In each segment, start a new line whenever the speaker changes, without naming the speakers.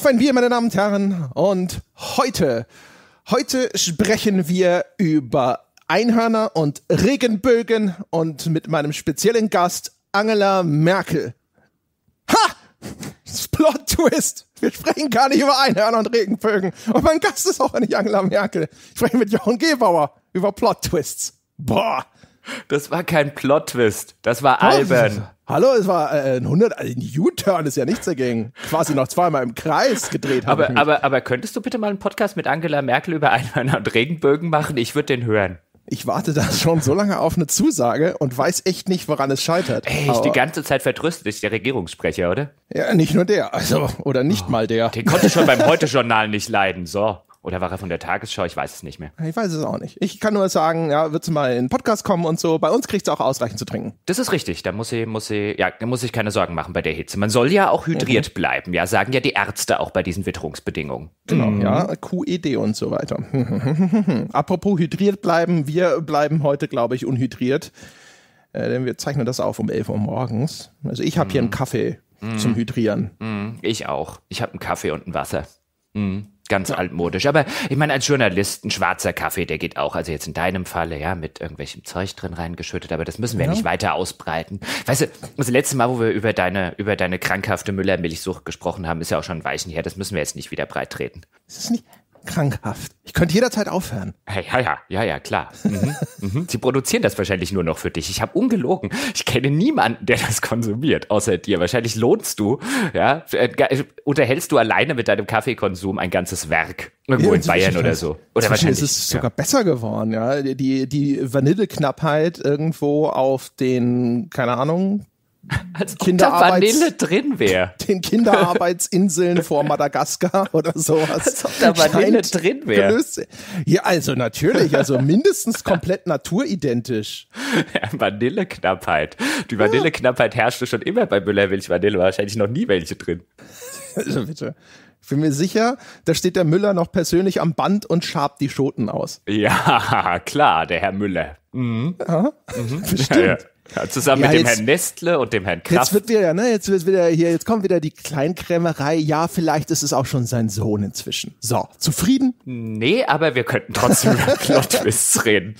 Auf ein Bier, meine Damen und Herren. Und heute, heute sprechen wir über Einhörner und Regenbögen und mit meinem speziellen Gast Angela Merkel. Ha! Plot Twist! Wir sprechen gar nicht über Einhörner und Regenbögen. Und mein Gast ist auch nicht Angela Merkel. Ich spreche mit Jochen Gebauer über Plot Twists.
Boah! Das war kein Plot-Twist. Das war albern.
Hallo, es war äh, ein 100, ein U-Turn ist ja nichts dagegen. Quasi noch zweimal im Kreis gedreht haben. Aber,
aber, aber könntest du bitte mal einen Podcast mit Angela Merkel über Einhörner und Regenbögen machen? Ich würde den hören. Ich warte da
schon so lange auf eine Zusage und weiß echt nicht, woran es scheitert. Ey, ich die
ganze Zeit vertröstet ist der Regierungssprecher, oder? Ja, nicht nur der, also oder nicht oh, mal der. Den konnte ich schon beim Heute-Journal nicht leiden, so. Oder war er von der Tagesschau? Ich weiß es nicht mehr.
Ich weiß es auch nicht. Ich kann nur sagen, ja, wird mal in den
Podcast kommen und so. Bei uns kriegt sie auch ausreichend zu trinken. Das ist richtig. Da muss sie, muss sie, ja, da muss ich keine Sorgen machen bei der Hitze. Man soll ja auch hydriert mhm. bleiben. Ja, sagen ja die Ärzte auch bei diesen Witterungsbedingungen. Genau, mhm.
ja. QED und so weiter. Apropos hydriert bleiben. Wir bleiben heute, glaube ich, unhydriert. Äh, denn wir zeichnen das auf um 11 Uhr morgens. Also ich habe mhm. hier einen
Kaffee zum mhm. Hydrieren. Mhm. Ich auch. Ich habe einen Kaffee und ein Wasser. Mhm ganz ja. altmodisch. Aber ich meine, als Journalist, ein schwarzer Kaffee, der geht auch. Also jetzt in deinem Falle, ja, mit irgendwelchem Zeug drin reingeschüttet, aber das müssen wir ja. nicht weiter ausbreiten. Weißt du, das letzte Mal, wo wir über deine, über deine krankhafte Müllermilchsucht gesprochen haben, ist ja auch schon ein Weichen her. Das müssen wir jetzt nicht wieder breit treten. Ist
das nicht, krankhaft. Ich könnte jederzeit aufhören.
Hey, ja, ja, ja, ja, klar. Mhm, mhm. Sie produzieren das wahrscheinlich nur noch für dich. Ich habe ungelogen. Ich kenne niemanden, der das konsumiert, außer dir. Wahrscheinlich lohnst du, ja, äh, äh, unterhältst du alleine mit deinem Kaffeekonsum ein ganzes Werk. Irgendwo ja, in Bayern oder so. Oder wahrscheinlich. ist es sogar
ja. besser geworden, ja. Die, die Vanilleknappheit irgendwo auf den, keine Ahnung, Als ob da Vanille drin wäre. Den Kinderarbeitsinseln vor Madagaskar oder sowas. Als ob da Vanille drin wäre. Ja, also natürlich, also mindestens komplett
naturidentisch. Ja, Vanilleknappheit. Die Vanilleknappheit herrschte schon immer bei Müller-Milch Vanille, wahrscheinlich noch nie welche drin.
Also bitte. Ich bin mir sicher, da steht der Müller noch persönlich am Band und schabt die Schoten aus.
Ja, klar, der Herr Müller.
Mhm. mhm.
Bestimmt. Ja, ja. Ja, zusammen ja, mit dem jetzt, Herrn Nestle und dem Herrn Kraft. Jetzt wird
wieder, ne, jetzt wird wieder hier, jetzt kommt wieder die Kleinkrämerei. Ja, vielleicht ist es auch schon sein Sohn inzwischen. So, zufrieden?
Nee, aber wir könnten trotzdem über Plot-Twists reden.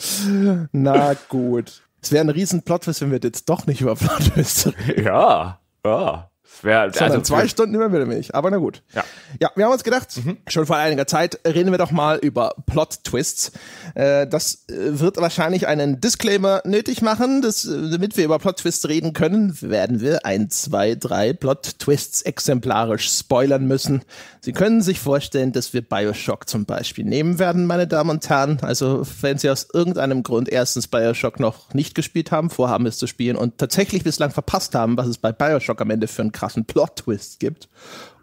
Na gut. Es wäre ein riesen Plot-Twist, wenn wir jetzt doch nicht über Plot-Twists reden. Ja, ja.
Wär, also Sondern zwei
Stunden über Milch. Aber na gut. Ja. ja, wir haben uns gedacht, mhm. schon vor einiger Zeit reden wir doch mal über Plot-Twists. Äh, das äh, wird wahrscheinlich einen Disclaimer nötig machen. Das, äh, damit wir über Plot-Twists reden können, werden wir ein, zwei, drei Plot-Twists exemplarisch spoilern müssen. Sie können sich vorstellen, dass wir Bioshock zum Beispiel nehmen werden, meine Damen und Herren. Also, wenn Sie aus irgendeinem Grund erstens Bioshock noch nicht gespielt haben, vorhaben es zu spielen und tatsächlich bislang verpasst haben, was es bei Bioshock am Ende für ein krasses krassen Plot-Twist gibt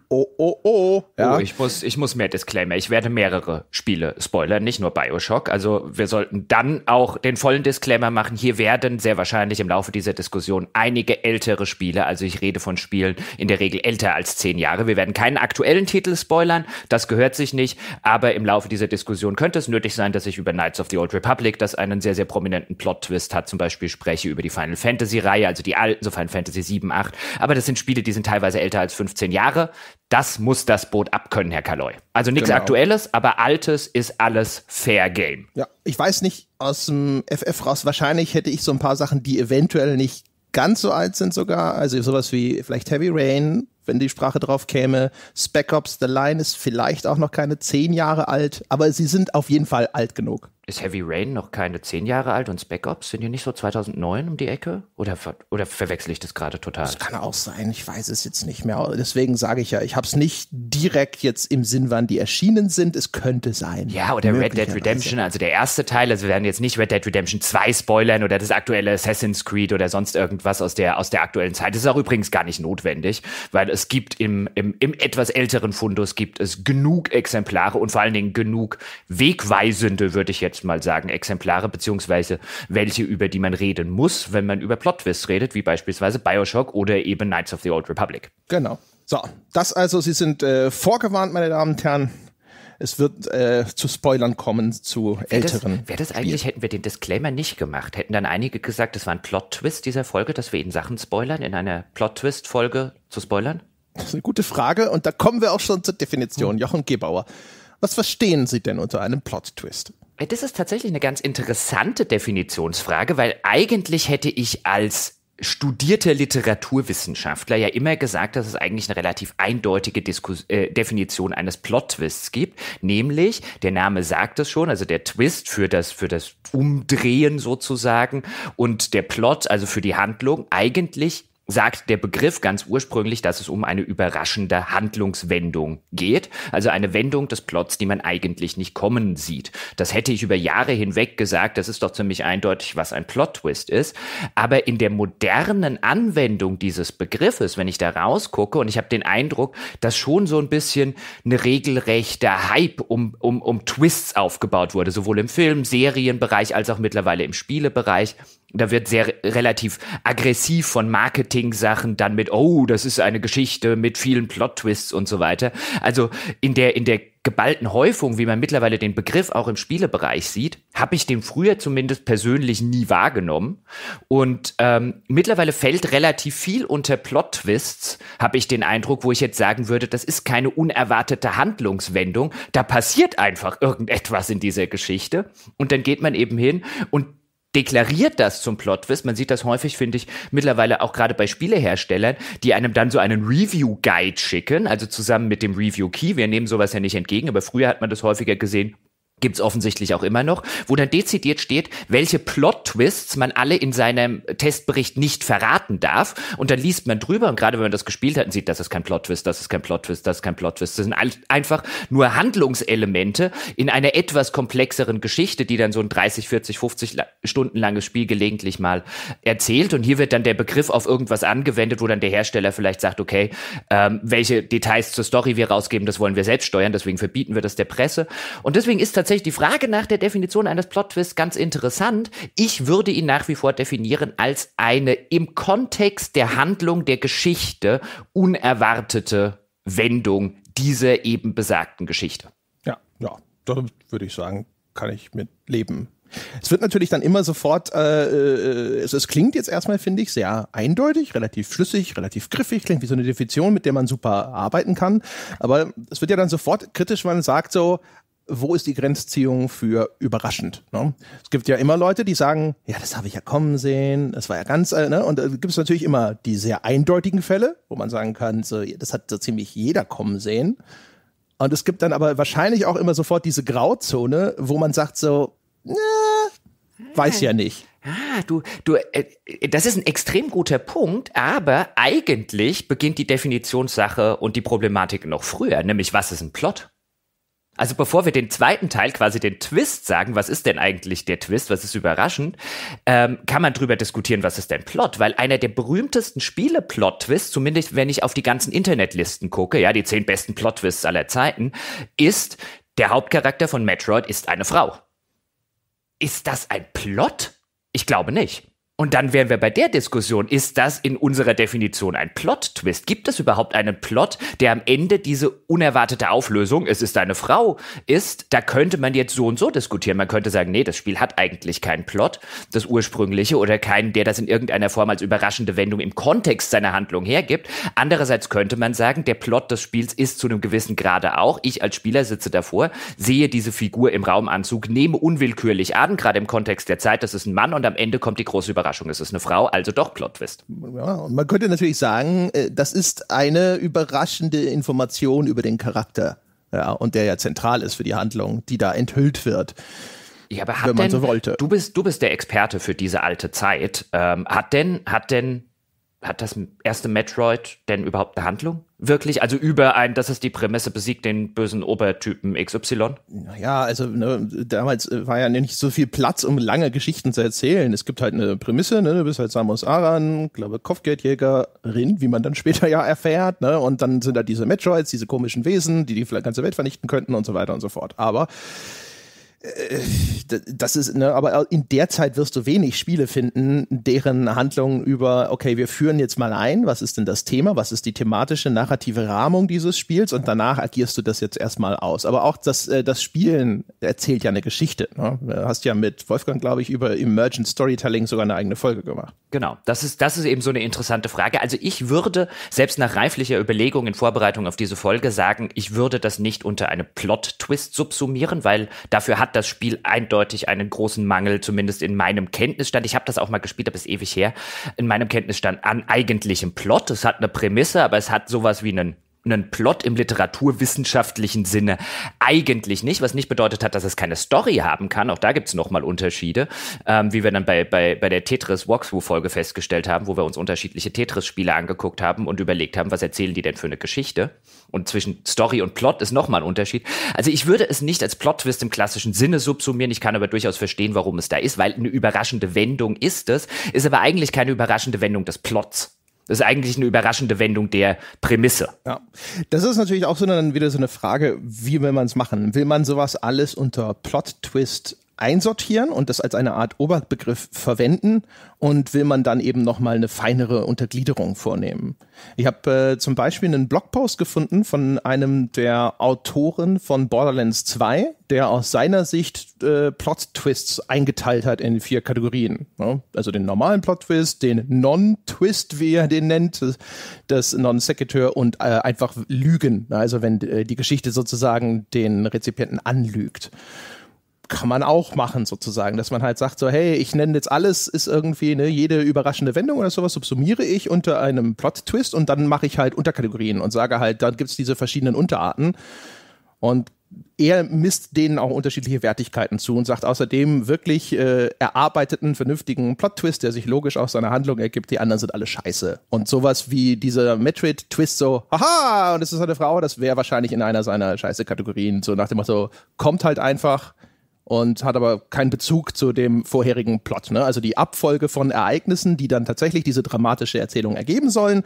oh, oh, oh. Ja. Oh, ich, muss, ich muss mehr Disclaimer. Ich werde mehrere Spiele spoilern, nicht nur Bioshock. Also wir sollten dann auch den vollen Disclaimer machen. Hier werden sehr wahrscheinlich im Laufe dieser Diskussion einige ältere Spiele, also ich rede von Spielen in der Regel älter als zehn Jahre. Wir werden keinen aktuellen Titel spoilern, das gehört sich nicht. Aber im Laufe dieser Diskussion könnte es nötig sein, dass ich über Knights of the Old Republic, das einen sehr, sehr prominenten Plot-Twist hat, zum Beispiel spreche, über die Final Fantasy-Reihe, also die alten, so Final Fantasy 7, 8. Aber das sind Spiele, die sind teilweise älter als 15 Jahre. Das muss das Boot abkönnen, Herr Kaloy. Also nichts genau. Aktuelles, aber Altes ist alles Fair Game.
Ja, ich weiß nicht aus dem FF raus. Wahrscheinlich hätte ich so ein paar Sachen, die eventuell nicht ganz so alt sind sogar. Also sowas wie vielleicht Heavy Rain, wenn die Sprache drauf käme. Spec Ops The Line ist vielleicht auch noch keine zehn
Jahre alt, aber sie sind auf jeden Fall alt genug. Ist Heavy Rain noch keine zehn Jahre alt und Spec Ops? Sind die nicht so 2009 um die Ecke? Oder, ver oder verwechsel ich das gerade total? Das kann auch sein.
Ich weiß es jetzt nicht mehr. Deswegen sage ich ja, ich habe es nicht direkt jetzt im Sinn, wann die erschienen sind. Es könnte sein. Ja, oder Red Dead Redemption,
also der erste Teil. Also wir werden jetzt nicht Red Dead Redemption 2 spoilern oder das aktuelle Assassin's Creed oder sonst irgendwas aus der, aus der aktuellen Zeit. Das ist auch übrigens gar nicht notwendig, weil es gibt im, im, im etwas älteren Fundus gibt es genug Exemplare und vor allen Dingen genug wegweisende, würde ich jetzt jetzt mal sagen, Exemplare, beziehungsweise welche, über die man reden muss, wenn man über Plot-Twists redet, wie beispielsweise Bioshock oder eben Knights of the Old Republic.
Genau. So, das also, Sie sind äh, vorgewarnt, meine Damen und Herren
es wird äh, zu
Spoilern kommen zu wär älteren. Wäre das eigentlich,
hätten wir den Disclaimer nicht gemacht, hätten dann einige gesagt, das war ein Plot-Twist dieser Folge, dass wir in Sachen spoilern, in einer Plot-Twist-Folge zu spoilern? Das ist eine gute Frage und da kommen wir auch schon zur Definition. Hm. Jochen Gebauer, was verstehen Sie denn unter einem Plot-Twist? Äh, das ist tatsächlich eine ganz interessante Definitionsfrage, weil eigentlich hätte ich als studierter Literaturwissenschaftler ja immer gesagt, dass es eigentlich eine relativ eindeutige Diskus äh, Definition eines Plot-Twists gibt, nämlich der Name sagt es schon, also der Twist für das für das Umdrehen sozusagen und der Plot, also für die Handlung eigentlich sagt der Begriff ganz ursprünglich, dass es um eine überraschende Handlungswendung geht, also eine Wendung des Plots, die man eigentlich nicht kommen sieht. Das hätte ich über Jahre hinweg gesagt, das ist doch ziemlich eindeutig, was ein Plot-Twist ist, aber in der modernen Anwendung dieses Begriffes, wenn ich da rausgucke und ich habe den Eindruck, dass schon so ein bisschen eine regelrechte Hype um, um, um Twists aufgebaut wurde, sowohl im Film, Serienbereich als auch mittlerweile im Spielebereich, da wird sehr relativ aggressiv von Marketing-Sachen dann mit, oh, das ist eine Geschichte mit vielen Plot-Twists und so weiter. Also in der, in der geballten Häufung, wie man mittlerweile den Begriff auch im Spielebereich sieht, habe ich den früher zumindest persönlich nie wahrgenommen. Und ähm, mittlerweile fällt relativ viel unter Plot-Twists, habe ich den Eindruck, wo ich jetzt sagen würde, das ist keine unerwartete Handlungswendung. Da passiert einfach irgendetwas in dieser Geschichte. Und dann geht man eben hin und deklariert das zum Plot-Twist. Man sieht das häufig, finde ich, mittlerweile auch gerade bei Spieleherstellern, die einem dann so einen Review-Guide schicken, also zusammen mit dem Review-Key. Wir nehmen sowas ja nicht entgegen, aber früher hat man das häufiger gesehen, gibt's offensichtlich auch immer noch, wo dann dezidiert steht, welche Plot-Twists man alle in seinem Testbericht nicht verraten darf. Und dann liest man drüber und gerade wenn man das gespielt hat, und sieht, das ist kein Plot-Twist, das ist kein Plot-Twist, das ist kein Plot-Twist. Das sind einfach nur Handlungselemente in einer etwas komplexeren Geschichte, die dann so ein 30, 40, 50 Stunden langes Spiel gelegentlich mal erzählt. Und hier wird dann der Begriff auf irgendwas angewendet, wo dann der Hersteller vielleicht sagt, okay, ähm, welche Details zur Story wir rausgeben, das wollen wir selbst steuern, deswegen verbieten wir das der Presse. Und deswegen ist tatsächlich tatsächlich die Frage nach der Definition eines Plot-Twists ganz interessant. Ich würde ihn nach wie vor definieren als eine im Kontext der Handlung der Geschichte unerwartete Wendung dieser eben besagten Geschichte. Ja, ja, da würde ich sagen, kann ich mit leben.
Es wird natürlich dann immer sofort, äh, äh, es, es, klingt jetzt erstmal, finde ich, sehr eindeutig, relativ schlüssig, relativ griffig, klingt wie so eine Definition, mit der man super arbeiten kann. Aber es wird ja dann sofort kritisch, wenn man sagt so, wo ist die Grenzziehung für überraschend? Ne? Es gibt ja immer Leute, die sagen, ja, das habe ich ja kommen sehen, das war ja ganz, äh, ne? und da äh, gibt es natürlich immer die sehr eindeutigen Fälle, wo man sagen kann, so, das hat so ziemlich jeder kommen sehen. Und es gibt dann aber wahrscheinlich auch immer sofort diese Grauzone, wo man sagt so, ne, weiß ah. ja nicht.
Ah, du, du, äh, äh, das ist ein extrem guter Punkt, aber eigentlich beginnt die Definitionssache und die Problematik noch früher, nämlich was ist ein Plot? Also bevor wir den zweiten Teil, quasi den Twist sagen, was ist denn eigentlich der Twist, was ist überraschend, ähm, kann man drüber diskutieren, was ist denn Plot, weil einer der berühmtesten Spiele-Plot-Twists, zumindest wenn ich auf die ganzen Internetlisten gucke, ja, die zehn besten Plot-Twists aller Zeiten, ist, der Hauptcharakter von Metroid ist eine Frau. Ist das ein Plot? Ich glaube nicht. Und dann wären wir bei der Diskussion, ist das in unserer Definition ein Plot-Twist? Gibt es überhaupt einen Plot, der am Ende diese unerwartete Auflösung, es ist eine Frau, ist? Da könnte man jetzt so und so diskutieren. Man könnte sagen, nee, das Spiel hat eigentlich keinen Plot, das ursprüngliche, oder keinen, der das in irgendeiner Form als überraschende Wendung im Kontext seiner Handlung hergibt. Andererseits könnte man sagen, der Plot des Spiels ist zu einem gewissen Grade auch. Ich als Spieler sitze davor, sehe diese Figur im Raumanzug, nehme unwillkürlich an, gerade im Kontext der Zeit, das ist ein Mann und am Ende kommt die große Überraschung. Überraschung, es ist eine Frau, also doch Plot-Twist.
Ja, und man könnte natürlich sagen, äh, das ist eine überraschende Information über den Charakter. Ja, und der ja zentral ist für
die Handlung, die da enthüllt wird. Ja, aber hat wenn man denn, so wollte. Du bist, du bist der Experte für diese alte Zeit. Ähm, hat denn, hat denn hat das erste Metroid denn überhaupt eine Handlung? Wirklich? Also über ein, das ist die Prämisse, besiegt den bösen Obertypen XY?
Naja, also ne, damals äh, war ja nicht so viel Platz, um lange Geschichten zu erzählen. Es gibt halt eine Prämisse, ne? du bist halt Samus Aran, glaube Kopfgeldjägerin, wie man dann später ja erfährt. Ne? Und dann sind da diese Metroids, diese komischen Wesen, die die ganze Welt vernichten könnten und so weiter und so fort. Aber äh, das ist, ne, aber in der Zeit wirst du wenig Spiele finden, deren Handlungen über, okay, wir führen jetzt mal ein, was ist denn das Thema, was ist die thematische, narrative Rahmung dieses Spiels und danach agierst du das jetzt erstmal aus. Aber auch das, äh, das Spielen erzählt ja eine Geschichte. Ne? Du hast ja mit Wolfgang, glaube ich, über Emergent Storytelling
sogar eine eigene Folge gemacht. Genau, das ist, das ist eben so eine interessante Frage. Also ich würde, selbst nach reiflicher Überlegung in Vorbereitung auf diese Folge sagen, ich würde das nicht unter eine Plot-Twist subsumieren, weil dafür hat hat das Spiel eindeutig einen großen Mangel, zumindest in meinem Kenntnisstand. Ich habe das auch mal gespielt, aber ist ewig her. In meinem Kenntnisstand an eigentlichem Plot. Es hat eine Prämisse, aber es hat sowas wie einen einen Plot im literaturwissenschaftlichen Sinne eigentlich nicht, was nicht bedeutet hat, dass es keine Story haben kann. Auch da gibt es nochmal Unterschiede, ähm, wie wir dann bei, bei, bei der Tetris Walkthrough-Folge festgestellt haben, wo wir uns unterschiedliche Tetris-Spiele angeguckt haben und überlegt haben, was erzählen die denn für eine Geschichte. Und zwischen Story und Plot ist nochmal ein Unterschied. Also ich würde es nicht als Plot-Twist im klassischen Sinne subsumieren. Ich kann aber durchaus verstehen, warum es da ist, weil eine überraschende Wendung ist es, ist aber eigentlich keine überraschende Wendung des Plots. Das ist eigentlich eine überraschende Wendung der Prämisse.
Ja. Das ist natürlich auch so eine, wieder so eine Frage, wie will man es machen? Will man sowas alles unter Plot-Twist einsortieren und das als eine Art Oberbegriff verwenden und will man dann eben nochmal eine feinere Untergliederung vornehmen. Ich habe äh, zum Beispiel einen Blogpost gefunden von einem der Autoren von Borderlands 2, der aus seiner Sicht äh, Plot-Twists eingeteilt hat in vier Kategorien. Ne? Also den normalen Plot-Twist, den Non-Twist, wie er den nennt, das Non-Sequitur und äh, einfach Lügen. Also wenn äh, die Geschichte sozusagen den Rezipienten anlügt kann man auch machen sozusagen, dass man halt sagt so, hey, ich nenne jetzt alles, ist irgendwie ne, jede überraschende Wendung oder sowas subsumiere ich unter einem Plot-Twist und dann mache ich halt Unterkategorien und sage halt, dann gibt es diese verschiedenen Unterarten und er misst denen auch unterschiedliche Wertigkeiten zu und sagt außerdem wirklich äh, erarbeiteten, vernünftigen Plot-Twist, der sich logisch aus seiner Handlung ergibt, die anderen sind alle scheiße. Und sowas wie dieser Metroid-Twist so, haha, und es ist eine Frau, das wäre wahrscheinlich in einer seiner scheiße Kategorien, so nach dem Motto, kommt halt einfach, und hat aber keinen Bezug zu dem vorherigen Plot. Ne? Also die Abfolge von Ereignissen, die dann tatsächlich diese dramatische Erzählung ergeben sollen.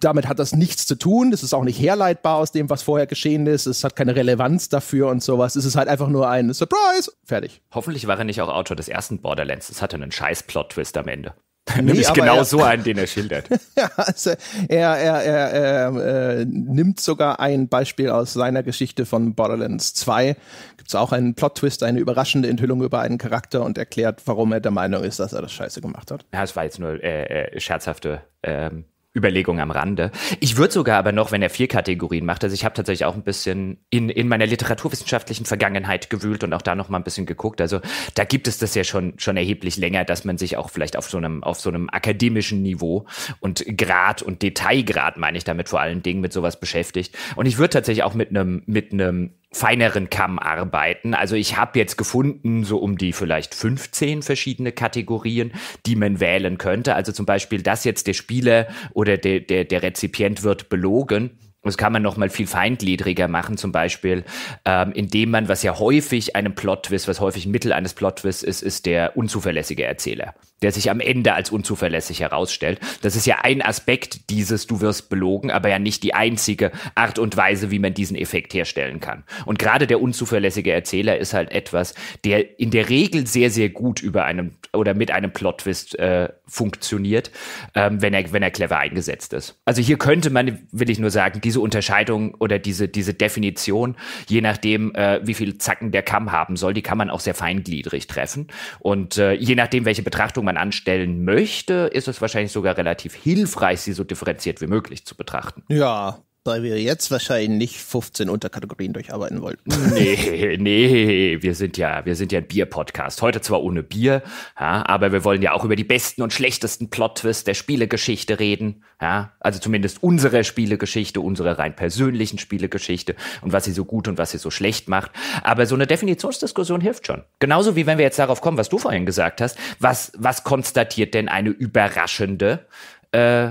Damit hat das nichts zu tun. Es ist auch nicht herleitbar aus dem, was vorher geschehen ist. Es hat keine Relevanz dafür und sowas. Es ist halt einfach nur ein Surprise. Fertig.
Hoffentlich war er nicht auch Autor des ersten Borderlands. Es hatte einen scheiß Plot-Twist am Ende. Nee, Nämlich genau er, so einen, den er schildert.
ja, also er, er, er, er äh, nimmt sogar ein Beispiel aus seiner Geschichte von Borderlands 2. Gibt es auch einen Plot-Twist, eine überraschende Enthüllung über einen Charakter und erklärt, warum er der Meinung ist, dass er das scheiße gemacht hat.
Ja, es war jetzt nur äh, äh, scherzhafte ähm, Überlegung am Rande. Ich würde sogar aber noch, wenn er vier Kategorien macht, also ich habe tatsächlich auch ein bisschen in, in meiner literaturwissenschaftlichen Vergangenheit gewühlt und auch da noch mal ein bisschen geguckt. Also da gibt es das ja schon, schon erheblich länger, dass man sich auch vielleicht auf so einem, auf so einem akademischen Niveau und Grad und Detailgrad, meine ich damit vor allen Dingen, mit sowas beschäftigt. Und ich würde tatsächlich auch mit einem, mit einem feineren Kamm arbeiten. Also ich habe jetzt gefunden, so um die vielleicht 15 verschiedene Kategorien, die man wählen könnte. Also zum Beispiel, dass jetzt der Spieler oder der, der, der Rezipient wird belogen. Das kann man noch mal viel feindliedriger machen, zum Beispiel, ähm, indem man, was ja häufig einem Plot-Twist, was häufig ein Mittel eines Plot-Twists ist, ist der unzuverlässige Erzähler der sich am Ende als unzuverlässig herausstellt. Das ist ja ein Aspekt dieses Du wirst belogen, aber ja nicht die einzige Art und Weise, wie man diesen Effekt herstellen kann. Und gerade der unzuverlässige Erzähler ist halt etwas, der in der Regel sehr, sehr gut über einem oder mit einem Plot-Twist äh, funktioniert, ähm, wenn, er, wenn er clever eingesetzt ist. Also hier könnte man, will ich nur sagen, diese Unterscheidung oder diese, diese Definition, je nachdem, äh, wie viel Zacken der Kamm haben soll, die kann man auch sehr feingliedrig treffen. Und äh, je nachdem, welche Betrachtung man man anstellen möchte, ist es wahrscheinlich sogar relativ hilfreich, sie so differenziert wie möglich zu betrachten.
Ja, weil wir jetzt wahrscheinlich 15 Unterkategorien durcharbeiten wollten.
Nee, nee, wir sind ja, wir sind ja ein Bier-Podcast. Heute zwar ohne Bier, ja, aber wir wollen ja auch über die besten und schlechtesten Plot-Twists der Spielegeschichte reden. Ja, also zumindest unsere Spielegeschichte, unsere rein persönlichen Spielegeschichte und was sie so gut und was sie so schlecht macht. Aber so eine Definitionsdiskussion hilft schon. Genauso wie wenn wir jetzt darauf kommen, was du vorhin gesagt hast, was, was konstatiert denn eine überraschende äh,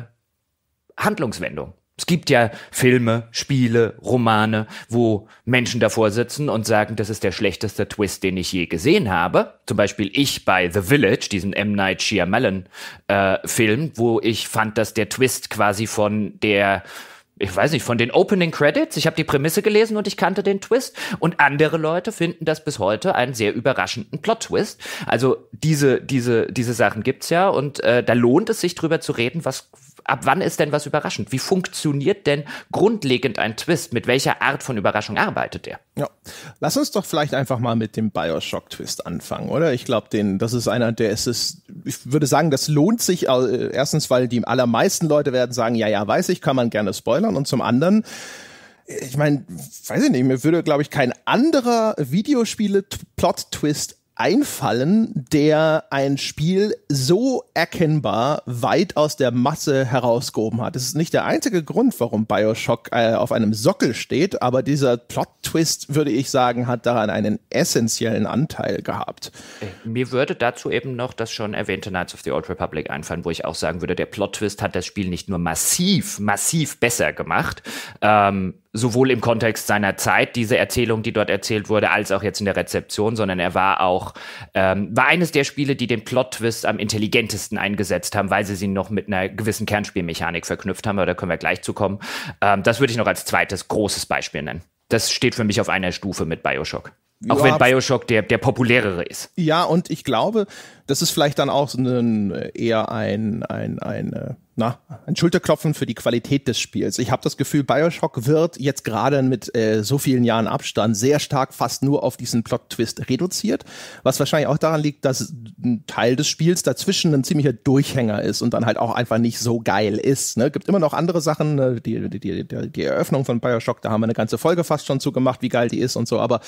Handlungswendung? Es gibt ja Filme, Spiele, Romane, wo Menschen davor sitzen und sagen, das ist der schlechteste Twist, den ich je gesehen habe. Zum Beispiel ich bei The Village, diesen M. Night Shyamalan äh, Film, wo ich fand, dass der Twist quasi von der ich weiß nicht, von den Opening Credits. Ich habe die Prämisse gelesen und ich kannte den Twist. Und andere Leute finden das bis heute einen sehr überraschenden Plot-Twist. Also diese, diese, diese Sachen gibt's ja und äh, da lohnt es sich drüber zu reden, was, ab wann ist denn was überraschend? Wie funktioniert denn grundlegend ein Twist? Mit welcher Art von Überraschung arbeitet er? Ja,
lass uns doch vielleicht einfach mal mit dem Bioshock-Twist anfangen, oder? Ich glaube, den, das ist einer, der ist es, ich würde sagen, das lohnt sich äh, erstens, weil die allermeisten Leute werden sagen, ja, ja, weiß ich, kann man gerne spoilern und zum anderen, ich meine, weiß ich nicht, mir würde, glaube ich, kein anderer Videospiele-Plot-Twist einfallen, der ein Spiel so erkennbar weit aus der Masse herausgehoben hat. Es ist nicht der einzige Grund, warum Bioshock äh, auf einem Sockel steht, aber dieser Plot-Twist, würde ich sagen, hat daran einen essentiellen Anteil gehabt.
Äh, mir würde dazu eben noch das schon erwähnte Knights of the Old Republic einfallen, wo ich auch sagen würde, der Plot-Twist hat das Spiel nicht nur massiv, massiv besser gemacht, ähm, sowohl im Kontext seiner Zeit, diese Erzählung, die dort erzählt wurde, als auch jetzt in der Rezeption, sondern er war auch, ähm, war eines der Spiele, die den Plot-Twist am intelligentesten eingesetzt haben, weil sie sie noch mit einer gewissen Kernspielmechanik verknüpft haben, aber da können wir gleich zukommen. Ähm, das würde ich noch als zweites großes Beispiel nennen. Das steht für mich auf einer Stufe mit Bioshock. Auch ja, wenn Bioshock der, der populärere ist. Ja, und ich glaube, das ist vielleicht dann auch
ein, eher ein, ein, ein, äh, na, ein Schulterklopfen für die Qualität des Spiels. Ich habe das Gefühl, Bioshock wird jetzt gerade mit äh, so vielen Jahren Abstand sehr stark fast nur auf diesen Plot-Twist reduziert, was wahrscheinlich auch daran liegt, dass ein Teil des Spiels dazwischen ein ziemlicher Durchhänger ist und dann halt auch einfach nicht so geil ist. Ne? Gibt immer noch andere Sachen, ne? die, die, die, die Eröffnung von Bioshock, da haben wir eine ganze Folge fast schon zugemacht, wie geil die ist und so, aber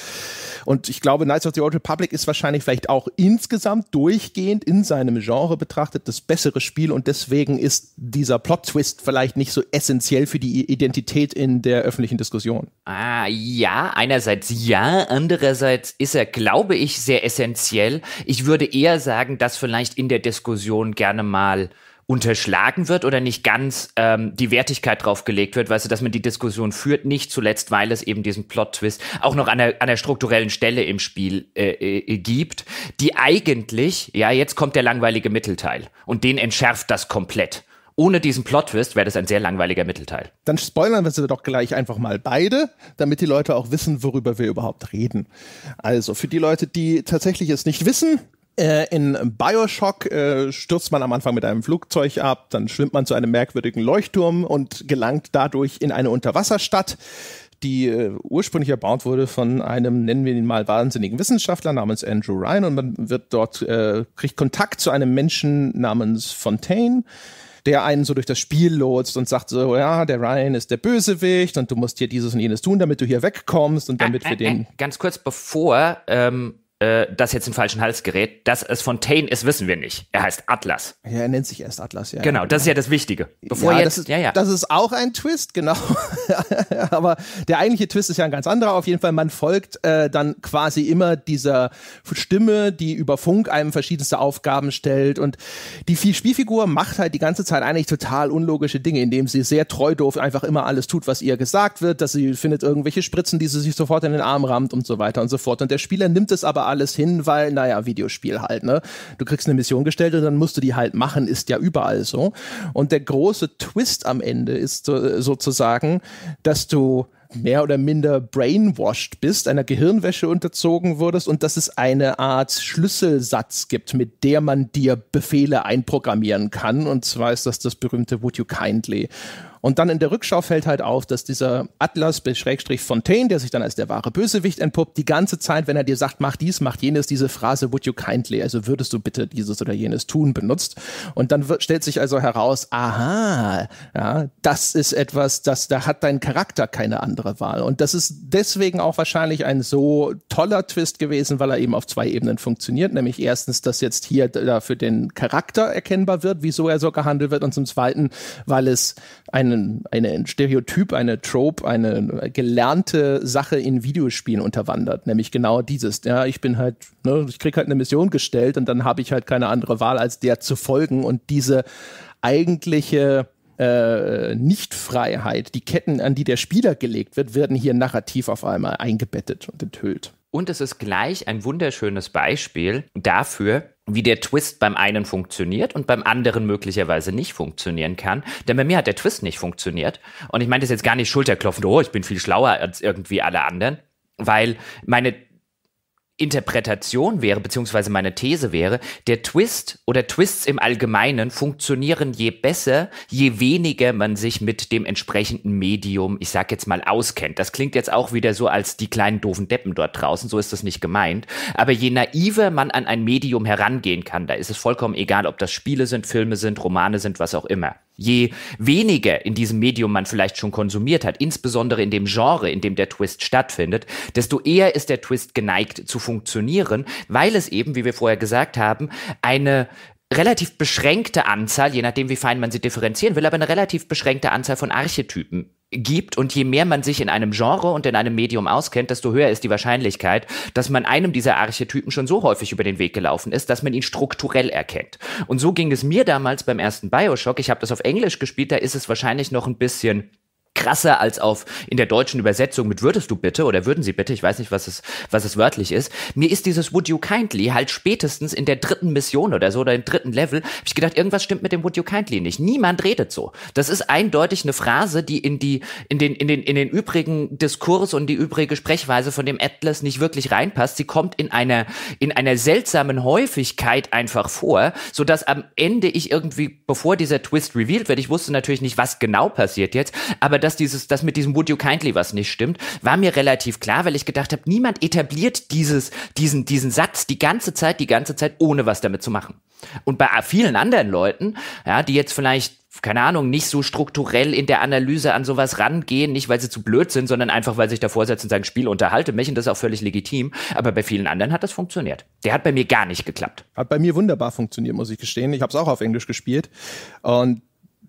und ich glaube, Knights of the Old Republic ist wahrscheinlich vielleicht auch insgesamt durch durchgehend in seinem Genre betrachtet das bessere Spiel und deswegen ist dieser Plot-Twist vielleicht nicht so essentiell für die Identität in der öffentlichen Diskussion.
Ah, ja, einerseits ja, andererseits ist er, glaube ich, sehr essentiell. Ich würde eher sagen, dass vielleicht in der Diskussion gerne mal unterschlagen wird oder nicht ganz ähm, die Wertigkeit drauf gelegt wird, weißt du, dass man die Diskussion führt, nicht zuletzt, weil es eben diesen Plot-Twist auch noch an der, an der strukturellen Stelle im Spiel äh, äh, gibt, die eigentlich, ja, jetzt kommt der langweilige Mittelteil und den entschärft das komplett. Ohne diesen Plot-Twist wäre das ein sehr langweiliger Mittelteil.
Dann spoilern wir sie doch gleich einfach mal beide, damit die Leute auch wissen, worüber wir überhaupt reden. Also für die Leute, die tatsächlich es nicht wissen, äh, in Bioshock äh, stürzt man am Anfang mit einem Flugzeug ab, dann schwimmt man zu einem merkwürdigen Leuchtturm und gelangt dadurch in eine Unterwasserstadt, die äh, ursprünglich erbaut wurde von einem, nennen wir ihn mal, wahnsinnigen Wissenschaftler namens Andrew Ryan und man wird dort, äh, kriegt Kontakt zu einem Menschen namens Fontaine der einen so durch das Spiel lotzt und sagt so, ja, der Ryan ist der Bösewicht und du musst hier dieses und jenes tun, damit du hier wegkommst und damit äh, wir den.
Ganz kurz bevor ähm, äh, das jetzt in falschen Hals gerät. Dass es Fontaine ist, wissen wir nicht. Er heißt Atlas.
Ja, er nennt sich erst Atlas, ja. Genau, ja, das ist genau.
ja das Wichtige. Bevor ja, jetzt, das ist, ja,
ja. Das ist auch ein Twist, genau. Aber der eigentliche Twist ist ja ein ganz anderer. Auf jeden Fall, man folgt äh, dann quasi immer dieser Stimme, die über Funk einem verschiedenste Aufgaben stellt. Und die Spielfigur macht halt die ganze Zeit eigentlich total unlogische Dinge, indem sie sehr treu doof einfach immer alles tut, was ihr gesagt wird, dass sie findet irgendwelche Spritzen, die sie sich sofort in den Arm rammt und so weiter und so fort. Und der Spieler nimmt es aber alles hin, weil, naja, Videospiel halt, ne? Du kriegst eine Mission gestellt und dann musst du die halt machen, ist ja überall so. Und der große Twist am Ende ist so, sozusagen, dass du mehr oder minder brainwashed bist, einer Gehirnwäsche unterzogen wurdest und dass es eine Art Schlüsselsatz gibt, mit der man dir Befehle einprogrammieren kann. Und zwar ist das das berühmte Would You Kindly. Und dann in der Rückschau fällt halt auf, dass dieser Atlas Schrägstrich Fontaine, der sich dann als der wahre Bösewicht entpuppt, die ganze Zeit, wenn er dir sagt, mach dies, mach jenes, diese Phrase would you kindly, also würdest du bitte dieses oder jenes tun, benutzt. Und dann wird, stellt sich also heraus, aha, ja, das ist etwas, das, da hat dein Charakter keine andere Wahl. Und das ist deswegen auch wahrscheinlich ein so toller Twist gewesen, weil er eben auf zwei Ebenen funktioniert. Nämlich erstens, dass jetzt hier dafür den Charakter erkennbar wird, wieso er so gehandelt wird. Und zum Zweiten, weil es ein einen, eine Stereotyp, eine Trope, eine gelernte Sache in Videospielen unterwandert, nämlich genau dieses. Ja, ich bin halt, ne, ich krieg halt eine Mission gestellt und dann habe ich halt keine andere Wahl, als der zu folgen und diese eigentliche äh, Nichtfreiheit, die Ketten, an die der Spieler gelegt wird, werden hier narrativ auf einmal eingebettet und enthüllt.
Und es ist gleich ein wunderschönes Beispiel dafür, wie der Twist beim einen funktioniert und beim anderen möglicherweise nicht funktionieren kann. Denn bei mir hat der Twist nicht funktioniert. Und ich meine das jetzt gar nicht schulterklopfend, oh, ich bin viel schlauer als irgendwie alle anderen, weil meine Interpretation wäre, beziehungsweise meine These wäre, der Twist oder Twists im Allgemeinen funktionieren je besser, je weniger man sich mit dem entsprechenden Medium, ich sag jetzt mal, auskennt. Das klingt jetzt auch wieder so als die kleinen doofen Deppen dort draußen, so ist das nicht gemeint. Aber je naiver man an ein Medium herangehen kann, da ist es vollkommen egal, ob das Spiele sind, Filme sind, Romane sind, was auch immer. Je weniger in diesem Medium man vielleicht schon konsumiert hat, insbesondere in dem Genre, in dem der Twist stattfindet, desto eher ist der Twist geneigt zu funktionieren, weil es eben, wie wir vorher gesagt haben, eine relativ beschränkte Anzahl, je nachdem wie fein man sie differenzieren will, aber eine relativ beschränkte Anzahl von Archetypen gibt und je mehr man sich in einem Genre und in einem Medium auskennt, desto höher ist die Wahrscheinlichkeit, dass man einem dieser Archetypen schon so häufig über den Weg gelaufen ist, dass man ihn strukturell erkennt. Und so ging es mir damals beim ersten Bioshock. Ich habe das auf Englisch gespielt, da ist es wahrscheinlich noch ein bisschen krasser als auf in der deutschen Übersetzung mit würdest du bitte oder würden sie bitte, ich weiß nicht, was es, was es wörtlich ist. Mir ist dieses Would you kindly halt spätestens in der dritten Mission oder so oder im dritten Level, habe ich gedacht, irgendwas stimmt mit dem Would you kindly nicht. Niemand redet so. Das ist eindeutig eine Phrase, die in die, in den, in den, in den übrigen Diskurs und die übrige Sprechweise von dem Atlas nicht wirklich reinpasst. Sie kommt in einer, in einer seltsamen Häufigkeit einfach vor, so dass am Ende ich irgendwie, bevor dieser Twist revealed wird, ich wusste natürlich nicht, was genau passiert jetzt, aber dass dieses, dass mit diesem Would You Kindly was nicht stimmt, war mir relativ klar, weil ich gedacht habe, niemand etabliert dieses, diesen, diesen Satz die ganze Zeit, die ganze Zeit, ohne was damit zu machen. Und bei vielen anderen Leuten, ja, die jetzt vielleicht keine Ahnung, nicht so strukturell in der Analyse an sowas rangehen, nicht weil sie zu blöd sind, sondern einfach, weil sie sich davor setzen und sagen, Spiel unterhalte mich und das ist auch völlig legitim. Aber bei vielen anderen hat das funktioniert. Der hat bei mir gar nicht geklappt.
Hat bei mir wunderbar funktioniert, muss ich gestehen. Ich habe es auch auf Englisch gespielt und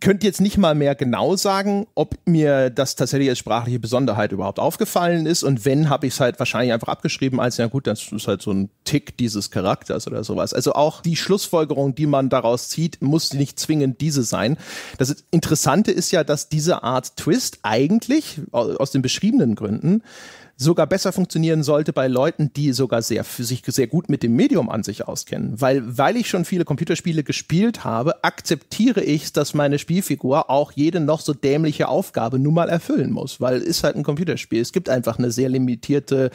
könnte jetzt nicht mal mehr genau sagen, ob mir das tatsächlich als sprachliche Besonderheit überhaupt aufgefallen ist. Und wenn, habe ich es halt wahrscheinlich einfach abgeschrieben, als ja gut, das ist halt so ein Tick dieses Charakters oder sowas. Also auch die Schlussfolgerung, die man daraus zieht, muss nicht zwingend diese sein. Das Interessante ist ja, dass diese Art Twist eigentlich aus den beschriebenen Gründen sogar besser funktionieren sollte bei Leuten, die sogar sehr für sich sehr gut mit dem Medium an sich auskennen, weil weil ich schon viele Computerspiele gespielt habe, akzeptiere ich, dass meine Spielfigur auch jede noch so dämliche Aufgabe nun mal erfüllen muss, weil ist halt ein Computerspiel. Es gibt einfach eine sehr limitierte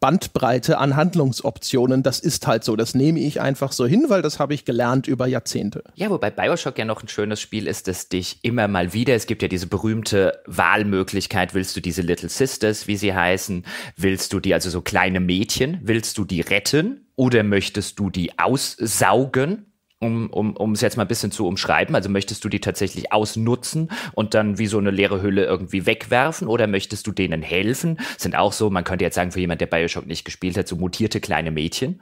Bandbreite an Handlungsoptionen. Das ist halt so. Das nehme ich einfach so hin, weil das habe ich gelernt über Jahrzehnte.
Ja, wobei Bioshock ja noch ein schönes Spiel ist, das dich immer mal wieder, es gibt ja diese berühmte Wahlmöglichkeit, willst du diese Little Sisters, wie sie heißen, willst du die, also so kleine Mädchen, willst du die retten oder möchtest du die aussaugen? um, um, um es jetzt mal ein bisschen zu umschreiben? Also möchtest du die tatsächlich ausnutzen und dann wie so eine leere Hülle irgendwie wegwerfen oder möchtest du denen helfen? Sind auch so, man könnte jetzt sagen, für jemand, der Bioshock nicht gespielt hat, so mutierte kleine Mädchen.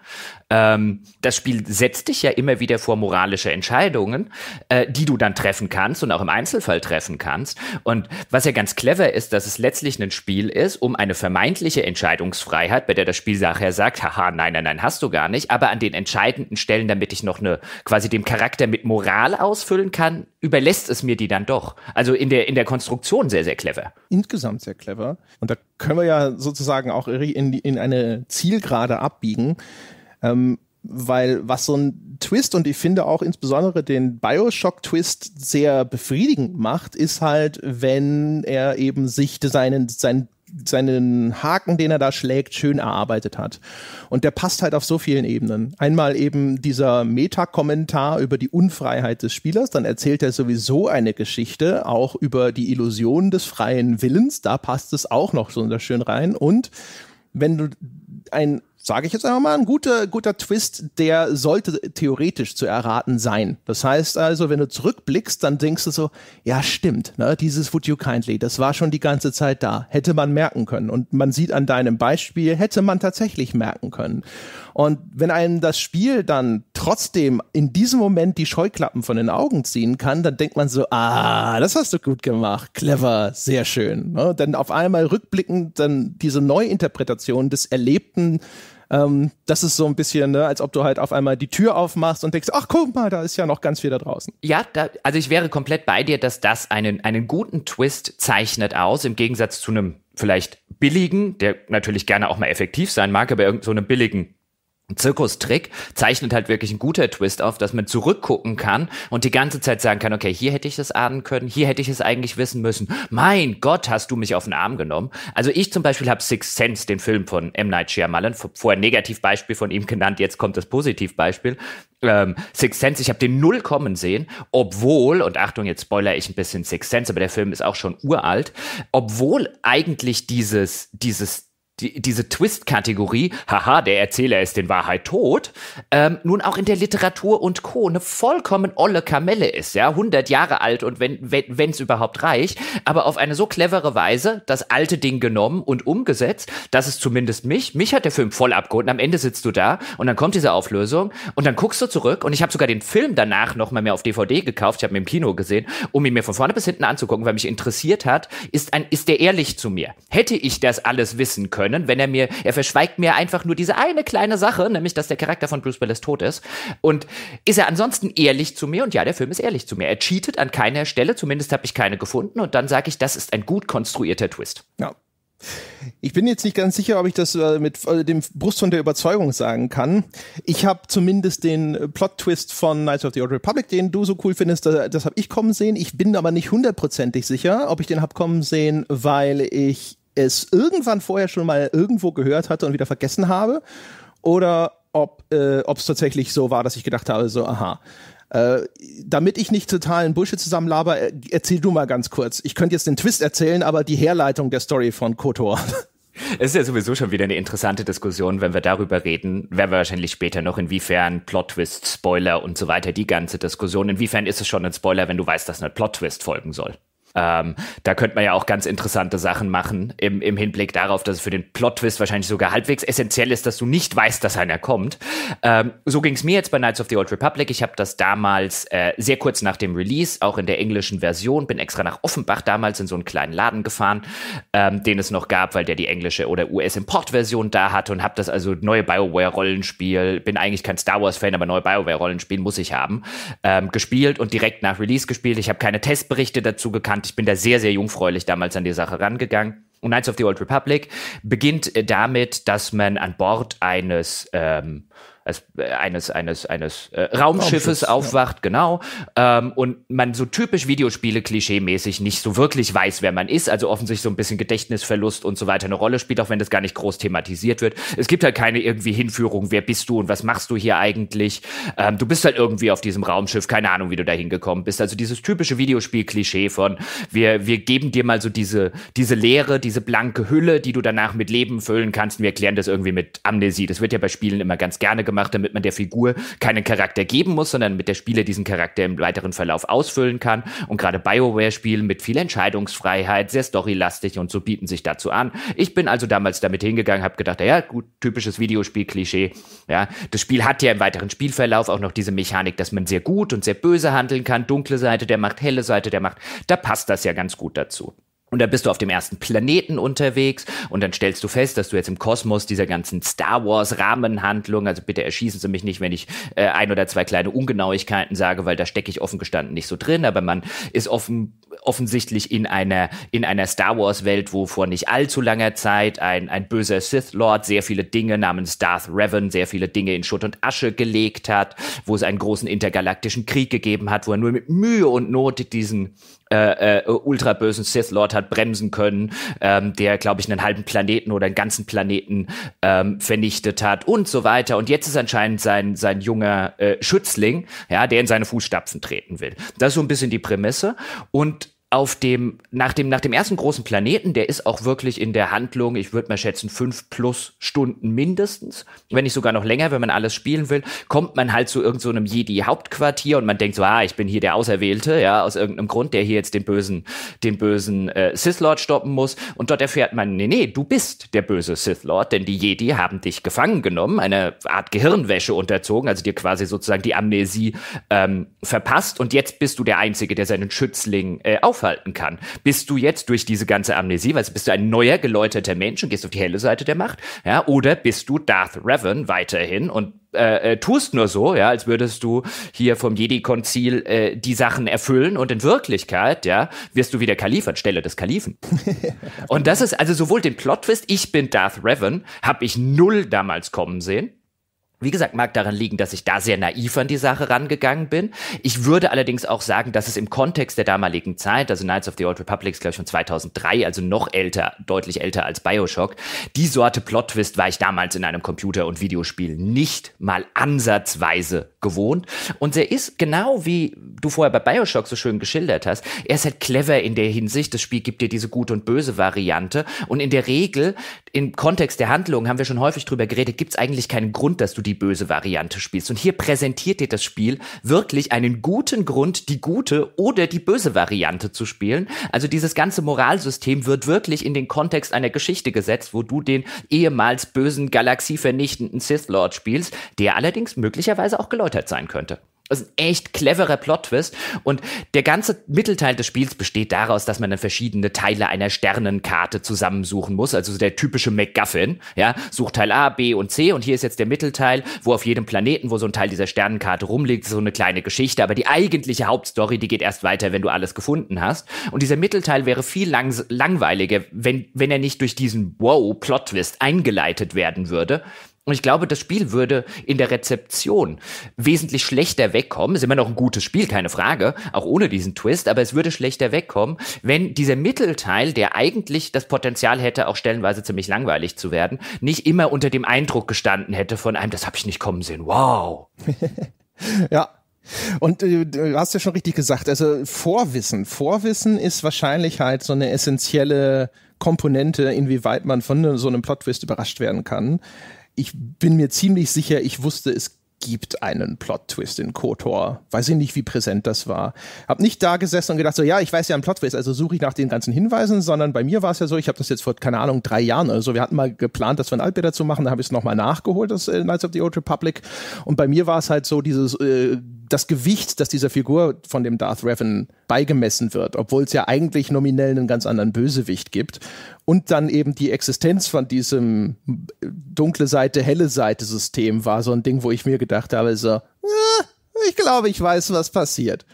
Ähm, das Spiel setzt dich ja immer wieder vor moralische Entscheidungen, äh, die du dann treffen kannst und auch im Einzelfall treffen kannst. Und was ja ganz clever ist, dass es letztlich ein Spiel ist, um eine vermeintliche Entscheidungsfreiheit, bei der das Spiel nachher sagt, haha, nein, nein, nein, hast du gar nicht, aber an den entscheidenden Stellen, damit ich noch eine quasi dem Charakter mit Moral ausfüllen kann, überlässt es mir die dann doch. Also in der, in der Konstruktion sehr, sehr clever.
Insgesamt sehr clever. Und da können wir ja sozusagen auch in, in eine Zielgerade abbiegen. Ähm, weil was so ein Twist und ich finde auch insbesondere den Bioshock-Twist sehr befriedigend macht, ist halt, wenn er eben sich seinen, seinen seinen Haken, den er da schlägt, schön erarbeitet hat. Und der passt halt auf so vielen Ebenen. Einmal eben dieser meta über die Unfreiheit des Spielers, dann erzählt er sowieso eine Geschichte, auch über die Illusion des freien Willens, da passt es auch noch so wunderschön rein. Und wenn du ein sage ich jetzt einfach mal, ein guter, guter Twist, der sollte theoretisch zu erraten sein. Das heißt also, wenn du zurückblickst, dann denkst du so, ja stimmt, ne, dieses Would You Kindly, das war schon die ganze Zeit da, hätte man merken können. Und man sieht an deinem Beispiel, hätte man tatsächlich merken können. Und wenn einem das Spiel dann trotzdem in diesem Moment die Scheuklappen von den Augen ziehen kann, dann denkt man so, ah, das hast du gut gemacht, clever, sehr schön. Ne? Denn auf einmal rückblickend dann diese Neuinterpretation des Erlebten, ähm, das ist so ein bisschen, ne, als ob du halt auf einmal die Tür aufmachst und denkst, ach guck mal, da ist ja noch ganz viel da draußen.
Ja, da, also ich wäre komplett bei dir, dass das einen, einen guten Twist zeichnet aus, im Gegensatz zu einem vielleicht billigen, der natürlich gerne auch mal effektiv sein mag, aber irgendeinem so einem billigen Zirkustrick zeichnet halt wirklich ein guter Twist auf, dass man zurückgucken kann und die ganze Zeit sagen kann, okay, hier hätte ich es ahnen können, hier hätte ich es eigentlich wissen müssen. Mein Gott, hast du mich auf den Arm genommen. Also ich zum Beispiel habe Six Sense, den Film von M. Night Shyamalan, vorher Negativbeispiel von ihm genannt, jetzt kommt das Positivbeispiel. Ähm, Six Sense, ich habe den null kommen sehen, obwohl, und Achtung, jetzt spoiler ich ein bisschen Six Sense, aber der Film ist auch schon uralt, obwohl eigentlich dieses, dieses die, diese Twist-Kategorie, haha, der Erzähler ist in Wahrheit tot, ähm, nun auch in der Literatur und Co. eine vollkommen olle Kamelle ist, ja, 100 Jahre alt und wenn wenn es überhaupt reicht, aber auf eine so clevere Weise das alte Ding genommen und umgesetzt, dass es zumindest mich, mich hat der Film voll abgeholt und am Ende sitzt du da und dann kommt diese Auflösung und dann guckst du zurück und ich habe sogar den Film danach nochmal mehr auf DVD gekauft, ich habe ihn im Kino gesehen, um ihn mir von vorne bis hinten anzugucken, weil mich interessiert hat, ist, ein, ist der ehrlich zu mir? Hätte ich das alles wissen können, können, wenn er mir, er verschweigt mir einfach nur diese eine kleine Sache, nämlich, dass der Charakter von Bruce Willis tot ist. Und ist er ansonsten ehrlich zu mir? Und ja, der Film ist ehrlich zu mir. Er cheatet an keiner Stelle, zumindest habe ich keine gefunden. Und dann sage ich, das ist ein gut konstruierter Twist. Ja.
Ich bin jetzt nicht ganz sicher, ob ich das äh, mit äh, dem Brustton der Überzeugung sagen kann. Ich habe zumindest den Plot-Twist von Knights of the Old Republic, den du so cool findest, das habe ich kommen sehen. Ich bin aber nicht hundertprozentig sicher, ob ich den habe kommen sehen, weil ich es irgendwann vorher schon mal irgendwo gehört hatte und wieder vergessen habe oder ob äh, es tatsächlich so war, dass ich gedacht habe, so, aha. Äh, damit ich nicht totalen Bullshit zusammenlaber, äh, erzähl du mal ganz kurz. Ich könnte jetzt den Twist erzählen, aber die Herleitung der Story von Kotor.
Es ist ja sowieso schon wieder eine interessante Diskussion, wenn wir darüber reden, werden wir wahrscheinlich später noch, inwiefern Plot-Twist, Spoiler und so weiter, die ganze Diskussion, inwiefern ist es schon ein Spoiler, wenn du weißt, dass ein Plot-Twist folgen soll? Ähm, da könnte man ja auch ganz interessante Sachen machen, im, im Hinblick darauf, dass es für den Plot-Twist wahrscheinlich sogar halbwegs essentiell ist, dass du nicht weißt, dass einer kommt. Ähm, so ging es mir jetzt bei Knights of the Old Republic. Ich habe das damals äh, sehr kurz nach dem Release, auch in der englischen Version, bin extra nach Offenbach damals in so einen kleinen Laden gefahren, ähm, den es noch gab, weil der die englische oder US-Import-Version da hatte und habe das also neue BioWare-Rollenspiel, bin eigentlich kein Star Wars-Fan, aber neue BioWare-Rollenspiel muss ich haben, ähm, gespielt und direkt nach Release gespielt. Ich habe keine Testberichte dazu gekannt fand, ich bin da sehr, sehr jungfräulich damals an die Sache rangegangen. Und Knights of the Old Republic beginnt äh, damit, dass man an Bord eines ähm, äh, eines, eines, eines äh, Raumschiffes Raumschiff, aufwacht, ja. genau. Ähm, und man so typisch Videospiele klischeemäßig nicht so wirklich weiß, wer man ist. Also offensichtlich so ein bisschen Gedächtnisverlust und so weiter eine Rolle spielt, auch wenn das gar nicht groß thematisiert wird. Es gibt halt keine irgendwie Hinführung, wer bist du und was machst du hier eigentlich. Ähm, du bist halt irgendwie auf diesem Raumschiff, keine Ahnung, wie du da hingekommen bist. Also dieses typische Videospiel-Klischee von wir, wir geben dir mal so diese, diese leere, diese blanke Hülle, die du danach mit Leben füllen kannst und wir erklären das irgendwie mit Amnesie. Das wird ja bei Spielen immer ganz gerne gemacht gemacht, damit man der Figur keinen Charakter geben muss, sondern mit der Spieler diesen Charakter im weiteren Verlauf ausfüllen kann. Und gerade Bioware-Spielen mit viel Entscheidungsfreiheit, sehr storylastig und so bieten sich dazu an. Ich bin also damals damit hingegangen, habe gedacht, ja, gut, typisches Videospiel-Klischee. Ja, das Spiel hat ja im weiteren Spielverlauf auch noch diese Mechanik, dass man sehr gut und sehr böse handeln kann, dunkle Seite, der macht helle Seite, der macht. Da passt das ja ganz gut dazu. Und dann bist du auf dem ersten Planeten unterwegs und dann stellst du fest, dass du jetzt im Kosmos dieser ganzen Star Wars Rahmenhandlung, also bitte erschießen Sie mich nicht, wenn ich äh, ein oder zwei kleine Ungenauigkeiten sage, weil da stecke ich offen gestanden nicht so drin, aber man ist offen, offensichtlich in einer, in einer Star Wars Welt, wo vor nicht allzu langer Zeit ein, ein böser Sith Lord sehr viele Dinge namens Darth Revan, sehr viele Dinge in Schutt und Asche gelegt hat, wo es einen großen intergalaktischen Krieg gegeben hat, wo er nur mit Mühe und Not diesen, äh, äh, ultrabösen Sith Lord hat bremsen können, ähm, der, glaube ich, einen halben Planeten oder einen ganzen Planeten ähm, vernichtet hat und so weiter. Und jetzt ist anscheinend sein, sein junger äh, Schützling, ja, der in seine Fußstapfen treten will. Das ist so ein bisschen die Prämisse. Und auf dem, nach dem, nach dem ersten großen Planeten, der ist auch wirklich in der Handlung, ich würde mal schätzen, fünf plus Stunden mindestens, wenn nicht sogar noch länger, wenn man alles spielen will, kommt man halt zu irgendeinem so Jedi-Hauptquartier und man denkt so, ah, ich bin hier der Auserwählte, ja, aus irgendeinem Grund, der hier jetzt den bösen, den bösen äh, Sith-Lord stoppen muss. Und dort erfährt man, nee, nee, du bist der böse Sith-Lord, denn die Jedi haben dich gefangen genommen, eine Art Gehirnwäsche unterzogen, also dir quasi sozusagen die Amnesie ähm, verpasst und jetzt bist du der Einzige, der seinen Schützling äh, auf aufhalten kann. Bist du jetzt durch diese ganze Amnesie, weißt bist du ein neuer, geläuterter Mensch und gehst auf die helle Seite der Macht? Ja, oder bist du Darth Revan weiterhin und äh, äh, tust nur so, ja, als würdest du hier vom Jedi-Konzil äh, die Sachen erfüllen und in Wirklichkeit, ja, wirst du wieder Kalif anstelle des Kalifen. und das ist also sowohl den Plot-Twist, ich bin Darth Revan, habe ich null damals kommen sehen, wie gesagt, mag daran liegen, dass ich da sehr naiv an die Sache rangegangen bin. Ich würde allerdings auch sagen, dass es im Kontext der damaligen Zeit, also Knights of the Old Republic ist glaube ich schon 2003, also noch älter, deutlich älter als Bioshock, die Sorte Plot-Twist war ich damals in einem Computer- und Videospiel nicht mal ansatzweise gewohnt. Und er ist genau wie du vorher bei Bioshock so schön geschildert hast, er ist halt clever in der Hinsicht, das Spiel gibt dir diese gute und böse Variante. Und in der Regel, im Kontext der Handlung, haben wir schon häufig drüber geredet, gibt es eigentlich keinen Grund, dass du die böse Variante spielst. Und hier präsentiert dir das Spiel wirklich einen guten Grund, die gute oder die böse Variante zu spielen. Also dieses ganze Moralsystem wird wirklich in den Kontext einer Geschichte gesetzt, wo du den ehemals bösen, galaxievernichtenden Sith Lord spielst, der allerdings möglicherweise auch geläutert sein könnte. Das ist ein echt cleverer Plot-Twist. Und der ganze Mittelteil des Spiels besteht daraus, dass man dann verschiedene Teile einer Sternenkarte zusammensuchen muss. Also der typische MacGuffin. Ja, sucht Teil A, B und C. Und hier ist jetzt der Mittelteil, wo auf jedem Planeten, wo so ein Teil dieser Sternenkarte rumliegt, so eine kleine Geschichte. Aber die eigentliche Hauptstory, die geht erst weiter, wenn du alles gefunden hast. Und dieser Mittelteil wäre viel langweiliger, wenn, wenn er nicht durch diesen Wow-Plot-Twist eingeleitet werden würde, und ich glaube, das Spiel würde in der Rezeption wesentlich schlechter wegkommen. ist immer noch ein gutes Spiel, keine Frage, auch ohne diesen Twist, aber es würde schlechter wegkommen, wenn dieser Mittelteil, der eigentlich das Potenzial hätte, auch stellenweise ziemlich langweilig zu werden, nicht immer unter dem Eindruck gestanden hätte von einem, das habe ich nicht kommen sehen. Wow.
ja, und äh, du hast ja schon richtig gesagt, also Vorwissen. Vorwissen ist wahrscheinlich halt so eine essentielle Komponente, inwieweit man von so einem Plot-Twist überrascht werden kann ich bin mir ziemlich sicher, ich wusste, es gibt einen Plot-Twist in KOTOR. Weiß ich nicht, wie präsent das war. Hab nicht da gesessen und gedacht, so, ja, ich weiß ja einen Plot-Twist, also suche ich nach den ganzen Hinweisen, sondern bei mir war es ja so, ich habe das jetzt vor, keine Ahnung, drei Jahren oder so, wir hatten mal geplant, das wir ein Altbild dazu machen, da habe ich es nochmal nachgeholt, das äh, Knights of the Old Republic und bei mir war es halt so, dieses äh, das Gewicht, das dieser Figur von dem Darth Revan beigemessen wird, obwohl es ja eigentlich nominell einen ganz anderen Bösewicht gibt. Und dann eben die Existenz von diesem äh, dunkle Seite, helle Seite System war so ein Ding, wo ich mir gedacht habe, so, äh, ich glaube, ich weiß, was passiert.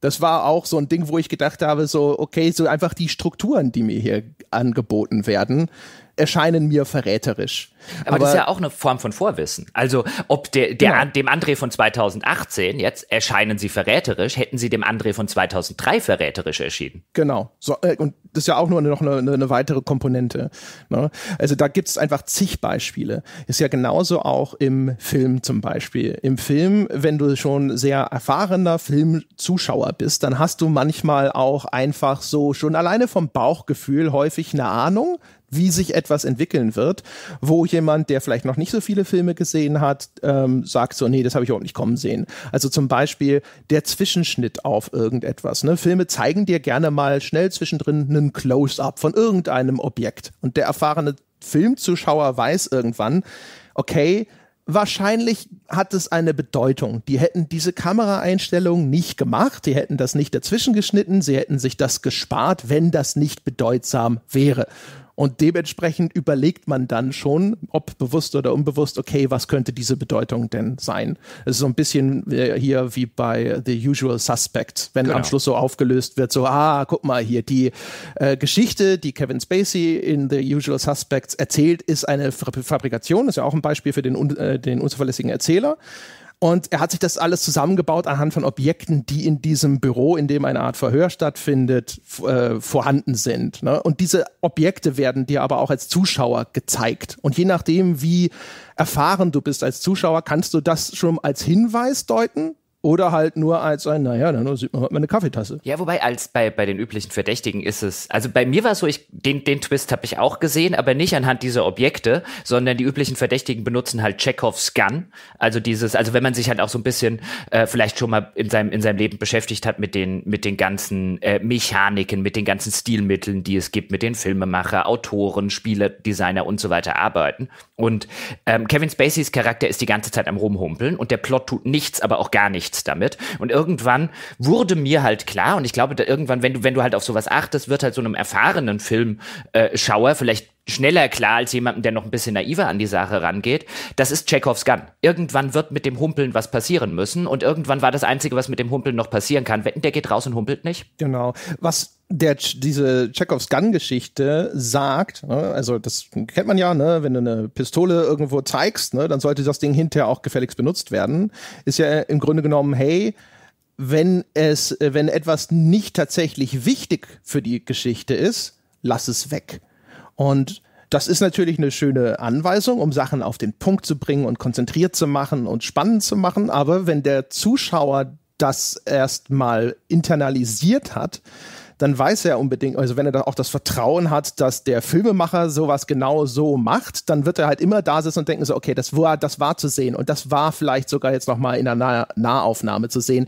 Das war auch so ein Ding, wo ich gedacht habe, so, okay, so einfach die Strukturen, die mir hier angeboten werden, erscheinen mir verräterisch. Aber, aber, das ist ja
auch eine Form von Vorwissen. Also ob der, der genau. dem André von 2018 jetzt erscheinen sie verräterisch, hätten sie dem André von 2003 verräterisch erschienen.
Genau. So, äh, und das ist ja auch nur noch eine, eine weitere Komponente. Ne? Also da gibt es einfach zig Beispiele. Ist ja genauso auch im Film zum Beispiel. Im Film, wenn du schon sehr erfahrener Filmzuschauer bist, dann hast du manchmal auch einfach so schon alleine vom Bauchgefühl häufig eine Ahnung, wie sich etwas entwickeln wird, wo jemand, der vielleicht noch nicht so viele Filme gesehen hat, ähm, sagt so, nee, das habe ich überhaupt nicht kommen sehen. Also zum Beispiel der Zwischenschnitt auf irgendetwas. Ne? Filme zeigen dir gerne mal schnell zwischendrin einen Close-up von irgendeinem Objekt. Und der erfahrene Filmzuschauer weiß irgendwann, okay, wahrscheinlich hat es eine Bedeutung. Die hätten diese Kameraeinstellung nicht gemacht, die hätten das nicht dazwischen geschnitten, sie hätten sich das gespart, wenn das nicht bedeutsam wäre. Und dementsprechend überlegt man dann schon, ob bewusst oder unbewusst, okay, was könnte diese Bedeutung denn sein? Es ist so ein bisschen äh, hier wie bei The Usual Suspects, wenn genau. am Schluss so aufgelöst wird, so, ah, guck mal hier, die äh, Geschichte, die Kevin Spacey in The Usual Suspects erzählt, ist eine Fabrikation, ist ja auch ein Beispiel für den, äh, den unzuverlässigen Erzähler. Und er hat sich das alles zusammengebaut anhand von Objekten, die in diesem Büro, in dem eine Art Verhör stattfindet, äh, vorhanden sind. Ne? Und diese Objekte werden dir aber auch als Zuschauer gezeigt. Und je nachdem, wie erfahren du bist als Zuschauer, kannst du das schon als Hinweis deuten oder halt nur als ein, naja, dann sieht man halt mal eine Kaffeetasse.
Ja, wobei als bei, bei den üblichen Verdächtigen ist es, also bei mir war es so, ich, den, den Twist habe ich auch gesehen, aber nicht anhand dieser Objekte, sondern die üblichen Verdächtigen benutzen halt Chekhovs Gun. Also dieses, also wenn man sich halt auch so ein bisschen äh, vielleicht schon mal in seinem, in seinem Leben beschäftigt hat mit den, mit den ganzen äh, Mechaniken, mit den ganzen Stilmitteln, die es gibt, mit den Filmemacher, Autoren, Spieler, Designer und so weiter arbeiten. Und ähm, Kevin Spaceys Charakter ist die ganze Zeit am Rumhumpeln und der Plot tut nichts, aber auch gar nichts nichts damit. Und irgendwann wurde mir halt klar, und ich glaube, da irgendwann, wenn du, wenn du halt auf sowas achtest, wird halt so einem erfahrenen Filmschauer vielleicht schneller klar als jemandem, der noch ein bisschen naiver an die Sache rangeht. Das ist Tschechows Gun. Irgendwann wird mit dem Humpeln was passieren müssen und irgendwann war das Einzige, was mit dem Humpeln noch passieren kann. Wetten, der geht raus und humpelt nicht. Genau. Was der, diese Chekhovs Gun-Geschichte
sagt, ne, also das kennt man ja, ne, wenn du eine Pistole irgendwo zeigst, ne, dann sollte das Ding hinterher auch gefälligst benutzt werden, ist ja im Grunde genommen, hey, wenn es, äh, wenn etwas nicht tatsächlich wichtig für die Geschichte ist, lass es weg. Und das ist natürlich eine schöne Anweisung, um Sachen auf den Punkt zu bringen und konzentriert zu machen und spannend zu machen. Aber wenn der Zuschauer das erstmal internalisiert hat, dann weiß er unbedingt, also wenn er da auch das Vertrauen hat, dass der Filmemacher sowas genau so macht, dann wird er halt immer da sitzen und denken so, okay, das war, das war zu sehen und das war vielleicht sogar jetzt nochmal in einer nah Nahaufnahme zu sehen.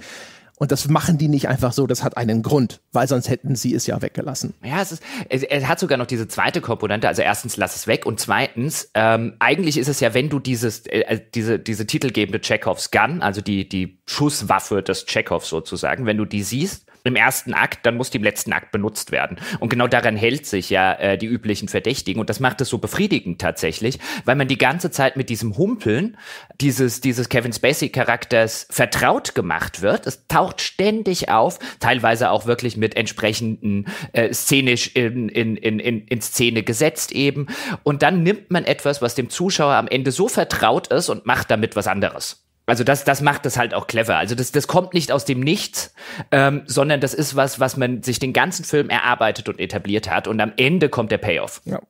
Und das machen die nicht einfach so, das hat einen Grund, weil sonst hätten sie es ja weggelassen.
Ja, es, ist, es, es hat sogar noch diese zweite Komponente. Also erstens, lass es weg. Und zweitens, ähm, eigentlich ist es ja, wenn du dieses, äh, äh diese, diese titelgebende Chekhovs Gun, also die, die Schusswaffe des Chekhovs sozusagen, wenn du die siehst, im ersten Akt, dann muss die im letzten Akt benutzt werden. Und genau daran hält sich ja äh, die üblichen Verdächtigen. Und das macht es so befriedigend tatsächlich, weil man die ganze Zeit mit diesem Humpeln dieses, dieses Kevin Spacey-Charakters vertraut gemacht wird. Es taucht ständig auf, teilweise auch wirklich mit entsprechenden äh, szenisch in, in, in, in, in Szene gesetzt eben. Und dann nimmt man etwas, was dem Zuschauer am Ende so vertraut ist und macht damit was anderes also das, das macht das halt auch clever. Also das, das kommt nicht aus dem Nichts, ähm, sondern das ist was, was man sich den ganzen Film erarbeitet und etabliert hat. Und am Ende kommt der Payoff.
Ja.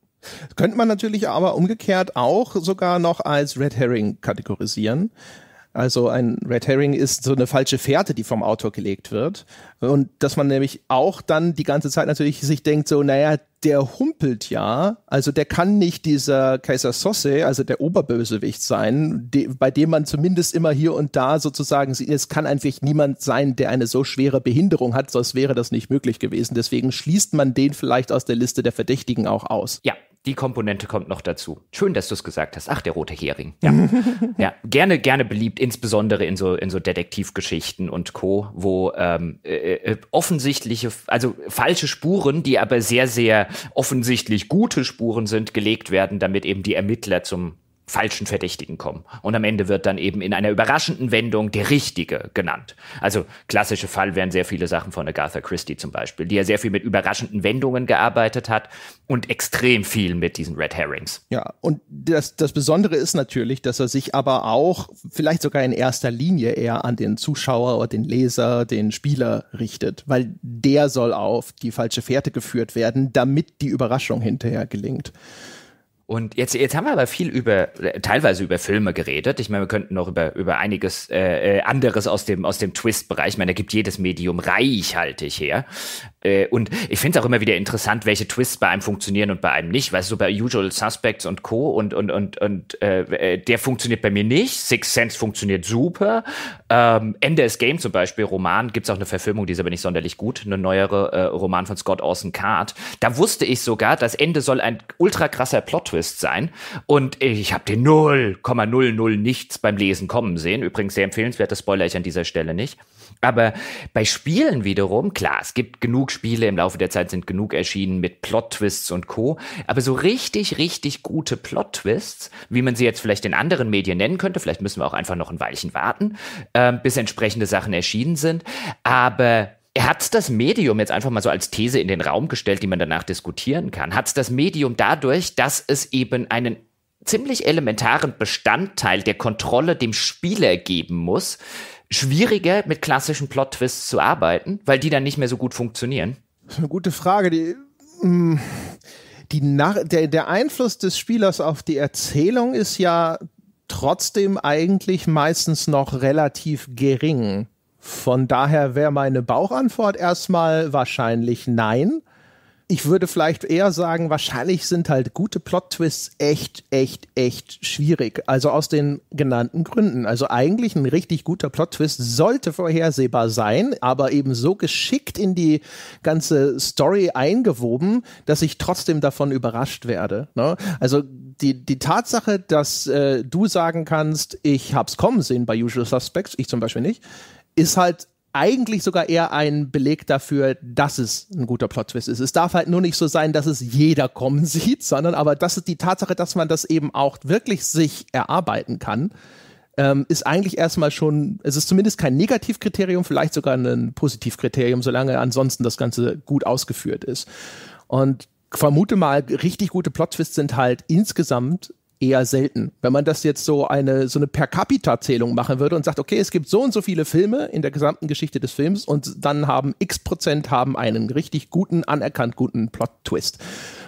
Könnte man natürlich aber umgekehrt auch sogar noch als Red Herring kategorisieren. Also ein Red Herring ist so eine falsche Fährte, die vom Autor gelegt wird. Und dass man nämlich auch dann die ganze Zeit natürlich sich denkt, so, naja, der humpelt ja, also der kann nicht dieser Kaiser Sosse, also der Oberbösewicht sein, de, bei dem man zumindest immer hier und da sozusagen sieht, es kann eigentlich niemand sein, der eine so schwere Behinderung hat, sonst wäre das nicht möglich gewesen. Deswegen schließt man den vielleicht aus der Liste der Verdächtigen
auch aus. Ja, die Komponente kommt noch dazu. Schön, dass du es gesagt hast. Ach, der rote Hering. Ja. ja, gerne, gerne beliebt, insbesondere in so, in so Detektivgeschichten und Co., wo ähm, äh, äh, offensichtliche, also falsche Spuren, die aber sehr, sehr offensichtlich gute Spuren sind, gelegt werden, damit eben die Ermittler zum falschen Verdächtigen kommen. Und am Ende wird dann eben in einer überraschenden Wendung der Richtige genannt. Also klassische Fall wären sehr viele Sachen von Agatha Christie zum Beispiel, die ja sehr viel mit überraschenden Wendungen gearbeitet hat und extrem viel mit diesen Red Herrings.
Ja, und das, das Besondere ist natürlich, dass er sich aber auch vielleicht sogar in erster Linie eher an den Zuschauer oder den Leser, den Spieler richtet, weil der soll auf die falsche Fährte geführt werden, damit die Überraschung hinterher gelingt.
Und jetzt, jetzt haben wir aber viel über, äh, teilweise über Filme geredet. Ich meine, wir könnten noch über, über einiges äh, äh anderes aus dem, aus dem Twist-Bereich. Ich meine, da gibt jedes Medium reichhaltig her. Äh, und ich finde es auch immer wieder interessant, welche Twists bei einem funktionieren und bei einem nicht. Weißt du, so bei Usual Suspects und Co. und, und, und, und äh, äh der funktioniert bei mir nicht. Six Sense funktioniert super. Ähm, Ender's Game zum Beispiel, Roman, gibt es auch eine Verfilmung, die ist aber nicht sonderlich gut. Eine neuere äh, Roman von Scott Orson Card. Da wusste ich sogar, das Ende soll ein ultra krasser Plot-Twist sein. Und ich habe den 0,00 nichts beim Lesen kommen sehen. Übrigens sehr empfehlenswert, das spoiler ich an dieser Stelle nicht. Aber bei Spielen wiederum, klar, es gibt genug Spiele im Laufe der Zeit sind genug erschienen mit Plot-Twists und Co. Aber so richtig, richtig gute Plot-Twists, wie man sie jetzt vielleicht in anderen Medien nennen könnte, vielleicht müssen wir auch einfach noch ein Weilchen warten, äh, bis entsprechende Sachen erschienen sind. Aber er hat das Medium jetzt einfach mal so als These in den Raum gestellt, die man danach diskutieren kann. Hat das Medium dadurch, dass es eben einen ziemlich elementaren Bestandteil der Kontrolle dem Spieler geben muss, schwieriger, mit klassischen Plot-Twists zu arbeiten, weil die dann nicht mehr so gut funktionieren?
Das ist eine gute Frage. Die, mm, die Nach der, der Einfluss des Spielers auf die Erzählung ist ja trotzdem eigentlich meistens noch relativ gering. Von daher wäre meine Bauchantwort erstmal wahrscheinlich nein ich würde vielleicht eher sagen, wahrscheinlich sind halt gute Plot-Twists echt, echt, echt schwierig. Also aus den genannten Gründen. Also eigentlich ein richtig guter Plot-Twist sollte vorhersehbar sein, aber eben so geschickt in die ganze Story eingewoben, dass ich trotzdem davon überrascht werde. Ne? Also die, die Tatsache, dass äh, du sagen kannst, ich hab's kommen sehen bei Usual Suspects, ich zum Beispiel nicht, ist halt eigentlich sogar eher ein Beleg dafür, dass es ein guter Plot-Twist ist. Es darf halt nur nicht so sein, dass es jeder kommen sieht, sondern aber das ist die Tatsache, dass man das eben auch wirklich sich erarbeiten kann, ähm, ist eigentlich erstmal schon, es ist zumindest kein Negativkriterium, vielleicht sogar ein Positivkriterium, solange ansonsten das Ganze gut ausgeführt ist. Und vermute mal, richtig gute Plot-Twists sind halt insgesamt eher selten. Wenn man das jetzt so eine, so eine Per-Capita-Zählung machen würde und sagt, okay, es gibt so und so viele Filme in der gesamten Geschichte des Films und dann haben x Prozent haben einen richtig guten, anerkannt guten Plot-Twist.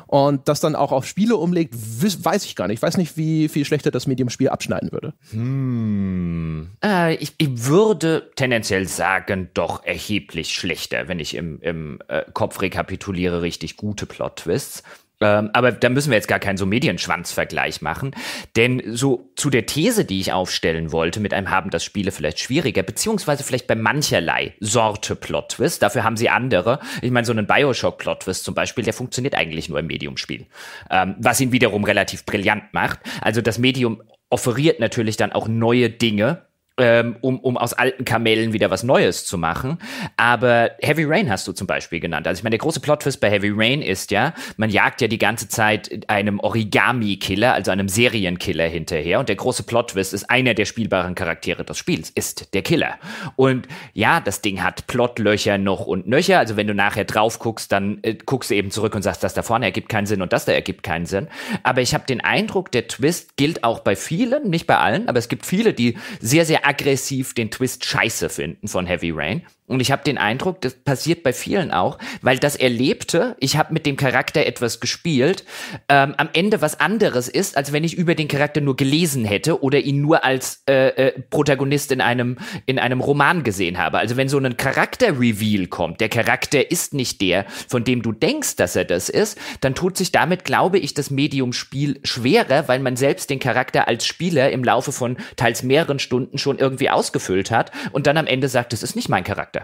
Und das dann auch auf Spiele umlegt, weiß ich gar nicht. Ich weiß nicht, wie viel schlechter das Medium-Spiel abschneiden würde.
Hm. Äh, ich, ich, würde tendenziell sagen, doch erheblich schlechter, wenn ich im, im äh, Kopf rekapituliere, richtig gute Plot-Twists. Ähm, aber da müssen wir jetzt gar keinen so Medienschwanzvergleich machen, denn so zu der These, die ich aufstellen wollte, mit einem haben das Spiele vielleicht schwieriger, beziehungsweise vielleicht bei mancherlei Sorte Plot-Twist, dafür haben sie andere. Ich meine, so einen Bioshock-Plot-Twist zum Beispiel, der funktioniert eigentlich nur im Mediumspiel. ähm, was ihn wiederum relativ brillant macht. Also das Medium offeriert natürlich dann auch neue Dinge, ähm, um, um aus alten Kamellen wieder was Neues zu machen. Aber Heavy Rain hast du zum Beispiel genannt. Also ich meine, der große Plot-Twist bei Heavy Rain ist ja, man jagt ja die ganze Zeit einem Origami-Killer, also einem Serienkiller hinterher. Und der große Plot-Twist ist, einer der spielbaren Charaktere des Spiels ist der Killer. Und ja, das Ding hat Plotlöcher noch und nöcher. Also wenn du nachher drauf guckst, dann äh, guckst du eben zurück und sagst, das da vorne ergibt keinen Sinn und das da ergibt keinen Sinn. Aber ich habe den Eindruck, der Twist gilt auch bei vielen, nicht bei allen, aber es gibt viele, die sehr, sehr aggressiv den Twist scheiße finden von Heavy Rain. Und ich habe den Eindruck, das passiert bei vielen auch, weil das Erlebte, ich habe mit dem Charakter etwas gespielt, ähm, am Ende was anderes ist, als wenn ich über den Charakter nur gelesen hätte oder ihn nur als äh, äh, Protagonist in einem, in einem Roman gesehen habe. Also wenn so ein Charakter-Reveal kommt, der Charakter ist nicht der, von dem du denkst, dass er das ist, dann tut sich damit, glaube ich, das Medium-Spiel schwerer, weil man selbst den Charakter als Spieler im Laufe von teils mehreren Stunden schon irgendwie ausgefüllt hat und dann am Ende sagt, das ist nicht mein Charakter.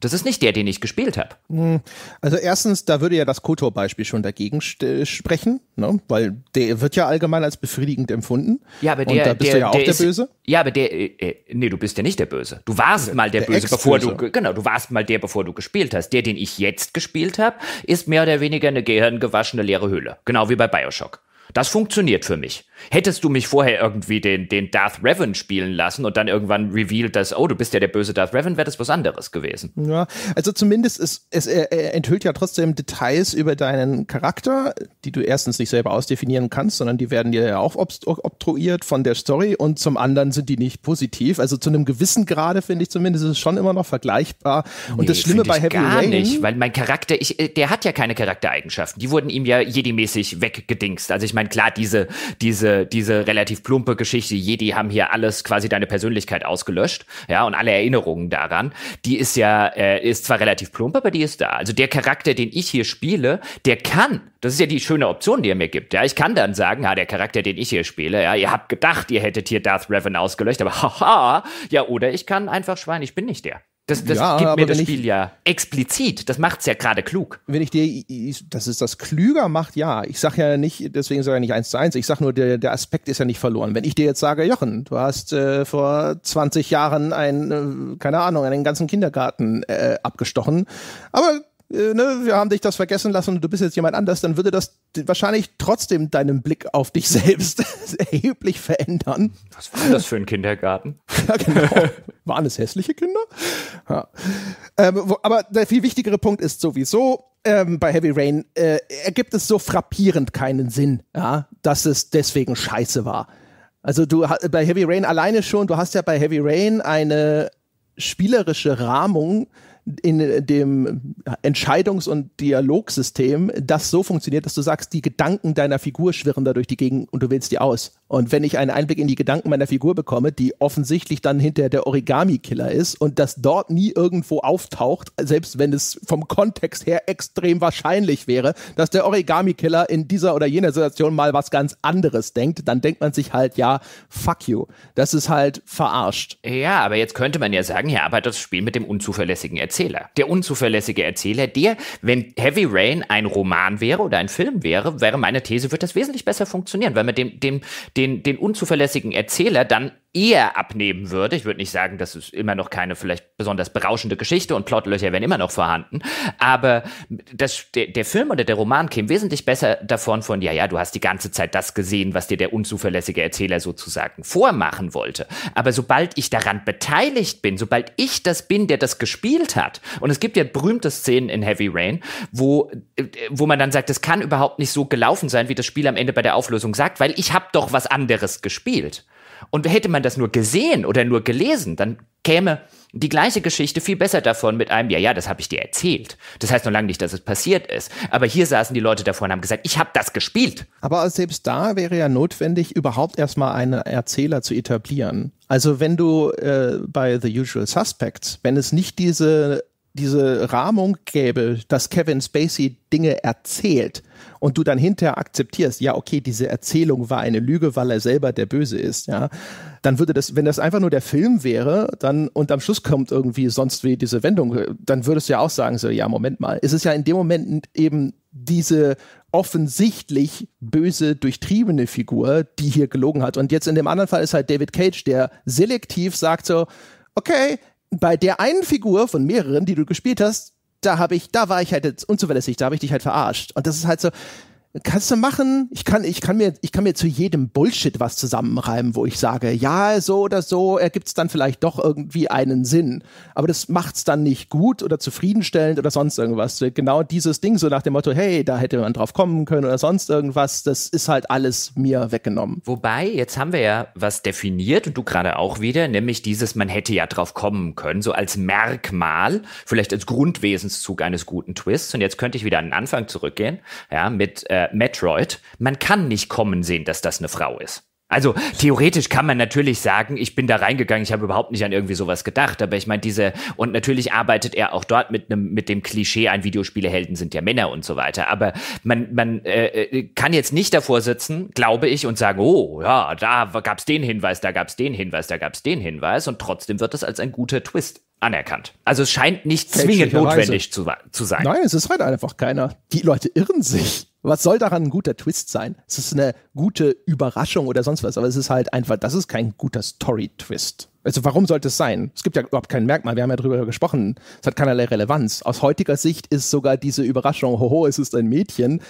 Das ist nicht der, den ich gespielt habe.
Hm. Also erstens, da würde ja das Kotor-Beispiel schon dagegen äh, sprechen, ne? weil der wird ja allgemein als befriedigend empfunden. Ja,
aber der, Und da bist der, du ja auch der, der Böse. Ja, aber der, äh, äh, nee, du bist ja nicht der Böse. Du warst mal der, Böse, bevor du, genau, du warst mal der, bevor du gespielt hast. Der, den ich jetzt gespielt habe, ist mehr oder weniger eine gehirngewaschene leere Höhle. Genau wie bei Bioshock. Das funktioniert für mich. Hättest du mich vorher irgendwie den, den Darth Revan spielen lassen und dann irgendwann revealed, dass, oh, du bist ja der böse Darth Revan, wäre das was anderes gewesen.
Ja, also zumindest es, es er, enthüllt ja trotzdem Details über deinen Charakter, die du erstens nicht selber ausdefinieren kannst, sondern die werden dir ja auch obstruiert von der Story und zum anderen sind die nicht positiv. Also zu einem gewissen Grade finde ich zumindest ist es schon immer noch vergleichbar. Und nee, das Schlimme bei Heavy gar Rain. nicht,
weil mein Charakter, ich, äh, der hat ja keine Charaktereigenschaften. Die wurden ihm ja jedimäßig weggedingst. Also ich meine, klar, diese, diese diese, diese relativ plumpe Geschichte, Jedi haben hier alles quasi deine Persönlichkeit ausgelöscht, ja, und alle Erinnerungen daran, die ist ja, äh, ist zwar relativ plump, aber die ist da. Also der Charakter, den ich hier spiele, der kann, das ist ja die schöne Option, die er mir gibt, ja, ich kann dann sagen, ja, der Charakter, den ich hier spiele, ja, ihr habt gedacht, ihr hättet hier Darth Revan ausgelöscht, aber haha, ja, oder ich kann einfach schwein, ich bin nicht der. Das, das ja, gibt mir das Spiel ich, ja explizit. Das macht es ja gerade klug. Wenn ich dir, dass es das klüger macht, ja. Ich
sage ja nicht, deswegen sage ich nicht eins zu eins. Ich sage nur, der, der Aspekt ist ja nicht verloren. Wenn ich dir jetzt sage, Jochen, du hast äh, vor 20 Jahren ein, äh, keine Ahnung, einen ganzen Kindergarten äh, abgestochen, aber äh, ne, wir haben dich das vergessen lassen und du bist jetzt jemand anders, dann würde das wahrscheinlich trotzdem deinen Blick auf dich selbst erheblich verändern. Was war das für
ein Kindergarten? ja, genau.
Waren es hässliche Kinder? Ja. Ähm, wo, aber der viel wichtigere Punkt ist sowieso, ähm, bei Heavy Rain äh, ergibt es so frappierend keinen Sinn, ja, dass es deswegen scheiße war. Also du bei Heavy Rain alleine schon, du hast ja bei Heavy Rain eine spielerische Rahmung, in äh, dem Entscheidungs- und Dialogsystem das so funktioniert, dass du sagst, die Gedanken deiner Figur schwirren da durch die Gegend und du wählst die aus. Und wenn ich einen Einblick in die Gedanken meiner Figur bekomme, die offensichtlich dann hinter der Origami-Killer ist und das dort nie irgendwo auftaucht, selbst wenn es vom Kontext her extrem wahrscheinlich wäre, dass der Origami-Killer in dieser oder jener Situation mal was ganz anderes denkt, dann denkt man sich halt, ja, fuck you. Das
ist halt verarscht. Ja, aber jetzt könnte man ja sagen, ja, aber das Spiel mit dem unzuverlässigen Erzähler. Der unzuverlässige Erzähler, der, wenn Heavy Rain ein Roman wäre oder ein Film wäre, wäre meine These, wird das wesentlich besser funktionieren, weil man dem, dem den, den unzuverlässigen Erzähler dann eher abnehmen würde. Ich würde nicht sagen, das ist immer noch keine vielleicht besonders berauschende Geschichte und Plotlöcher werden immer noch vorhanden. Aber das, der, der Film oder der Roman käme wesentlich besser davon von, ja, ja, du hast die ganze Zeit das gesehen, was dir der unzuverlässige Erzähler sozusagen vormachen wollte. Aber sobald ich daran beteiligt bin, sobald ich das bin, der das gespielt hat, und es gibt ja berühmte Szenen in Heavy Rain, wo, äh, wo man dann sagt, das kann überhaupt nicht so gelaufen sein, wie das Spiel am Ende bei der Auflösung sagt, weil ich habe doch was anderes gespielt. Und hätte man das nur gesehen oder nur gelesen, dann käme die gleiche Geschichte viel besser davon mit einem, ja, ja, das habe ich dir erzählt. Das heißt noch lange nicht, dass es passiert ist. Aber hier saßen die Leute davor und haben gesagt, ich habe das gespielt.
Aber selbst da wäre ja notwendig, überhaupt erstmal einen Erzähler zu etablieren. Also wenn du äh, bei The Usual Suspects, wenn es nicht diese diese Rahmung gäbe, dass Kevin Spacey Dinge erzählt und du dann hinterher akzeptierst, ja, okay, diese Erzählung war eine Lüge, weil er selber der Böse ist, ja, dann würde das, wenn das einfach nur der Film wäre, dann und am Schluss kommt irgendwie sonst wie diese Wendung, dann würdest du ja auch sagen, so, ja, Moment mal, es ist ja in dem Moment eben diese offensichtlich böse, durchtriebene Figur, die hier gelogen hat. Und jetzt in dem anderen Fall ist halt David Cage, der selektiv sagt so, okay, bei der einen Figur von mehreren, die du gespielt hast, da habe ich, da war ich halt jetzt unzuverlässig, da habe ich dich halt verarscht. Und das ist halt so, Kannst du machen? Ich kann, ich kann mir, ich kann mir zu jedem Bullshit was zusammenreimen, wo ich sage, ja, so oder so, ergibt es dann vielleicht doch irgendwie einen Sinn. Aber das macht's dann nicht gut oder zufriedenstellend oder sonst irgendwas. Genau dieses Ding, so nach dem Motto, hey, da hätte man drauf kommen können oder sonst
irgendwas, das ist halt alles mir weggenommen. Wobei, jetzt haben wir ja was definiert und du gerade auch wieder, nämlich dieses, man hätte ja drauf kommen können, so als Merkmal, vielleicht als Grundwesenszug eines guten Twists. Und jetzt könnte ich wieder an den Anfang zurückgehen, ja, mit äh, äh, Metroid, man kann nicht kommen sehen, dass das eine Frau ist. Also theoretisch kann man natürlich sagen, ich bin da reingegangen, ich habe überhaupt nicht an irgendwie sowas gedacht, aber ich meine diese und natürlich arbeitet er auch dort mit einem mit dem Klischee, ein Videospielehelden sind ja Männer und so weiter, aber man man äh, äh kann jetzt nicht davor sitzen, glaube ich, und sagen, oh ja, da gab es den Hinweis, da gab es den Hinweis, da gab es den Hinweis und trotzdem wird das als ein guter Twist anerkannt. Also es scheint nicht zwingend notwendig zu, zu sein. Nein,
es ist halt einfach keiner. Die Leute irren sich. Was soll daran ein guter Twist sein? Es ist eine gute Überraschung oder sonst was, aber es ist halt einfach, das ist kein guter Story-Twist. Also warum sollte es sein? Es gibt ja überhaupt kein Merkmal, wir haben ja drüber gesprochen. Es hat keinerlei Relevanz. Aus heutiger Sicht ist sogar diese Überraschung, hoho, es ist ein Mädchen,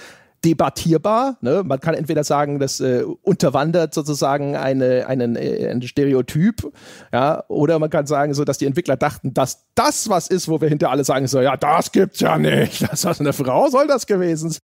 debattierbar. Ne? Man kann entweder sagen, das äh, unterwandert sozusagen eine, einen, äh, ein Stereotyp, ja, oder man kann sagen, so, dass die Entwickler dachten, dass das was ist, wo wir hinter alle sagen, so, ja, das gibt's ja nicht. Das ist eine Frau soll das gewesen sein.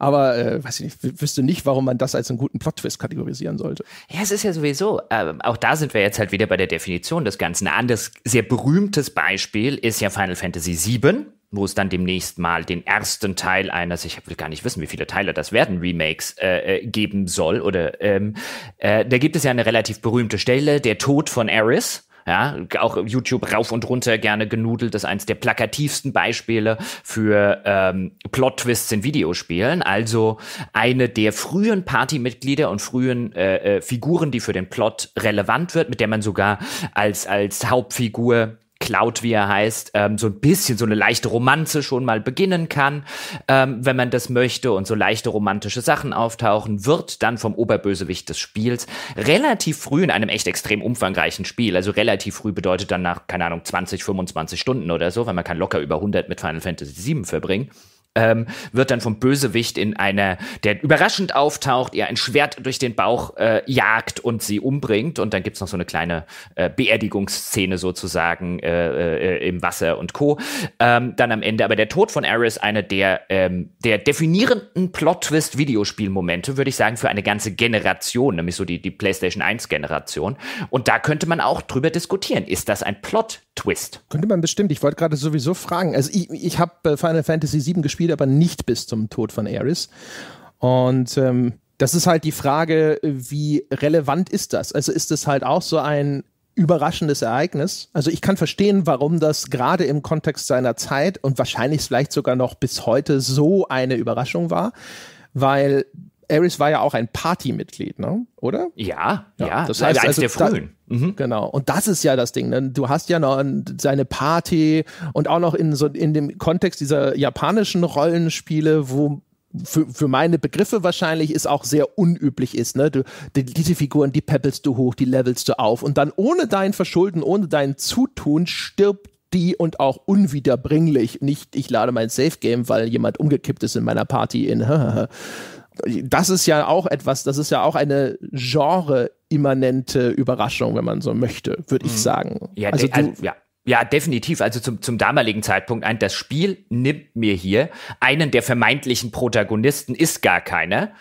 Aber äh, weiß ich nicht, wüsste nicht, warum man das als einen guten Plot-Twist kategorisieren sollte.
Ja, es ist ja sowieso, äh, auch da sind wir jetzt halt wieder bei der Definition des Ganzen. Ein anderes, sehr berühmtes Beispiel ist ja Final Fantasy VII, wo es dann demnächst mal den ersten Teil eines, ich will gar nicht wissen, wie viele Teile das werden, Remakes äh, äh geben soll. Oder ähm, äh, da gibt es ja eine relativ berühmte Stelle, der Tod von Eris ja, auch YouTube rauf und runter gerne genudelt ist eines der plakativsten Beispiele für ähm, Plot-Twists in Videospielen. Also eine der frühen Partymitglieder und frühen äh, äh, Figuren, die für den Plot relevant wird, mit der man sogar als, als Hauptfigur Cloud, wie er heißt, ähm, so ein bisschen so eine leichte Romanze schon mal beginnen kann, ähm, wenn man das möchte und so leichte romantische Sachen auftauchen, wird dann vom Oberbösewicht des Spiels relativ früh in einem echt extrem umfangreichen Spiel, also relativ früh bedeutet dann nach, keine Ahnung, 20, 25 Stunden oder so, weil man kann locker über 100 mit Final Fantasy VII verbringen, ähm, wird dann vom Bösewicht in einer, der überraschend auftaucht, ihr ein Schwert durch den Bauch äh, jagt und sie umbringt. Und dann gibt es noch so eine kleine äh, Beerdigungsszene sozusagen äh, äh, im Wasser und Co. Ähm, dann am Ende. Aber der Tod von Ares, einer der, ähm, der definierenden Plot-Twist-Videospielmomente, würde ich sagen, für eine ganze Generation, nämlich so die, die PlayStation 1-Generation. Und da könnte man auch drüber diskutieren. Ist das ein Plot-Twist? Könnte man bestimmt. Ich wollte gerade sowieso
fragen. Also ich, ich habe äh, Final Fantasy VII gespielt spielt aber nicht bis zum Tod von Ares. Und ähm, das ist halt die Frage, wie relevant ist das? Also ist es halt auch so ein überraschendes Ereignis. Also ich kann verstehen, warum das gerade im Kontext seiner Zeit und wahrscheinlich vielleicht sogar noch bis heute so eine Überraschung war, weil Ares war ja auch ein Partymitglied, ne? oder? Ja, ja. ja. Das heißt, eins also, der frühen. Da, mhm. Genau. Und das ist ja das Ding. Ne? Du hast ja noch seine Party und auch noch in so in dem Kontext dieser japanischen Rollenspiele, wo für, für meine Begriffe wahrscheinlich ist auch sehr unüblich ist. Ne? Du, die, diese Figuren, die peppelst du hoch, die levelst du auf und dann ohne dein Verschulden, ohne dein Zutun stirbt die und auch unwiederbringlich. Nicht, ich lade mein Safe Game, weil jemand umgekippt ist in meiner Party in. das ist ja auch etwas, das ist ja auch eine genre-immanente Überraschung, wenn man so möchte, würde ich mhm. sagen. Ja, also, du, also,
ja. Ja, definitiv. Also zum, zum damaligen Zeitpunkt ein, das Spiel nimmt mir hier einen der vermeintlichen Protagonisten, ist gar keiner,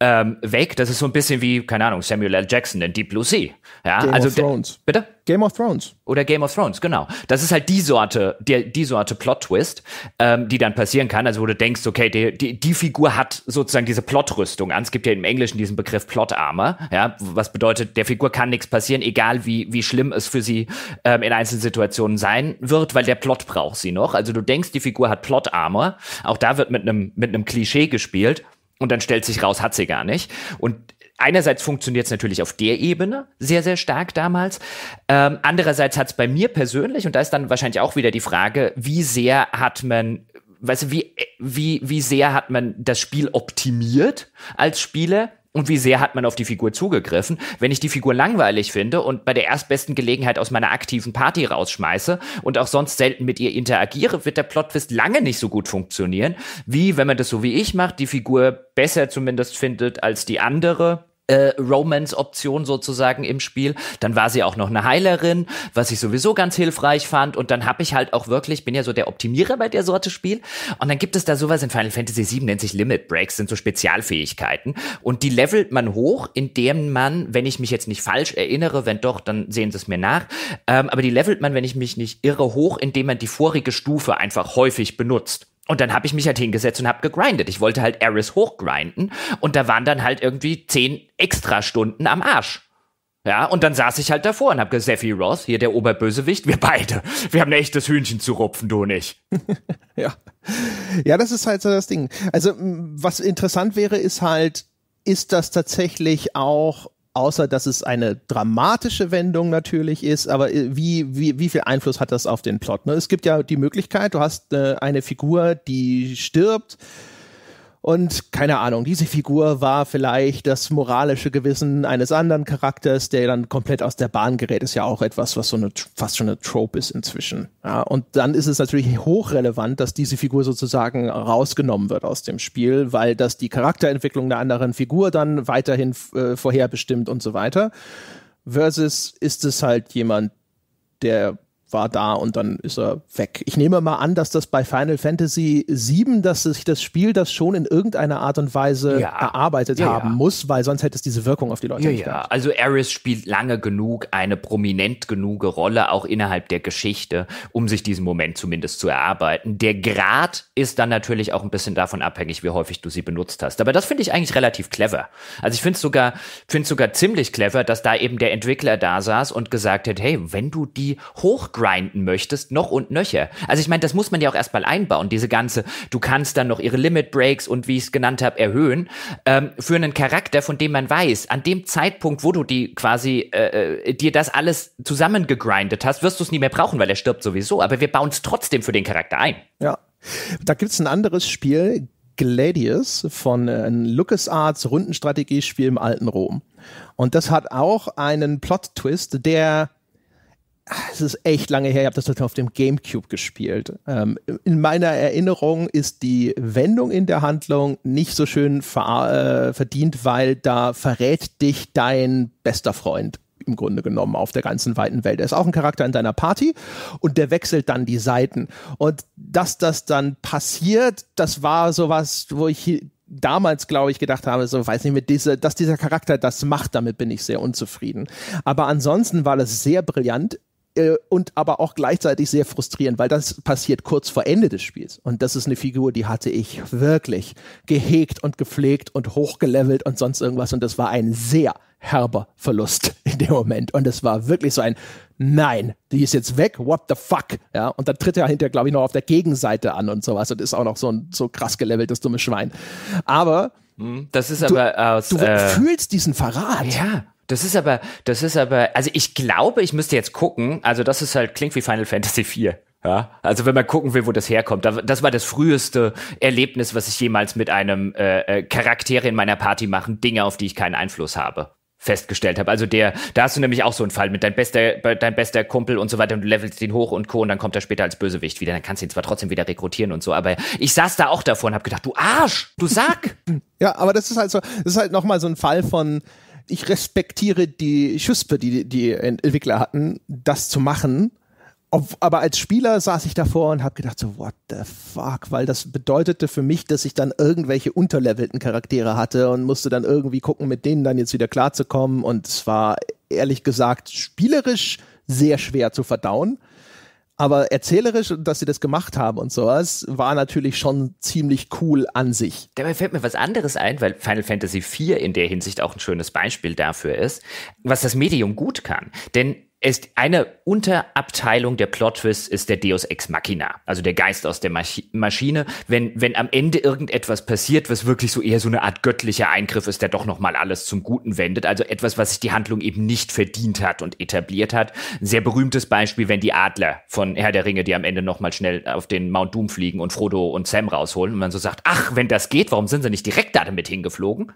ähm, weg. Das ist so ein bisschen wie, keine Ahnung, Samuel L. Jackson in Deep Blue Sea. Ja, Game also, Bitte? Game of Thrones. Oder Game of Thrones, genau. Das ist halt die Sorte, die, die Sorte Plot-Twist, ähm, die dann passieren kann. Also, wo du denkst, okay, die, die, die Figur hat sozusagen diese Plot-Rüstung an. Es gibt ja im Englischen diesen Begriff Plot-Armor, ja, was bedeutet, der Figur kann nichts passieren, egal wie, wie schlimm es für sie ähm, in einzelnen Situationen sein wird, weil der Plot braucht sie noch. Also, du denkst, die Figur hat Plot-Armor. Auch da wird mit einem mit einem Klischee gespielt. Und dann stellt sich raus, hat sie gar nicht. Und einerseits funktioniert es natürlich auf der Ebene sehr, sehr stark damals. Ähm, andererseits hat es bei mir persönlich, und da ist dann wahrscheinlich auch wieder die Frage, wie sehr hat man weißt du, wie, wie, wie sehr hat man das Spiel optimiert als Spieler? Und wie sehr hat man auf die Figur zugegriffen? Wenn ich die Figur langweilig finde und bei der erstbesten Gelegenheit aus meiner aktiven Party rausschmeiße und auch sonst selten mit ihr interagiere, wird der Plotwist lange nicht so gut funktionieren, wie wenn man das so wie ich macht, die Figur besser zumindest findet als die andere äh, Romance-Option sozusagen im Spiel. Dann war sie auch noch eine Heilerin, was ich sowieso ganz hilfreich fand. Und dann habe ich halt auch wirklich, bin ja so der Optimierer bei der Sorte Spiel. Und dann gibt es da sowas in Final Fantasy VII, nennt sich Limit Breaks, sind so Spezialfähigkeiten. Und die levelt man hoch, indem man, wenn ich mich jetzt nicht falsch erinnere, wenn doch, dann sehen Sie es mir nach. Ähm, aber die levelt man, wenn ich mich nicht irre, hoch, indem man die vorige Stufe einfach häufig benutzt. Und dann habe ich mich halt hingesetzt und habe gegrindet. Ich wollte halt Eris hochgrinden und da waren dann halt irgendwie zehn extra Stunden am Arsch. Ja, und dann saß ich halt davor und hab gesagt, Sephi Roth, hier der Oberbösewicht, wir beide, wir haben ein echtes Hühnchen zu rupfen, du nicht.
ja. Ja, das ist halt so das Ding. Also, was interessant wäre, ist halt, ist das tatsächlich auch außer dass es eine dramatische Wendung natürlich ist, aber äh, wie, wie, wie viel Einfluss hat das auf den Plot? Ne? Es gibt ja die Möglichkeit, du hast äh, eine Figur, die stirbt, und keine Ahnung, diese Figur war vielleicht das moralische Gewissen eines anderen Charakters, der dann komplett aus der Bahn gerät, ist ja auch etwas, was so eine fast schon eine Trope ist inzwischen. Ja, und dann ist es natürlich hochrelevant, dass diese Figur sozusagen rausgenommen wird aus dem Spiel, weil das die Charakterentwicklung der anderen Figur dann weiterhin äh, vorherbestimmt und so weiter. Versus ist es halt jemand, der war da und dann ist er weg. Ich nehme mal an, dass das bei Final Fantasy VII, dass sich das Spiel das schon in irgendeiner Art und Weise ja. erarbeitet ja, haben ja. muss, weil sonst hätte es diese Wirkung auf die Leute ja, nicht gehabt.
Ja, also Eris spielt lange genug eine prominent genug Rolle auch innerhalb der Geschichte, um sich diesen Moment zumindest zu erarbeiten. Der Grad ist dann natürlich auch ein bisschen davon abhängig, wie häufig du sie benutzt hast. Aber das finde ich eigentlich relativ clever. Also ich finde es sogar, find's sogar ziemlich clever, dass da eben der Entwickler da saß und gesagt hat, hey, wenn du die hoch grinden möchtest, noch und nöcher. Also ich meine, das muss man ja auch erstmal einbauen, diese ganze, du kannst dann noch ihre Limit Breaks und wie ich es genannt habe, erhöhen, ähm, für einen Charakter, von dem man weiß, an dem Zeitpunkt, wo du die quasi äh, äh dir das alles zusammengegrindet hast, wirst du es nie mehr brauchen, weil er stirbt sowieso. Aber wir bauen es trotzdem für den Charakter ein.
Ja. Da gibt es ein anderes Spiel, Gladius von äh, LucasArts Rundenstrategiespiel im alten Rom. Und das hat auch einen Plot-Twist, der Ah, es ist echt lange her, ich habe das auf dem GameCube gespielt. Ähm, in meiner Erinnerung ist die Wendung in der Handlung nicht so schön ver äh, verdient, weil da verrät dich dein bester Freund im Grunde genommen auf der ganzen weiten Welt. Er ist auch ein Charakter in deiner Party und der wechselt dann die Seiten. Und dass das dann passiert, das war sowas, wo ich damals, glaube ich, gedacht habe, so weiß nicht, mit diese, dass dieser Charakter das macht, damit bin ich sehr unzufrieden. Aber ansonsten war das sehr brillant äh, und aber auch gleichzeitig sehr frustrierend, weil das passiert kurz vor Ende des Spiels. Und das ist eine Figur, die hatte ich wirklich gehegt und gepflegt und hochgelevelt und sonst irgendwas. Und das war ein sehr herber Verlust in dem Moment. Und es war wirklich so ein Nein, die ist jetzt weg, what the fuck? Ja, und dann tritt er hinterher, glaube ich, noch auf der Gegenseite an und sowas und ist auch noch so ein so krass geleveltes dummes Schwein. Aber hm,
das ist aber du, aus. Du äh, fühlst
diesen Verrat. Ja.
Das ist aber, das ist aber, also ich glaube, ich müsste jetzt gucken. Also das ist halt, klingt wie Final Fantasy IV. Ja, also wenn man gucken will, wo das herkommt, das war das früheste Erlebnis, was ich jemals mit einem äh, äh Charakter in meiner Party machen, Dinge, auf die ich keinen Einfluss habe festgestellt habe. Also der, da hast du nämlich auch so einen Fall mit dein bester, dein bester Kumpel und so weiter und du levelst ihn hoch und Co. und dann kommt er später als Bösewicht wieder. Dann kannst du ihn zwar trotzdem wieder rekrutieren und so, aber ich saß da auch davor und hab gedacht, du Arsch, du Sack. ja, aber das
ist halt so, das ist halt nochmal so ein Fall von, ich respektiere die Schüspe, die die Entwickler hatten, das zu machen. Ob, aber als Spieler saß ich davor und habe gedacht so, what the fuck, weil das bedeutete für mich, dass ich dann irgendwelche unterlevelten Charaktere hatte und musste dann irgendwie gucken, mit denen dann jetzt wieder klarzukommen und es war ehrlich gesagt spielerisch sehr schwer zu verdauen. Aber erzählerisch dass sie das gemacht haben
und sowas, war natürlich schon ziemlich cool an sich. Dabei fällt mir was anderes ein, weil Final Fantasy IV in der Hinsicht auch ein schönes Beispiel dafür ist, was das Medium gut kann. Denn ist eine Unterabteilung der Plot Twist ist der Deus Ex Machina, also der Geist aus der Machi Maschine. Wenn wenn am Ende irgendetwas passiert, was wirklich so eher so eine Art göttlicher Eingriff ist, der doch nochmal alles zum Guten wendet, also etwas, was sich die Handlung eben nicht verdient hat und etabliert hat. Ein sehr berühmtes Beispiel, wenn die Adler von Herr der Ringe, die am Ende nochmal schnell auf den Mount Doom fliegen und Frodo und Sam rausholen und man so sagt, ach, wenn das geht, warum sind sie nicht direkt da damit hingeflogen?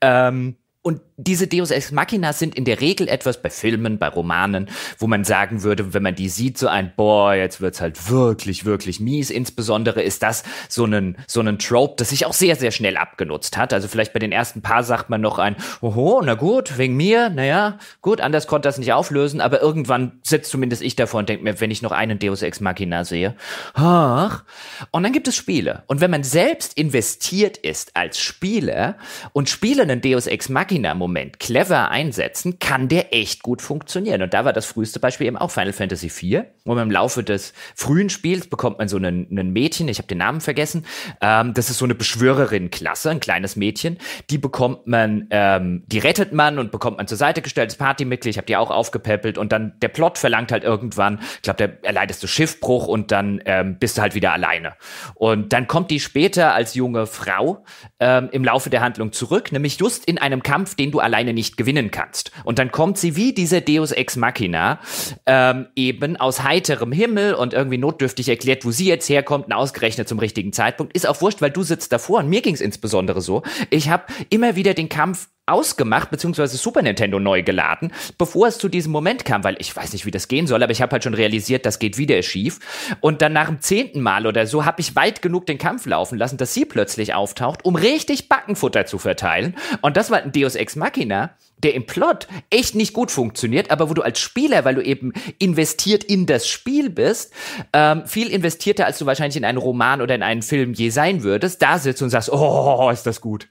Ähm, und diese Deus Ex Machina sind in der Regel etwas bei Filmen, bei Romanen, wo man sagen würde, wenn man die sieht, so ein, boah, jetzt wird's halt wirklich, wirklich mies. Insbesondere ist das so ein, so ein Trope, das sich auch sehr, sehr schnell abgenutzt hat. Also vielleicht bei den ersten paar sagt man noch ein, oho, na gut, wegen mir, naja, gut, anders konnte das nicht auflösen, aber irgendwann sitzt zumindest ich davor und denke mir, wenn ich noch einen Deus Ex Machina sehe, ach. Und dann gibt es Spiele. Und wenn man selbst investiert ist als Spieler und Spiele einen Deus Ex Machina Vagina-Moment clever einsetzen, kann der echt gut funktionieren. Und da war das früheste Beispiel eben auch Final Fantasy IV. wo man im Laufe des frühen Spiels bekommt man so einen, einen Mädchen, ich habe den Namen vergessen, ähm, das ist so eine Beschwörerin-Klasse, ein kleines Mädchen. Die bekommt man, ähm, die rettet man und bekommt man zur Seite gestellt, als Partymitglied. Ich habe die auch aufgepäppelt. Und dann der Plot verlangt halt irgendwann, ich glaube, da erleidest du Schiffbruch und dann ähm, bist du halt wieder alleine. Und dann kommt die später als junge Frau ähm, im Laufe der Handlung zurück, nämlich just in einem Kampf Kampf, den du alleine nicht gewinnen kannst. Und dann kommt sie wie diese Deus Ex Machina ähm, eben aus heiterem Himmel und irgendwie notdürftig erklärt, wo sie jetzt herkommt und ausgerechnet zum richtigen Zeitpunkt. Ist auch wurscht, weil du sitzt davor und mir ging es insbesondere so. Ich habe immer wieder den Kampf ausgemacht, beziehungsweise Super Nintendo neu geladen, bevor es zu diesem Moment kam, weil ich weiß nicht, wie das gehen soll, aber ich habe halt schon realisiert, das geht wieder schief. Und dann nach dem zehnten Mal oder so habe ich weit genug den Kampf laufen lassen, dass sie plötzlich auftaucht, um richtig Backenfutter zu verteilen. Und das war ein Deus Ex Machina, der im Plot echt nicht gut funktioniert, aber wo du als Spieler, weil du eben investiert in das Spiel bist, ähm, viel investierter, als du wahrscheinlich in einen Roman oder in einen Film je sein würdest, da sitzt und sagst, oh, ist das gut.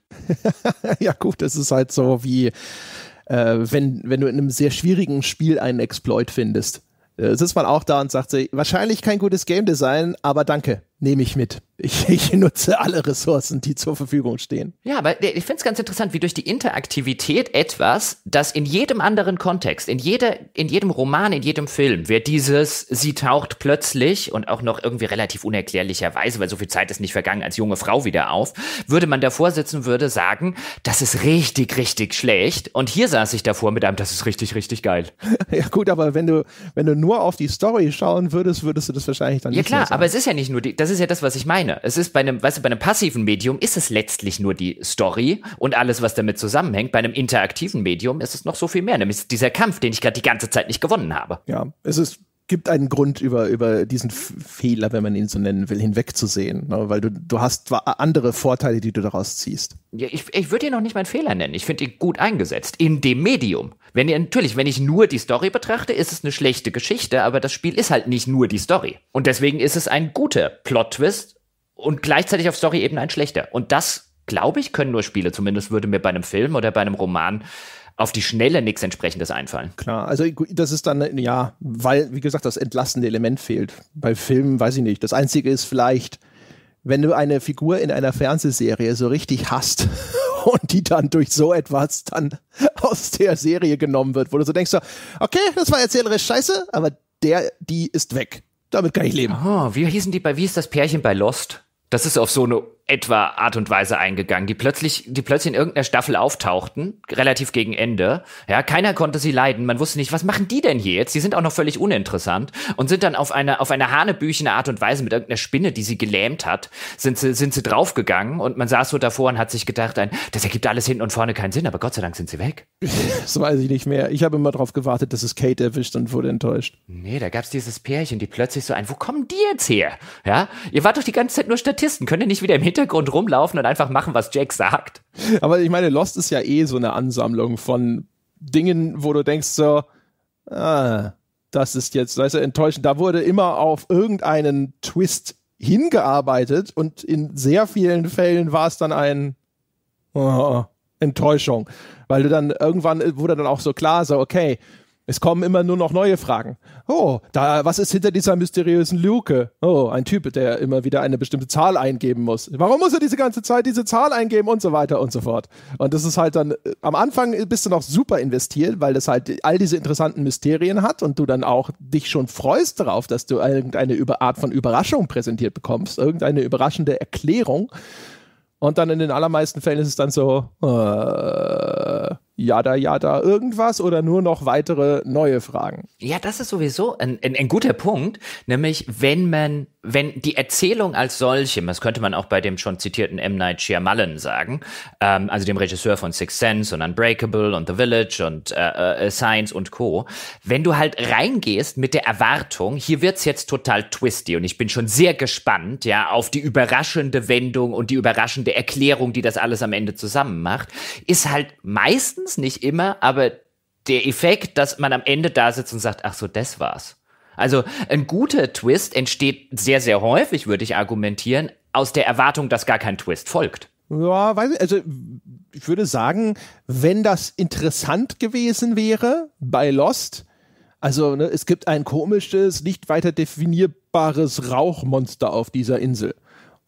ja gut, das ist halt so wie, äh, wenn, wenn du in einem sehr schwierigen Spiel einen Exploit findest. Äh, sitzt man auch da und sagt, wahrscheinlich kein gutes Game Design, aber danke nehme ich mit. Ich, ich, nutze alle Ressourcen, die zur Verfügung stehen.
Ja, aber ich finde es ganz interessant, wie durch die Interaktivität etwas, das in jedem anderen Kontext, in, jeder, in jedem Roman, in jedem Film, wird dieses, sie taucht plötzlich und auch noch irgendwie relativ unerklärlicherweise, weil so viel Zeit ist nicht vergangen, als junge Frau wieder auf, würde man davor sitzen, würde sagen, das ist richtig, richtig schlecht. Und hier saß ich davor mit einem, das ist richtig, richtig geil.
ja gut, aber wenn du, wenn du nur auf die Story schauen würdest, würdest du das wahrscheinlich dann ja, nicht Ja klar, aber es ist
ja nicht nur die, das das ist ja das, was ich meine. Es ist bei einem, weißt du, bei einem passiven Medium ist es letztlich nur die Story und alles, was damit zusammenhängt. Bei einem interaktiven Medium ist es noch so viel mehr, nämlich dieser Kampf, den ich gerade die ganze Zeit nicht gewonnen habe. Ja,
es ist gibt einen Grund, über, über diesen Fehler, wenn man ihn so nennen will, hinwegzusehen. Ne? Weil du, du hast andere Vorteile, die du daraus ziehst.
Ja, ich, ich würde ihn noch nicht meinen Fehler nennen. Ich finde ihn gut eingesetzt. In dem Medium. Wenn ihr, natürlich, wenn ich nur die Story betrachte, ist es eine schlechte Geschichte, aber das Spiel ist halt nicht nur die Story. Und deswegen ist es ein guter Plot-Twist und gleichzeitig auf story eben ein schlechter. Und das, glaube ich, können nur Spiele. Zumindest würde mir bei einem Film oder bei einem Roman auf die Schnelle nichts entsprechendes einfallen.
Klar, also das ist dann, ja, weil, wie gesagt, das entlastende Element fehlt. Bei Filmen weiß ich nicht. Das Einzige ist vielleicht, wenn du eine Figur in einer Fernsehserie so richtig hast und die dann durch so etwas dann aus der Serie genommen wird, wo du so denkst, okay, das war erzählerisch scheiße, aber der, die ist weg.
Damit kann ich leben. Oh, wie hießen die bei, wie ist das Pärchen bei Lost? Das ist auf so eine etwa Art und Weise eingegangen, die plötzlich, die plötzlich in irgendeiner Staffel auftauchten, relativ gegen Ende. Ja, keiner konnte sie leiden. Man wusste nicht, was machen die denn hier jetzt? Die sind auch noch völlig uninteressant und sind dann auf eine, auf eine hanebüchene Art und Weise mit irgendeiner Spinne, die sie gelähmt hat, sind sie, sind sie draufgegangen und man saß so davor und hat sich gedacht, ein, das ergibt alles hinten und vorne keinen Sinn, aber Gott sei Dank sind sie weg.
das weiß ich nicht mehr. Ich habe immer darauf gewartet, dass es Kate erwischt
und wurde enttäuscht. Nee, da gab es dieses Pärchen, die plötzlich so ein, wo kommen die jetzt her? Ja, ihr wart doch die ganze Zeit nur Statisten, könnt ihr nicht wieder im Hintergrund Hintergrund rumlaufen und einfach machen, was Jack sagt. Aber ich
meine, Lost ist ja eh so eine Ansammlung von Dingen, wo du denkst so, ah, das ist jetzt, weißt du, enttäuschend. Da wurde immer auf irgendeinen Twist hingearbeitet und in sehr vielen Fällen war es dann ein oh, Enttäuschung, weil du dann irgendwann wurde dann auch so klar, so okay, es kommen immer nur noch neue Fragen. Oh, da, was ist hinter dieser mysteriösen Luke? Oh, ein Typ, der immer wieder eine bestimmte Zahl eingeben muss. Warum muss er diese ganze Zeit diese Zahl eingeben und so weiter und so fort? Und das ist halt dann, äh, am Anfang bist du noch super investiert, weil das halt all diese interessanten Mysterien hat und du dann auch dich schon freust darauf, dass du irgendeine Art von Überraschung präsentiert bekommst, irgendeine überraschende Erklärung. Und dann in den allermeisten Fällen ist es dann so, äh, Jada Jada irgendwas oder nur noch weitere neue Fragen?
Ja, das ist sowieso ein, ein, ein guter Punkt, nämlich wenn man wenn die Erzählung als solche, das könnte man auch bei dem schon zitierten M. Night Shyamalan sagen, ähm, also dem Regisseur von Sixth Sense und Unbreakable und The Village und äh, äh, äh, Science und Co., wenn du halt reingehst mit der Erwartung, hier wird's jetzt total twisty und ich bin schon sehr gespannt, ja, auf die überraschende Wendung und die überraschende Erklärung, die das alles am Ende zusammen macht, ist halt meistens, nicht immer, aber der Effekt, dass man am Ende da sitzt und sagt, ach so, das war's. Also ein guter Twist entsteht sehr, sehr häufig, würde ich argumentieren, aus der Erwartung, dass gar kein Twist folgt.
Ja, weiß ich, also ich würde sagen, wenn das interessant gewesen wäre bei Lost, also ne, es gibt ein komisches, nicht weiter definierbares Rauchmonster auf dieser Insel.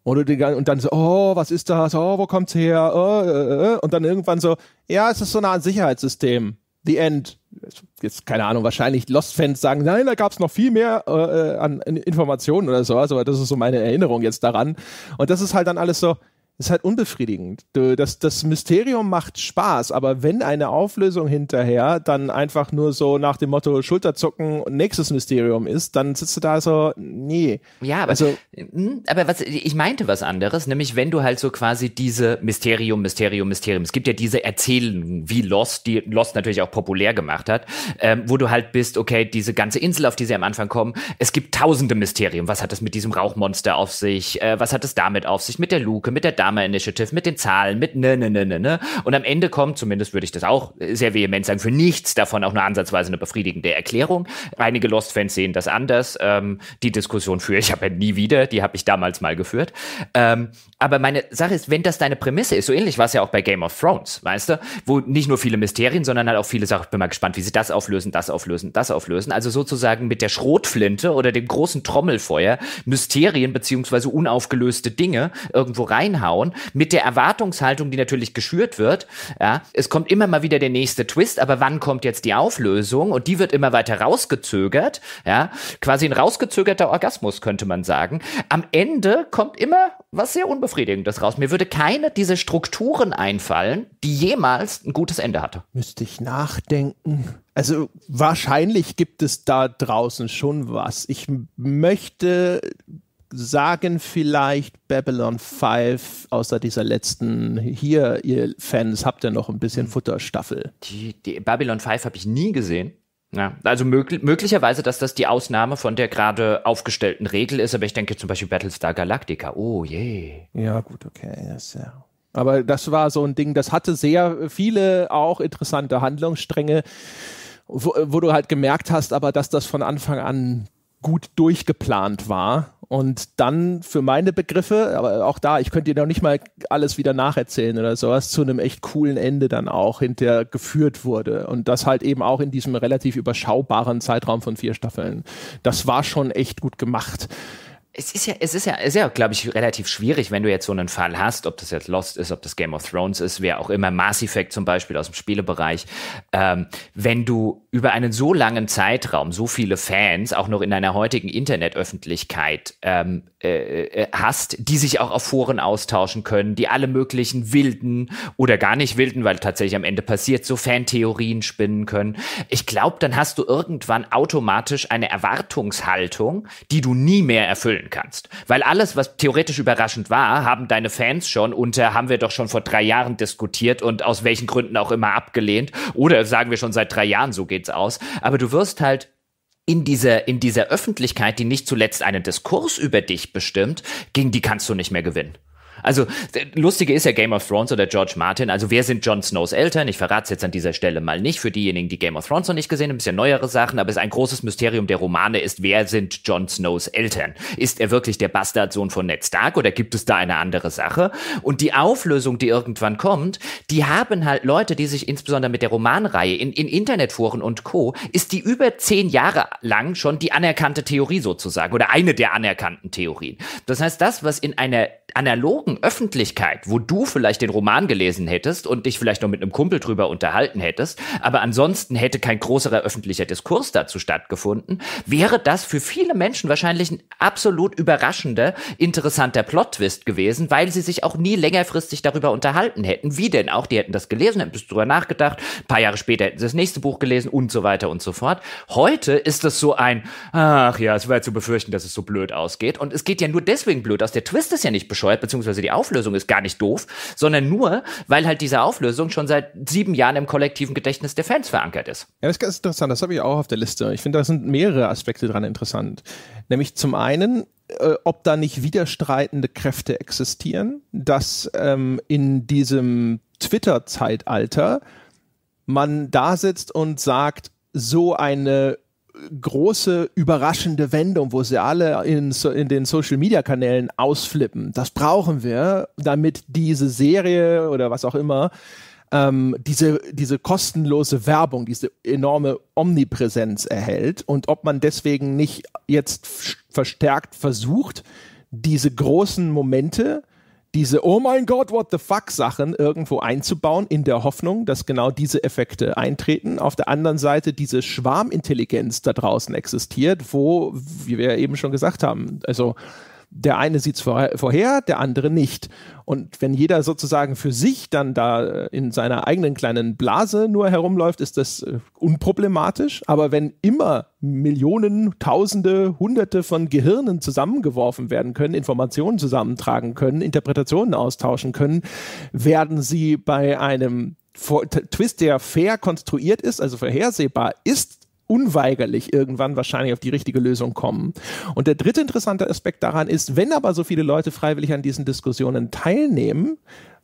Und, und dann so, oh, was ist das? Oh, wo kommt's her? Oh, äh, äh, äh. Und dann irgendwann so, ja, es ist so eine Art Sicherheitssystem. The End jetzt keine Ahnung, wahrscheinlich Lost-Fans sagen, nein, da gab es noch viel mehr äh, an Informationen oder sowas, aber das ist so meine Erinnerung jetzt daran. Und das ist halt dann alles so, ist halt unbefriedigend. Das, das Mysterium macht Spaß, aber wenn eine Auflösung hinterher dann einfach nur so nach dem Motto Schulterzucken und nächstes Mysterium ist, dann sitzt du da so, nee. Ja, aber, also,
hm, aber was, ich meinte was anderes, nämlich wenn du halt so quasi diese Mysterium, Mysterium, Mysterium, es gibt ja diese Erzählungen wie Lost, die Lost natürlich auch populär gemacht hat, ähm, wo du halt bist, okay, diese ganze Insel, auf die sie am Anfang kommen, es gibt tausende Mysterium. Was hat es mit diesem Rauchmonster auf sich? Äh, was hat es damit auf sich? Mit der Luke, mit der Dame? Pharma Initiative, mit den Zahlen, mit ne, ne, ne, ne, ne. Und am Ende kommt, zumindest würde ich das auch sehr vehement sagen, für nichts davon auch nur ansatzweise eine befriedigende Erklärung. Einige Lost-Fans sehen das anders. Ähm, die Diskussion führe ich aber nie wieder. Die habe ich damals mal geführt. Ähm, aber meine Sache ist, wenn das deine Prämisse ist, so ähnlich war es ja auch bei Game of Thrones, weißt du, wo nicht nur viele Mysterien, sondern halt auch viele Sachen, ich bin mal gespannt, wie sie das auflösen, das auflösen, das auflösen. Also sozusagen mit der Schrotflinte oder dem großen Trommelfeuer Mysterien beziehungsweise unaufgelöste Dinge irgendwo reinhauen schauen, mit der Erwartungshaltung, die natürlich geschürt wird. Ja, es kommt immer mal wieder der nächste Twist, aber wann kommt jetzt die Auflösung? Und die wird immer weiter rausgezögert. Ja, quasi ein rausgezögerter Orgasmus, könnte man sagen. Am Ende kommt immer was sehr Unbefriedigendes raus. Mir würde keine dieser Strukturen einfallen, die jemals ein gutes Ende hatte.
Müsste ich nachdenken. Also wahrscheinlich gibt es da draußen schon was. Ich möchte sagen vielleicht Babylon 5, außer dieser letzten, hier, ihr Fans, habt ihr noch ein bisschen hm. Futterstaffel?
Die, die Babylon 5 habe ich nie gesehen. Ja, also möglich, möglicherweise, dass das die Ausnahme von der gerade aufgestellten Regel ist, aber ich denke zum Beispiel Battlestar Galactica. Oh je.
Ja, gut, okay. Yes, ja. Aber das war so ein Ding, das hatte sehr viele auch interessante Handlungsstränge, wo, wo du halt gemerkt hast, aber dass das von Anfang an gut durchgeplant war und dann für meine Begriffe, aber auch da, ich könnte dir noch nicht mal alles wieder nacherzählen oder sowas, zu einem echt coolen Ende dann auch hinterher geführt wurde. Und das halt eben auch in diesem relativ überschaubaren
Zeitraum von vier Staffeln. Das war schon echt gut gemacht. Es ist ja, es ist ja, es ist ja, glaube ich, relativ schwierig, wenn du jetzt so einen Fall hast, ob das jetzt Lost ist, ob das Game of Thrones ist, wer auch immer, Mass Effect zum Beispiel aus dem Spielebereich, ähm, wenn du über einen so langen Zeitraum so viele Fans auch noch in einer heutigen Internetöffentlichkeit ähm, äh, äh, hast, die sich auch auf Foren austauschen können, die alle möglichen wilden oder gar nicht wilden, weil tatsächlich am Ende passiert, so Fantheorien spinnen können. Ich glaube, dann hast du irgendwann automatisch eine Erwartungshaltung, die du nie mehr erfüllen kannst. Weil alles, was theoretisch überraschend war, haben deine Fans schon unter, äh, haben wir doch schon vor drei Jahren diskutiert und aus welchen Gründen auch immer abgelehnt. Oder sagen wir schon seit drei Jahren so geht geht's aus. Aber du wirst halt in dieser, in dieser Öffentlichkeit, die nicht zuletzt einen Diskurs über dich bestimmt, gegen die kannst du nicht mehr gewinnen. Also, lustige ist ja Game of Thrones oder George Martin. Also, wer sind Jon Snows Eltern? Ich verrate es jetzt an dieser Stelle mal nicht. Für diejenigen, die Game of Thrones noch nicht gesehen haben, bisschen neuere Sachen, aber es ist ein großes Mysterium der Romane ist, wer sind Jon Snows Eltern? Ist er wirklich der Bastardsohn von Ned Stark oder gibt es da eine andere Sache? Und die Auflösung, die irgendwann kommt, die haben halt Leute, die sich insbesondere mit der Romanreihe in, in Internetforen und Co., ist die über zehn Jahre lang schon die anerkannte Theorie sozusagen oder eine der anerkannten Theorien. Das heißt, das, was in einer analogen analogen Öffentlichkeit, wo du vielleicht den Roman gelesen hättest und dich vielleicht noch mit einem Kumpel drüber unterhalten hättest, aber ansonsten hätte kein größerer öffentlicher Diskurs dazu stattgefunden, wäre das für viele Menschen wahrscheinlich ein absolut überraschender, interessanter Plot-Twist gewesen, weil sie sich auch nie längerfristig darüber unterhalten hätten. Wie denn auch? Die hätten das gelesen, hätten drüber nachgedacht, ein paar Jahre später hätten sie das nächste Buch gelesen und so weiter und so fort. Heute ist es so ein, ach ja, es war zu befürchten, dass es so blöd ausgeht. Und es geht ja nur deswegen blöd aus. Der Twist ist ja nicht bescheuert, beziehungsweise beziehungsweise die Auflösung ist gar nicht doof, sondern nur, weil halt diese Auflösung schon seit sieben Jahren im kollektiven Gedächtnis der Fans verankert ist.
Ja, das ist ganz interessant, das habe ich auch auf der Liste. Ich finde, da sind mehrere Aspekte dran interessant. Nämlich zum einen, äh, ob da nicht widerstreitende Kräfte existieren, dass ähm, in diesem Twitter-Zeitalter man da sitzt und sagt, so eine große überraschende Wendung, wo sie alle in, so, in den Social-Media-Kanälen ausflippen. Das brauchen wir, damit diese Serie oder was auch immer, ähm, diese, diese kostenlose Werbung, diese enorme Omnipräsenz erhält und ob man deswegen nicht jetzt verstärkt versucht, diese großen Momente diese Oh mein Gott, what the fuck Sachen irgendwo einzubauen, in der Hoffnung, dass genau diese Effekte eintreten. Auf der anderen Seite diese Schwarmintelligenz da draußen existiert, wo, wie wir eben schon gesagt haben, also der eine sieht es vorher, der andere nicht. Und wenn jeder sozusagen für sich dann da äh, in seiner eigenen kleinen Blase nur herumläuft, ist das äh, unproblematisch. Aber wenn immer Millionen, Tausende, Hunderte von Gehirnen zusammengeworfen werden können, Informationen zusammentragen können, Interpretationen austauschen können, werden sie bei einem Twist, der fair konstruiert ist, also vorhersehbar ist, unweigerlich irgendwann wahrscheinlich auf die richtige Lösung kommen. Und der dritte interessante Aspekt daran ist, wenn aber so viele Leute freiwillig an diesen Diskussionen teilnehmen,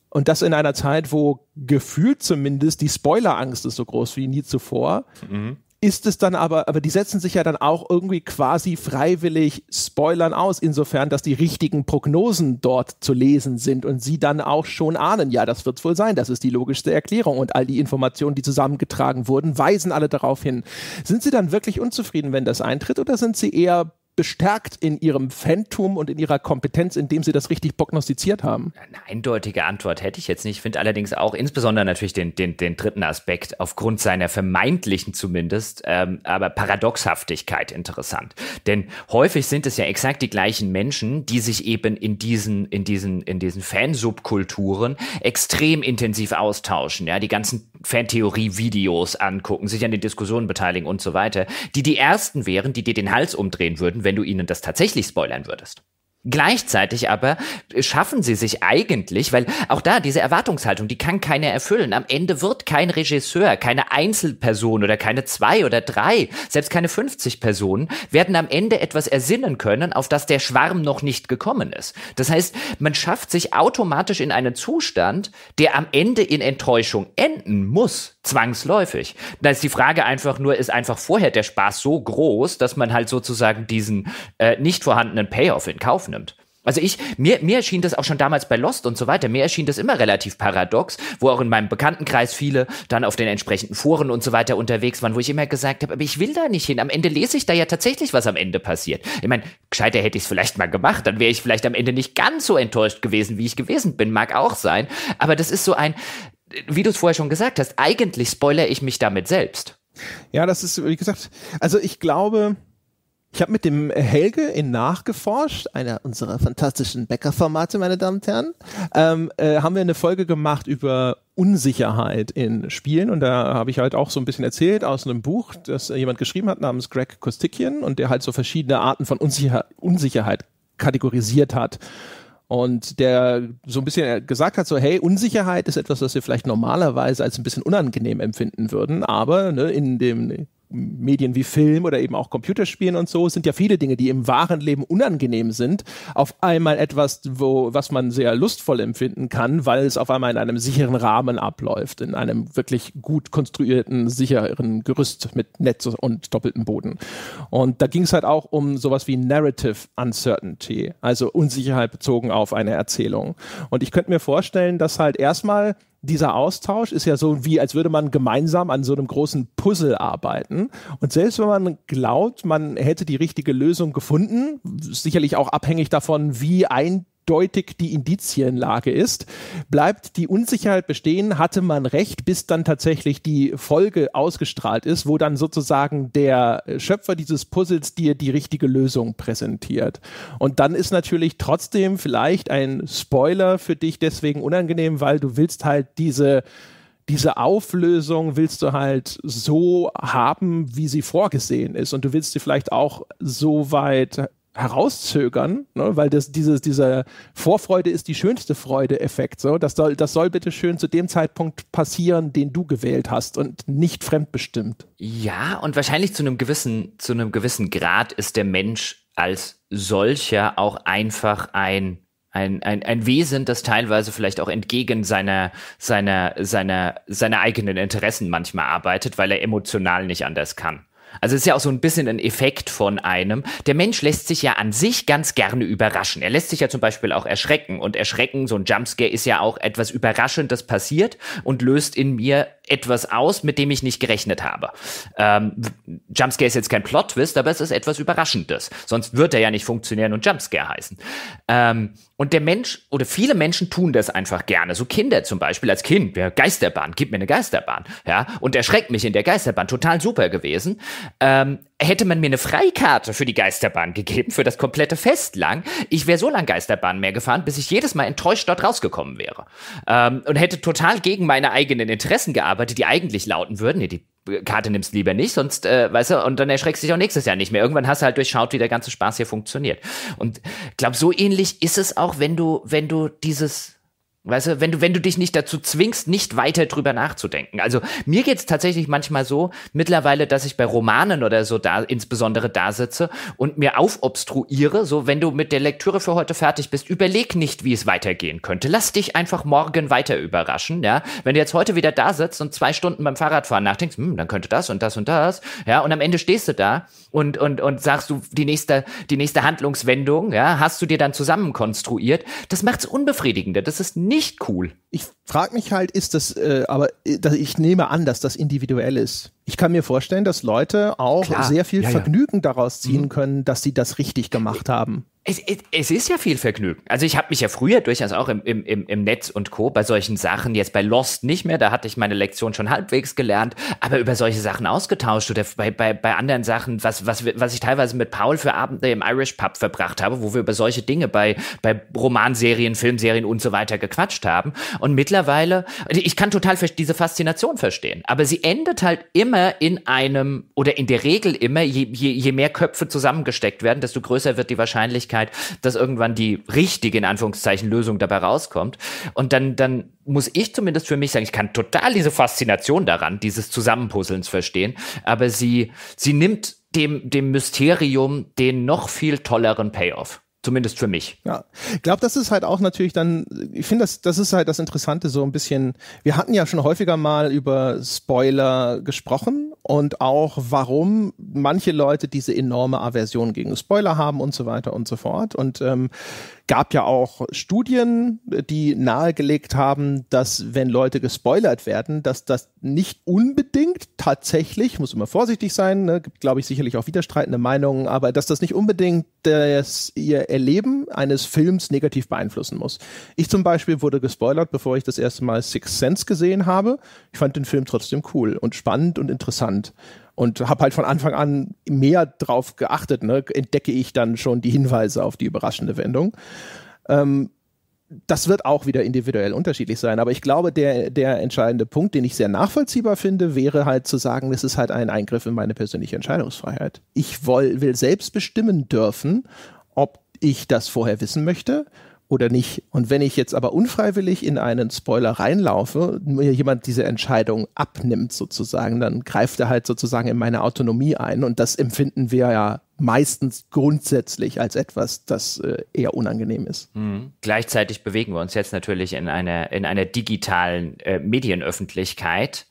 und das in einer Zeit, wo gefühlt zumindest die Spoilerangst ist so groß wie nie zuvor, mhm ist es dann aber, aber die setzen sich ja dann auch irgendwie quasi freiwillig Spoilern aus, insofern, dass die richtigen Prognosen dort zu lesen sind und sie dann auch schon ahnen, ja, das wird wohl sein, das ist die logischste Erklärung und all die Informationen, die zusammengetragen wurden, weisen alle darauf hin. Sind sie dann wirklich unzufrieden, wenn das eintritt oder sind sie eher bestärkt in ihrem Phantom und in ihrer Kompetenz, indem sie das richtig prognostiziert haben? Eine
eindeutige Antwort hätte ich jetzt nicht. Ich finde allerdings auch insbesondere natürlich den, den, den dritten Aspekt aufgrund seiner vermeintlichen zumindest, ähm, aber Paradoxhaftigkeit interessant. Denn häufig sind es ja exakt die gleichen Menschen, die sich eben in diesen, in diesen, in diesen Fansubkulturen extrem intensiv austauschen. Ja, die ganzen Fantheorie-Videos angucken, sich an den Diskussionen beteiligen und so weiter, die die ersten wären, die dir den Hals umdrehen würden, wenn du ihnen das tatsächlich spoilern würdest. Gleichzeitig aber schaffen sie sich eigentlich, weil auch da diese Erwartungshaltung, die kann keiner erfüllen. Am Ende wird kein Regisseur, keine Einzelperson oder keine zwei oder drei, selbst keine 50 Personen, werden am Ende etwas ersinnen können, auf das der Schwarm noch nicht gekommen ist. Das heißt, man schafft sich automatisch in einen Zustand, der am Ende in Enttäuschung enden muss zwangsläufig. Da ist die Frage einfach nur, ist einfach vorher der Spaß so groß, dass man halt sozusagen diesen äh, nicht vorhandenen Payoff in Kauf nimmt. Also ich, mir, mir erschien das auch schon damals bei Lost und so weiter, mir erschien das immer relativ paradox, wo auch in meinem Bekanntenkreis viele dann auf den entsprechenden Foren und so weiter unterwegs waren, wo ich immer gesagt habe, aber ich will da nicht hin. Am Ende lese ich da ja tatsächlich, was am Ende passiert. Ich meine, gescheiter hätte ich es vielleicht mal gemacht, dann wäre ich vielleicht am Ende nicht ganz so enttäuscht gewesen, wie ich gewesen bin, mag auch sein. Aber das ist so ein, wie du es vorher schon gesagt hast, eigentlich spoilere ich mich damit selbst. Ja, das ist, wie gesagt, also ich
glaube, ich habe mit dem Helge in Nachgeforscht, einer unserer fantastischen Bäcker-Formate, meine Damen und Herren, ähm, äh, haben wir eine Folge gemacht über Unsicherheit in Spielen und da habe ich halt auch so ein bisschen erzählt aus einem Buch, das jemand geschrieben hat namens Greg Kostikian und der halt so verschiedene Arten von Unsicher Unsicherheit kategorisiert hat und der so ein bisschen äh, gesagt hat, so hey, Unsicherheit ist etwas, was wir vielleicht normalerweise als ein bisschen unangenehm empfinden würden, aber ne, in dem Medien wie Film oder eben auch Computerspielen und so, sind ja viele Dinge, die im wahren Leben unangenehm sind, auf einmal etwas, wo, was man sehr lustvoll empfinden kann, weil es auf einmal in einem sicheren Rahmen abläuft, in einem wirklich gut konstruierten, sicheren Gerüst mit Netz und doppeltem Boden. Und da ging es halt auch um sowas wie Narrative Uncertainty, also Unsicherheit bezogen auf eine Erzählung. Und ich könnte mir vorstellen, dass halt erstmal dieser Austausch ist ja so wie, als würde man gemeinsam an so einem großen Puzzle arbeiten. Und selbst wenn man glaubt, man hätte die richtige Lösung gefunden, sicherlich auch abhängig davon, wie ein eindeutig die Indizienlage ist. Bleibt die Unsicherheit bestehen, hatte man recht, bis dann tatsächlich die Folge ausgestrahlt ist, wo dann sozusagen der Schöpfer dieses Puzzles dir die richtige Lösung präsentiert. Und dann ist natürlich trotzdem vielleicht ein Spoiler für dich deswegen unangenehm, weil du willst halt diese diese Auflösung willst du halt so haben, wie sie vorgesehen ist. Und du willst sie vielleicht auch so weit herauszögern, ne? weil das, dieses, dieser Vorfreude ist die schönste Freude-Effekt. So. Das, soll, das soll bitte schön zu dem Zeitpunkt passieren, den du gewählt hast und nicht fremdbestimmt.
Ja, und wahrscheinlich zu einem gewissen, zu einem gewissen Grad ist der Mensch als solcher auch einfach ein ein, ein, ein Wesen, das teilweise vielleicht auch entgegen seiner, seiner, seiner, seiner eigenen Interessen manchmal arbeitet, weil er emotional nicht anders kann. Also es ist ja auch so ein bisschen ein Effekt von einem. Der Mensch lässt sich ja an sich ganz gerne überraschen. Er lässt sich ja zum Beispiel auch erschrecken. Und erschrecken, so ein Jumpscare ist ja auch etwas Überraschendes passiert und löst in mir etwas aus, mit dem ich nicht gerechnet habe. Ähm, Jumpscare ist jetzt kein Plot-Twist, aber es ist etwas Überraschendes. Sonst wird er ja nicht funktionieren und Jumpscare heißen. Ähm, und der Mensch oder viele Menschen tun das einfach gerne. So Kinder zum Beispiel als Kind, ja, Geisterbahn, gib mir eine Geisterbahn. Ja, und erschreckt mich in der Geisterbahn. Total super gewesen. Ähm, hätte man mir eine Freikarte für die Geisterbahn gegeben, für das komplette Fest lang, ich wäre so lange Geisterbahn mehr gefahren, bis ich jedes Mal enttäuscht dort rausgekommen wäre. Ähm, und hätte total gegen meine eigenen Interessen gearbeitet, die eigentlich lauten würden, nee, die äh, Karte nimmst lieber nicht, sonst, äh, weißt du, und dann erschreckst du dich auch nächstes Jahr nicht mehr. Irgendwann hast du halt durchschaut, wie der ganze Spaß hier funktioniert. Und ich glaube, so ähnlich ist es auch, wenn du, wenn du dieses Weißt du, wenn du, wenn du dich nicht dazu zwingst, nicht weiter drüber nachzudenken. Also mir geht's tatsächlich manchmal so mittlerweile, dass ich bei Romanen oder so da insbesondere da sitze und mir aufobstruiere, so wenn du mit der Lektüre für heute fertig bist, überleg nicht, wie es weitergehen könnte. Lass dich einfach morgen weiter überraschen, ja. Wenn du jetzt heute wieder da sitzt und zwei Stunden beim Fahrradfahren nachdenkst, hm, dann könnte das und das und das, ja, und am Ende stehst du da und, und, und sagst du die nächste, die nächste Handlungswendung, ja, hast du dir dann zusammenkonstruiert. Das macht's unbefriedigender. Das ist nicht nicht cool. Ich frage mich halt, ist das, äh, aber
äh, ich nehme an, dass das individuell ist. Ich kann mir vorstellen, dass Leute auch Klar. sehr viel ja, Vergnügen ja. daraus ziehen mhm. können, dass sie das richtig gemacht haben.
Es, es, es, ist ja viel Vergnügen. Also ich habe mich ja früher durchaus auch im, im, im Netz und Co. bei solchen Sachen, jetzt bei Lost nicht mehr, da hatte ich meine Lektion schon halbwegs gelernt, aber über solche Sachen ausgetauscht oder bei, bei, bei anderen Sachen, was, was, was ich teilweise mit Paul für Abende im Irish Pub verbracht habe, wo wir über solche Dinge bei, bei Romanserien, Filmserien und so weiter gequatscht haben. Und mittlerweile, ich kann total diese Faszination verstehen, aber sie endet halt immer in einem oder in der Regel immer, je, je, je mehr Köpfe zusammengesteckt werden, desto größer wird die Wahrscheinlichkeit, Wahrscheinlichkeit, dass irgendwann die richtige, in Anführungszeichen, Lösung dabei rauskommt. Und dann, dann muss ich zumindest für mich sagen, ich kann total diese Faszination daran, dieses Zusammenpuzzelns verstehen, aber sie, sie nimmt dem, dem Mysterium den noch viel tolleren Payoff. Zumindest für mich. Ja. Ich glaube,
das ist halt auch natürlich dann, ich finde, das, das ist halt das Interessante, so ein bisschen, wir hatten ja schon häufiger mal über Spoiler gesprochen und auch, warum manche Leute diese enorme Aversion gegen Spoiler haben und so weiter und so fort. Und ähm, gab ja auch Studien, die nahegelegt haben, dass wenn Leute gespoilert werden, dass das nicht unbedingt tatsächlich, muss immer vorsichtig sein, ne, gibt glaube ich sicherlich auch widerstreitende Meinungen, aber dass das nicht unbedingt das, ihr Erleben eines Films negativ beeinflussen muss. Ich zum Beispiel wurde gespoilert, bevor ich das erste Mal Six Sense gesehen habe. Ich fand den Film trotzdem cool und spannend und interessant und habe halt von Anfang an mehr drauf geachtet, ne, entdecke ich dann schon die Hinweise auf die überraschende Wendung. Ähm, das wird auch wieder individuell unterschiedlich sein. Aber ich glaube, der, der entscheidende Punkt, den ich sehr nachvollziehbar finde, wäre halt zu sagen, das ist halt ein Eingriff in meine persönliche Entscheidungsfreiheit. Ich woll, will selbst bestimmen dürfen, ob ich das vorher wissen möchte oder nicht. Und wenn ich jetzt aber unfreiwillig in einen Spoiler reinlaufe, mir jemand diese Entscheidung abnimmt sozusagen, dann greift er halt sozusagen in meine Autonomie ein. Und das empfinden wir ja meistens grundsätzlich als etwas, das äh, eher unangenehm ist.
Mhm. Gleichzeitig bewegen wir uns jetzt natürlich in einer, in einer digitalen äh, Medienöffentlichkeit,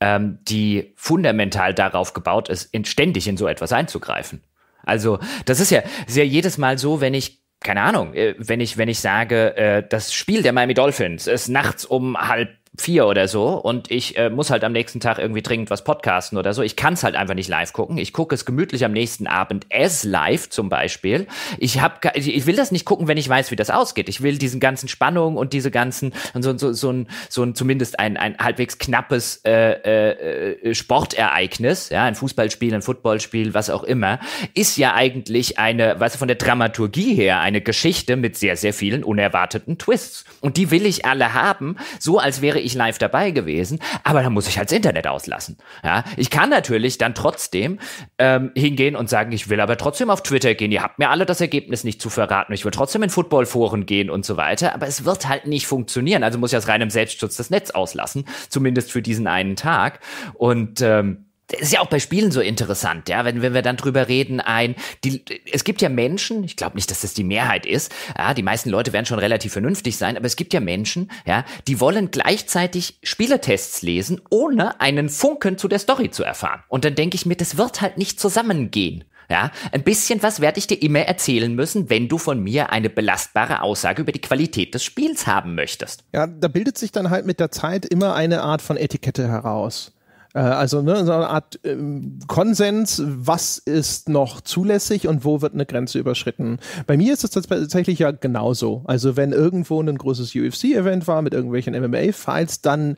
ähm, die fundamental darauf gebaut ist, in, ständig in so etwas einzugreifen. Also das ist ja, ist ja jedes Mal so, wenn ich keine Ahnung, äh, wenn ich, wenn ich sage, äh, das Spiel der Miami Dolphins ist nachts um halb vier oder so und ich äh, muss halt am nächsten Tag irgendwie dringend was podcasten oder so. Ich kann es halt einfach nicht live gucken. Ich gucke es gemütlich am nächsten Abend es live zum Beispiel. Ich hab, ich will das nicht gucken, wenn ich weiß, wie das ausgeht. Ich will diesen ganzen Spannungen und diese ganzen und so, so, so ein so ein zumindest ein, ein halbwegs knappes äh, äh, äh, Sportereignis, ja, ein Fußballspiel, ein Footballspiel, was auch immer, ist ja eigentlich eine, weißt du, von der Dramaturgie her eine Geschichte mit sehr sehr vielen unerwarteten Twists und die will ich alle haben, so als wäre ich live dabei gewesen, aber dann muss ich halt das Internet auslassen. Ja, ich kann natürlich dann trotzdem ähm, hingehen und sagen, ich will aber trotzdem auf Twitter gehen. Ihr habt mir alle das Ergebnis nicht zu verraten. Ich will trotzdem in Footballforen gehen und so weiter. Aber es wird halt nicht funktionieren. Also muss ich aus reinem Selbstschutz das Netz auslassen, zumindest für diesen einen Tag. Und ähm, das ist ja auch bei Spielen so interessant, ja, wenn, wenn wir dann drüber reden, ein, die, es gibt ja Menschen, ich glaube nicht, dass das die Mehrheit ist, ja, die meisten Leute werden schon relativ vernünftig sein, aber es gibt ja Menschen, ja, die wollen gleichzeitig Spieletests lesen, ohne einen Funken zu der Story zu erfahren. Und dann denke ich mir, das wird halt nicht zusammengehen. Ja, ein bisschen was werde ich dir immer erzählen müssen, wenn du von mir eine belastbare Aussage über die Qualität des Spiels haben möchtest.
Ja, da bildet sich dann halt mit der Zeit immer eine Art von Etikette heraus. Äh, also ne, so eine Art ähm, Konsens, was ist noch zulässig und wo wird eine Grenze überschritten. Bei mir ist es tatsächlich ja genauso. Also wenn irgendwo ein großes UFC-Event war mit irgendwelchen MMA-Files, dann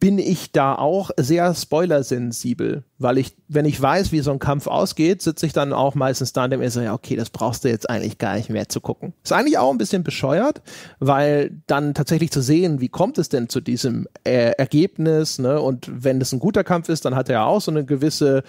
bin ich da auch sehr spoilersensibel, weil ich, wenn ich weiß, wie so ein Kampf ausgeht, sitze ich dann auch meistens da und denke mir so, ja, okay, das brauchst du jetzt eigentlich gar nicht mehr zu gucken. Ist eigentlich auch ein bisschen bescheuert, weil dann tatsächlich zu sehen, wie kommt es denn zu diesem äh, Ergebnis, ne? Und wenn es ein guter Kampf ist, dann hat er ja auch so eine gewisse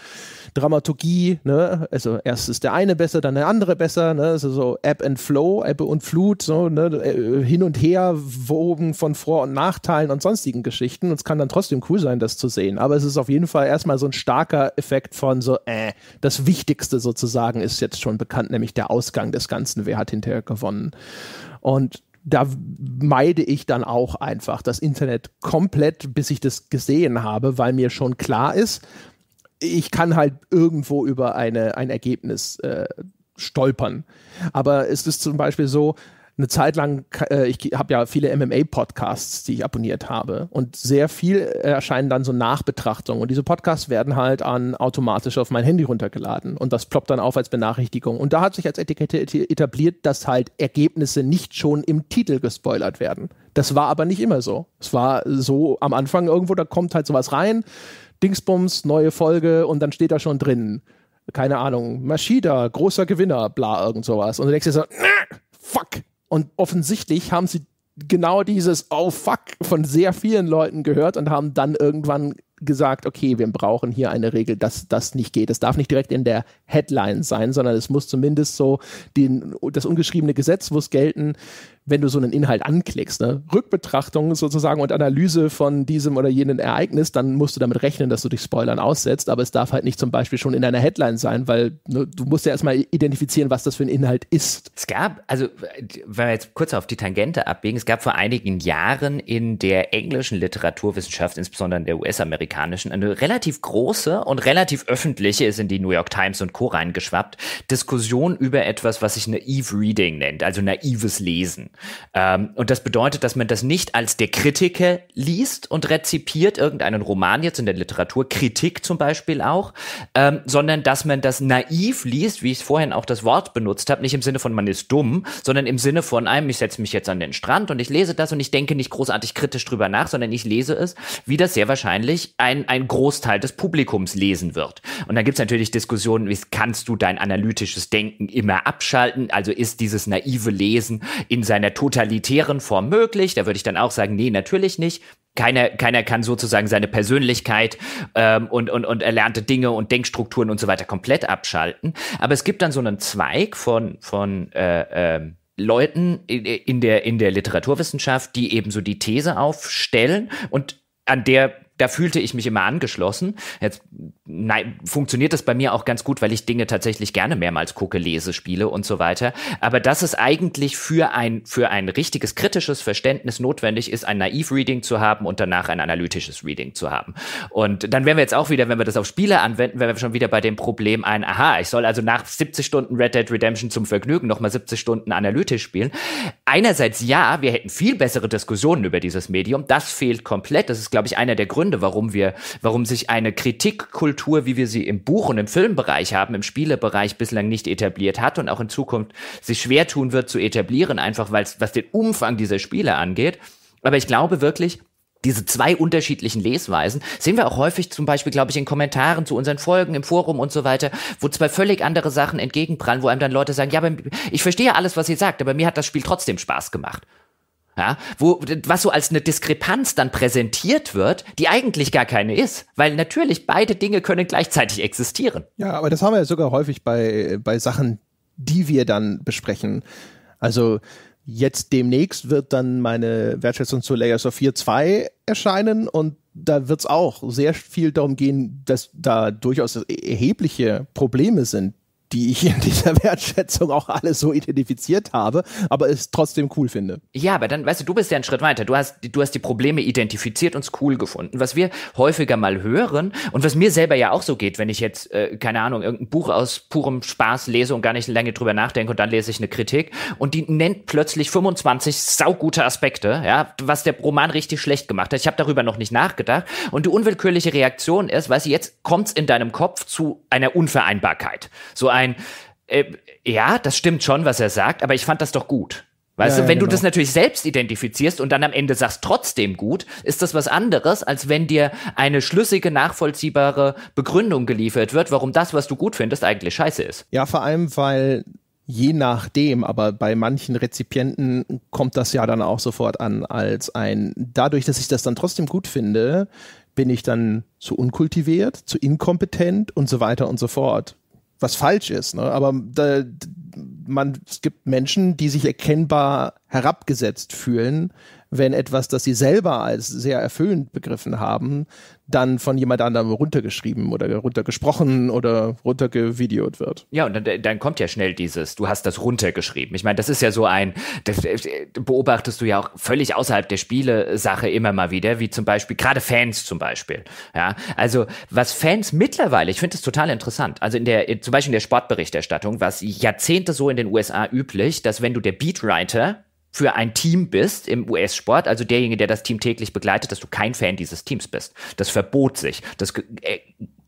Dramaturgie, ne? also erst ist der eine besser, dann der andere besser, ne? also so App and Flow, Ebbe und Flut, so ne? Äh, hin und her wogen von Vor- und Nachteilen und sonstigen Geschichten und es kann dann trotzdem cool sein, das zu sehen, aber es ist auf jeden Fall erstmal so ein starker Effekt von so, äh, das Wichtigste sozusagen ist jetzt schon bekannt, nämlich der Ausgang des Ganzen, wer hat hinterher gewonnen und da meide ich dann auch einfach das Internet komplett, bis ich das gesehen habe, weil mir schon klar ist, ich kann halt irgendwo über eine, ein Ergebnis äh, stolpern. Aber es ist zum Beispiel so, eine Zeit lang, äh, ich habe ja viele MMA-Podcasts, die ich abonniert habe. Und sehr viel erscheinen dann so Nachbetrachtungen. Und diese Podcasts werden halt an automatisch auf mein Handy runtergeladen. Und das ploppt dann auf als Benachrichtigung. Und da hat sich als Etikette etabliert, dass halt Ergebnisse nicht schon im Titel gespoilert werden. Das war aber nicht immer so. Es war so am Anfang irgendwo, da kommt halt sowas rein Dingsbums, neue Folge und dann steht da schon drin, keine Ahnung, Maschida, großer Gewinner, bla, irgend sowas. Und du denkst dir so, fuck. Und offensichtlich haben sie genau dieses Oh fuck von sehr vielen Leuten gehört und haben dann irgendwann gesagt, okay, wir brauchen hier eine Regel, dass das nicht geht. Es darf nicht direkt in der Headline sein, sondern es muss zumindest so den, das ungeschriebene Gesetz muss gelten, wenn du so einen Inhalt anklickst. Ne? Rückbetrachtung sozusagen und Analyse von diesem oder jenem Ereignis, dann musst du damit rechnen, dass du dich Spoilern aussetzt, aber es darf halt nicht zum Beispiel schon in deiner Headline sein,
weil ne, du musst ja erstmal identifizieren, was das für ein
Inhalt ist.
Es gab, also wenn wir jetzt kurz auf die Tangente abbiegen, es gab vor einigen Jahren in der englischen Literaturwissenschaft, insbesondere in der US-amerikanischen US-amerikanischen, eine relativ große und relativ öffentliche, ist in die New York Times und Co. reingeschwappt, Diskussion über etwas, was sich naive Reading nennt, also naives Lesen. Ähm, und das bedeutet, dass man das nicht als der Kritiker liest und rezipiert, irgendeinen Roman jetzt in der Literatur, Kritik zum Beispiel auch, ähm, sondern dass man das naiv liest, wie ich vorhin auch das Wort benutzt habe, nicht im Sinne von man ist dumm, sondern im Sinne von einem, ich setze mich jetzt an den Strand und ich lese das und ich denke nicht großartig kritisch drüber nach, sondern ich lese es, wie das sehr wahrscheinlich ein, ein Großteil des Publikums lesen wird. Und dann gibt es natürlich Diskussionen, wie kannst du dein analytisches Denken immer abschalten? Also ist dieses naive Lesen in seiner totalitären Form möglich? Da würde ich dann auch sagen, nee, natürlich nicht. Keiner, keiner kann sozusagen seine Persönlichkeit ähm, und, und, und erlernte Dinge und Denkstrukturen und so weiter komplett abschalten. Aber es gibt dann so einen Zweig von, von äh, ähm, Leuten in der, in der Literaturwissenschaft, die eben so die These aufstellen und an der da fühlte ich mich immer angeschlossen. Jetzt nein, funktioniert das bei mir auch ganz gut, weil ich Dinge tatsächlich gerne mehrmals gucke, lese, spiele und so weiter. Aber dass es eigentlich für ein, für ein richtiges kritisches Verständnis notwendig ist, ein Naiv-Reading zu haben und danach ein analytisches Reading zu haben. Und dann wären wir jetzt auch wieder, wenn wir das auf Spiele anwenden, wären wir schon wieder bei dem Problem ein, aha, ich soll also nach 70 Stunden Red Dead Redemption zum Vergnügen nochmal 70 Stunden analytisch spielen. Einerseits ja, wir hätten viel bessere Diskussionen über dieses Medium. Das fehlt komplett. Das ist, glaube ich, einer der Gründe, Gründe, warum wir, warum sich eine Kritikkultur, wie wir sie im Buch und im Filmbereich haben, im Spielebereich bislang nicht etabliert hat und auch in Zukunft sich schwer tun wird zu etablieren, einfach weil was den Umfang dieser Spiele angeht. Aber ich glaube wirklich, diese zwei unterschiedlichen Lesweisen sehen wir auch häufig zum Beispiel, glaube ich, in Kommentaren zu unseren Folgen im Forum und so weiter, wo zwei völlig andere Sachen entgegenprallen, wo einem dann Leute sagen, ja, aber ich verstehe alles, was ihr sagt, aber mir hat das Spiel trotzdem Spaß gemacht. Ja, wo, was so als eine Diskrepanz dann präsentiert wird, die eigentlich gar keine ist, weil natürlich beide Dinge können gleichzeitig existieren.
Ja, aber das haben wir ja sogar häufig bei, bei Sachen, die wir dann besprechen. Also jetzt demnächst wird dann meine Wertschätzung zu Layers of 4 2 erscheinen und da wird es auch sehr viel darum gehen, dass da durchaus erhebliche Probleme sind, die ich in dieser Wertschätzung auch alles so identifiziert habe, aber es trotzdem
cool finde. Ja, aber dann, weißt du, du bist ja einen Schritt weiter. Du hast, du hast die Probleme identifiziert und es cool gefunden. Was wir häufiger mal hören und was mir selber ja auch so geht, wenn ich jetzt, äh, keine Ahnung, irgendein Buch aus purem Spaß lese und gar nicht lange drüber nachdenke und dann lese ich eine Kritik und die nennt plötzlich 25 saugute Aspekte, ja, was der Roman richtig schlecht gemacht hat. Ich habe darüber noch nicht nachgedacht und die unwillkürliche Reaktion ist, weißt du, jetzt kommt's in deinem Kopf zu einer Unvereinbarkeit. So ein ein, äh, ja, das stimmt schon, was er sagt, aber ich fand das doch gut. Weißt ja, du, wenn ja, genau. du das natürlich selbst identifizierst und dann am Ende sagst, trotzdem gut, ist das was anderes, als wenn dir eine schlüssige, nachvollziehbare Begründung geliefert wird, warum das, was du gut findest, eigentlich scheiße ist.
Ja, vor allem, weil je nachdem, aber bei manchen Rezipienten kommt das ja dann auch sofort an als ein, dadurch, dass ich das dann trotzdem gut finde, bin ich dann zu unkultiviert, zu inkompetent und so weiter und so fort was falsch ist. Ne? Aber da, man, es gibt Menschen, die sich erkennbar herabgesetzt fühlen, wenn etwas, das sie selber als sehr erfüllend begriffen haben, dann von jemand anderem runtergeschrieben oder runtergesprochen oder runtergevideot
wird. Ja, und dann, dann, kommt ja schnell dieses, du hast das runtergeschrieben. Ich meine, das ist ja so ein, das beobachtest du ja auch völlig außerhalb der Spiele-Sache immer mal wieder, wie zum Beispiel, gerade Fans zum Beispiel. Ja, also was Fans mittlerweile, ich finde das total interessant, also in der, zum Beispiel in der Sportberichterstattung, was Jahrzehnte so in den USA üblich, dass wenn du der Beatwriter für ein Team bist im US-Sport, also derjenige, der das Team täglich begleitet, dass du kein Fan dieses Teams bist. Das verbot sich. Das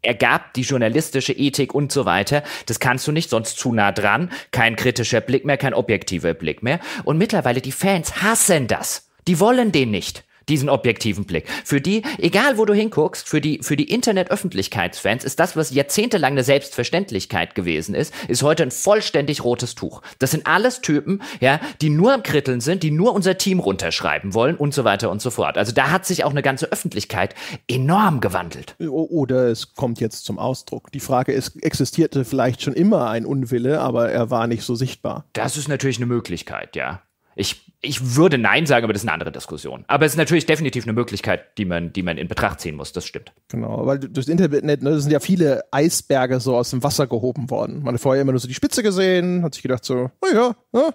ergab die journalistische Ethik und so weiter. Das kannst du nicht, sonst zu nah dran. Kein kritischer Blick mehr, kein objektiver Blick mehr. Und mittlerweile die Fans hassen das. Die wollen den nicht diesen objektiven Blick. Für die, egal wo du hinguckst, für die, für die Internet-Öffentlichkeitsfans ist das, was jahrzehntelang eine Selbstverständlichkeit gewesen ist, ist heute ein vollständig rotes Tuch. Das sind alles Typen, ja, die nur am Kritteln sind, die nur unser Team runterschreiben wollen und so weiter und so fort. Also da hat sich auch eine ganze Öffentlichkeit enorm gewandelt.
Oder es kommt jetzt zum Ausdruck. Die Frage ist, existierte vielleicht schon immer ein Unwille, aber er war nicht so sichtbar.
Das ist natürlich eine Möglichkeit, ja. Ich ich würde Nein sagen, aber das ist eine andere Diskussion. Aber es ist natürlich definitiv eine Möglichkeit, die man, die man in Betracht ziehen muss, das stimmt.
Genau, weil durchs Internet ne, sind ja viele Eisberge so aus dem Wasser gehoben worden. Man hat vorher immer nur so die Spitze gesehen, hat sich gedacht so, naja, oh ja, ne?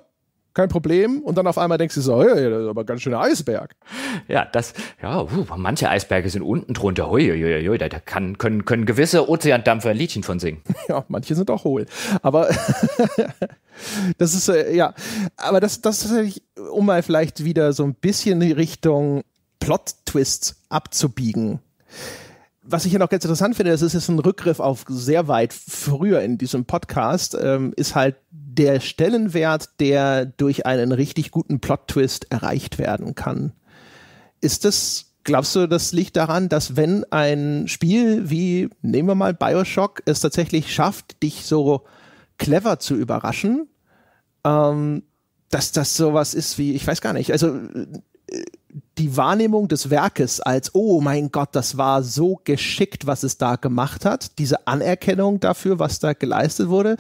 kein Problem. Und dann auf einmal denkst du so, hey, das ist aber ein ganz schöner Eisberg.
Ja, das, ja, uh, manche Eisberge sind unten drunter. Hui, hui, hui, da kann, können, können gewisse Ozeandampfer ein Liedchen von singen. Ja, manche sind auch
hohl. Aber das ist, äh, ja, aber das, das ist, um mal vielleicht wieder so ein bisschen in die Richtung Plot-Twists abzubiegen was ich ja noch ganz interessant finde, das ist jetzt ein Rückgriff auf sehr weit früher in diesem Podcast, ähm, ist halt der Stellenwert, der durch einen richtig guten Plot-Twist erreicht werden kann. Ist das, glaubst du, das liegt daran, dass wenn ein Spiel wie, nehmen wir mal Bioshock, es tatsächlich schafft, dich so clever zu überraschen, ähm, dass das sowas ist wie, ich weiß gar nicht, also äh, die Wahrnehmung des Werkes als, oh mein Gott, das war so geschickt, was es da gemacht hat, diese Anerkennung dafür, was da geleistet wurde,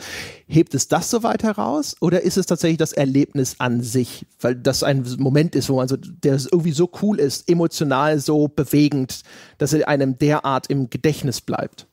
hebt es das so weit heraus oder ist es tatsächlich das Erlebnis an sich, weil das ein Moment ist, wo man so, der irgendwie so cool ist, emotional so bewegend, dass er
einem derart im Gedächtnis bleibt?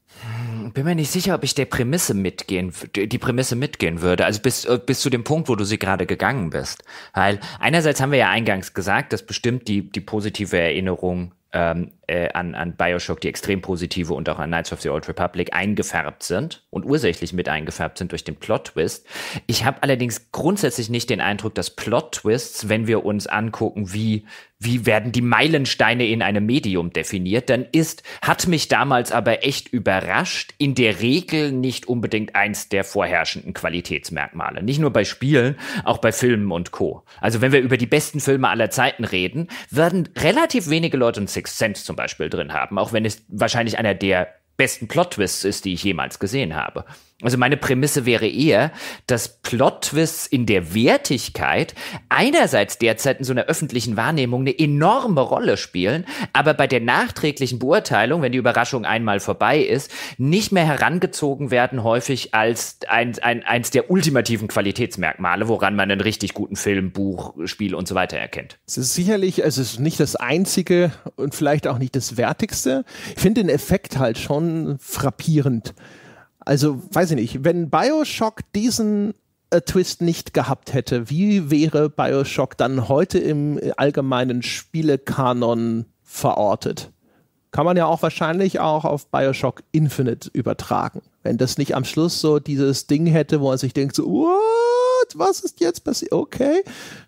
bin mir nicht sicher, ob ich der Prämisse mitgehen, die Prämisse mitgehen würde. Also bis, äh, bis zu dem Punkt, wo du sie gerade gegangen bist. Weil einerseits haben wir ja eingangs gesagt, dass bestimmt die, die positive Erinnerung ähm, äh, an, an Bioshock, die extrem positive und auch an Knights of the Old Republic eingefärbt sind und ursächlich mit eingefärbt sind durch den Plot-Twist. Ich habe allerdings grundsätzlich nicht den Eindruck, dass Plot-Twists, wenn wir uns angucken, wie, wie werden die Meilensteine in einem Medium definiert, dann ist, hat mich damals aber echt überrascht, in der Regel nicht unbedingt eins der vorherrschenden Qualitätsmerkmale. Nicht nur bei Spielen, auch bei Filmen und Co. Also wenn wir über die besten Filme aller Zeiten reden, werden relativ wenige Leute einen Sixth Sense zum zum Beispiel drin haben, auch wenn es wahrscheinlich einer der besten Plot-Twists ist, die ich jemals gesehen habe. Also meine Prämisse wäre eher, dass Plot-Twists in der Wertigkeit einerseits derzeit in so einer öffentlichen Wahrnehmung eine enorme Rolle spielen, aber bei der nachträglichen Beurteilung, wenn die Überraschung einmal vorbei ist, nicht mehr herangezogen werden häufig als ein, ein, eins der ultimativen Qualitätsmerkmale, woran man einen richtig guten Film, Buch, Spiel und so weiter erkennt.
Es ist sicherlich, es ist nicht das einzige und vielleicht auch nicht das wertigste. Ich finde den Effekt halt schon frappierend also, weiß ich nicht, wenn Bioshock diesen äh, Twist nicht gehabt hätte, wie wäre Bioshock dann heute im allgemeinen Spielekanon verortet? Kann man ja auch wahrscheinlich auch auf Bioshock Infinite übertragen. Wenn das nicht am Schluss so dieses Ding hätte, wo man sich denkt, so, what, was ist jetzt passiert? Okay,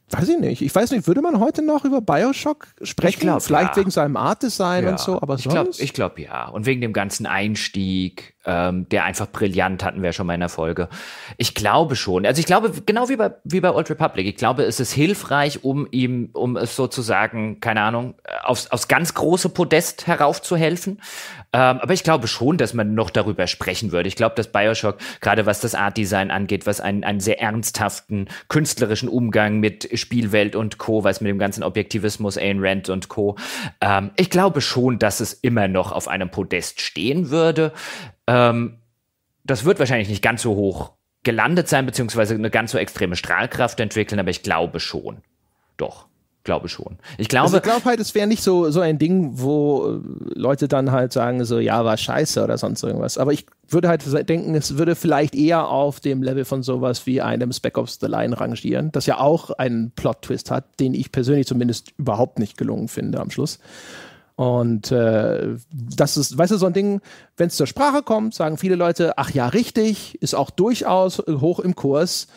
weiß ich nicht. Ich weiß nicht, würde man heute noch über Bioshock sprechen? Glaub, Vielleicht ja. wegen seinem Artdesign ja. und so, aber sonst? Ich
glaube, glaub, ja. Und wegen dem ganzen Einstieg, ähm, der einfach brillant, hatten wir ja schon mal in der Folge. Ich glaube schon. Also ich glaube, genau wie bei, wie bei Old Republic, ich glaube, es ist hilfreich, um ihm, um es sozusagen, keine Ahnung, aufs, aufs ganz große Podest heraufzuhelfen. Ähm, aber ich glaube schon, dass man noch darüber sprechen würde. Ich glaube, dass Bioshock, gerade was das Art-Design angeht, was einen, einen sehr ernsthaften künstlerischen Umgang mit Spielwelt und Co., was mit dem ganzen Objektivismus, Ayn Rand und Co., ähm, ich glaube schon, dass es immer noch auf einem Podest stehen würde. Ähm, das wird wahrscheinlich nicht ganz so hoch gelandet sein, beziehungsweise eine ganz so extreme Strahlkraft entwickeln, aber ich glaube schon. Doch glaube schon. Ich also glaube, also ich
glaube halt, es wäre nicht so, so ein Ding, wo äh, Leute dann halt sagen, so, ja, war scheiße oder sonst irgendwas. Aber ich würde halt denken, es würde vielleicht eher auf dem Level von sowas wie einem Spec Ops The Line rangieren, das ja auch einen Plot-Twist hat, den ich persönlich zumindest überhaupt nicht gelungen finde am Schluss. Und äh, das ist, weißt du, so ein Ding, wenn es zur Sprache kommt, sagen viele Leute, ach ja, richtig, ist auch durchaus hoch im Kurs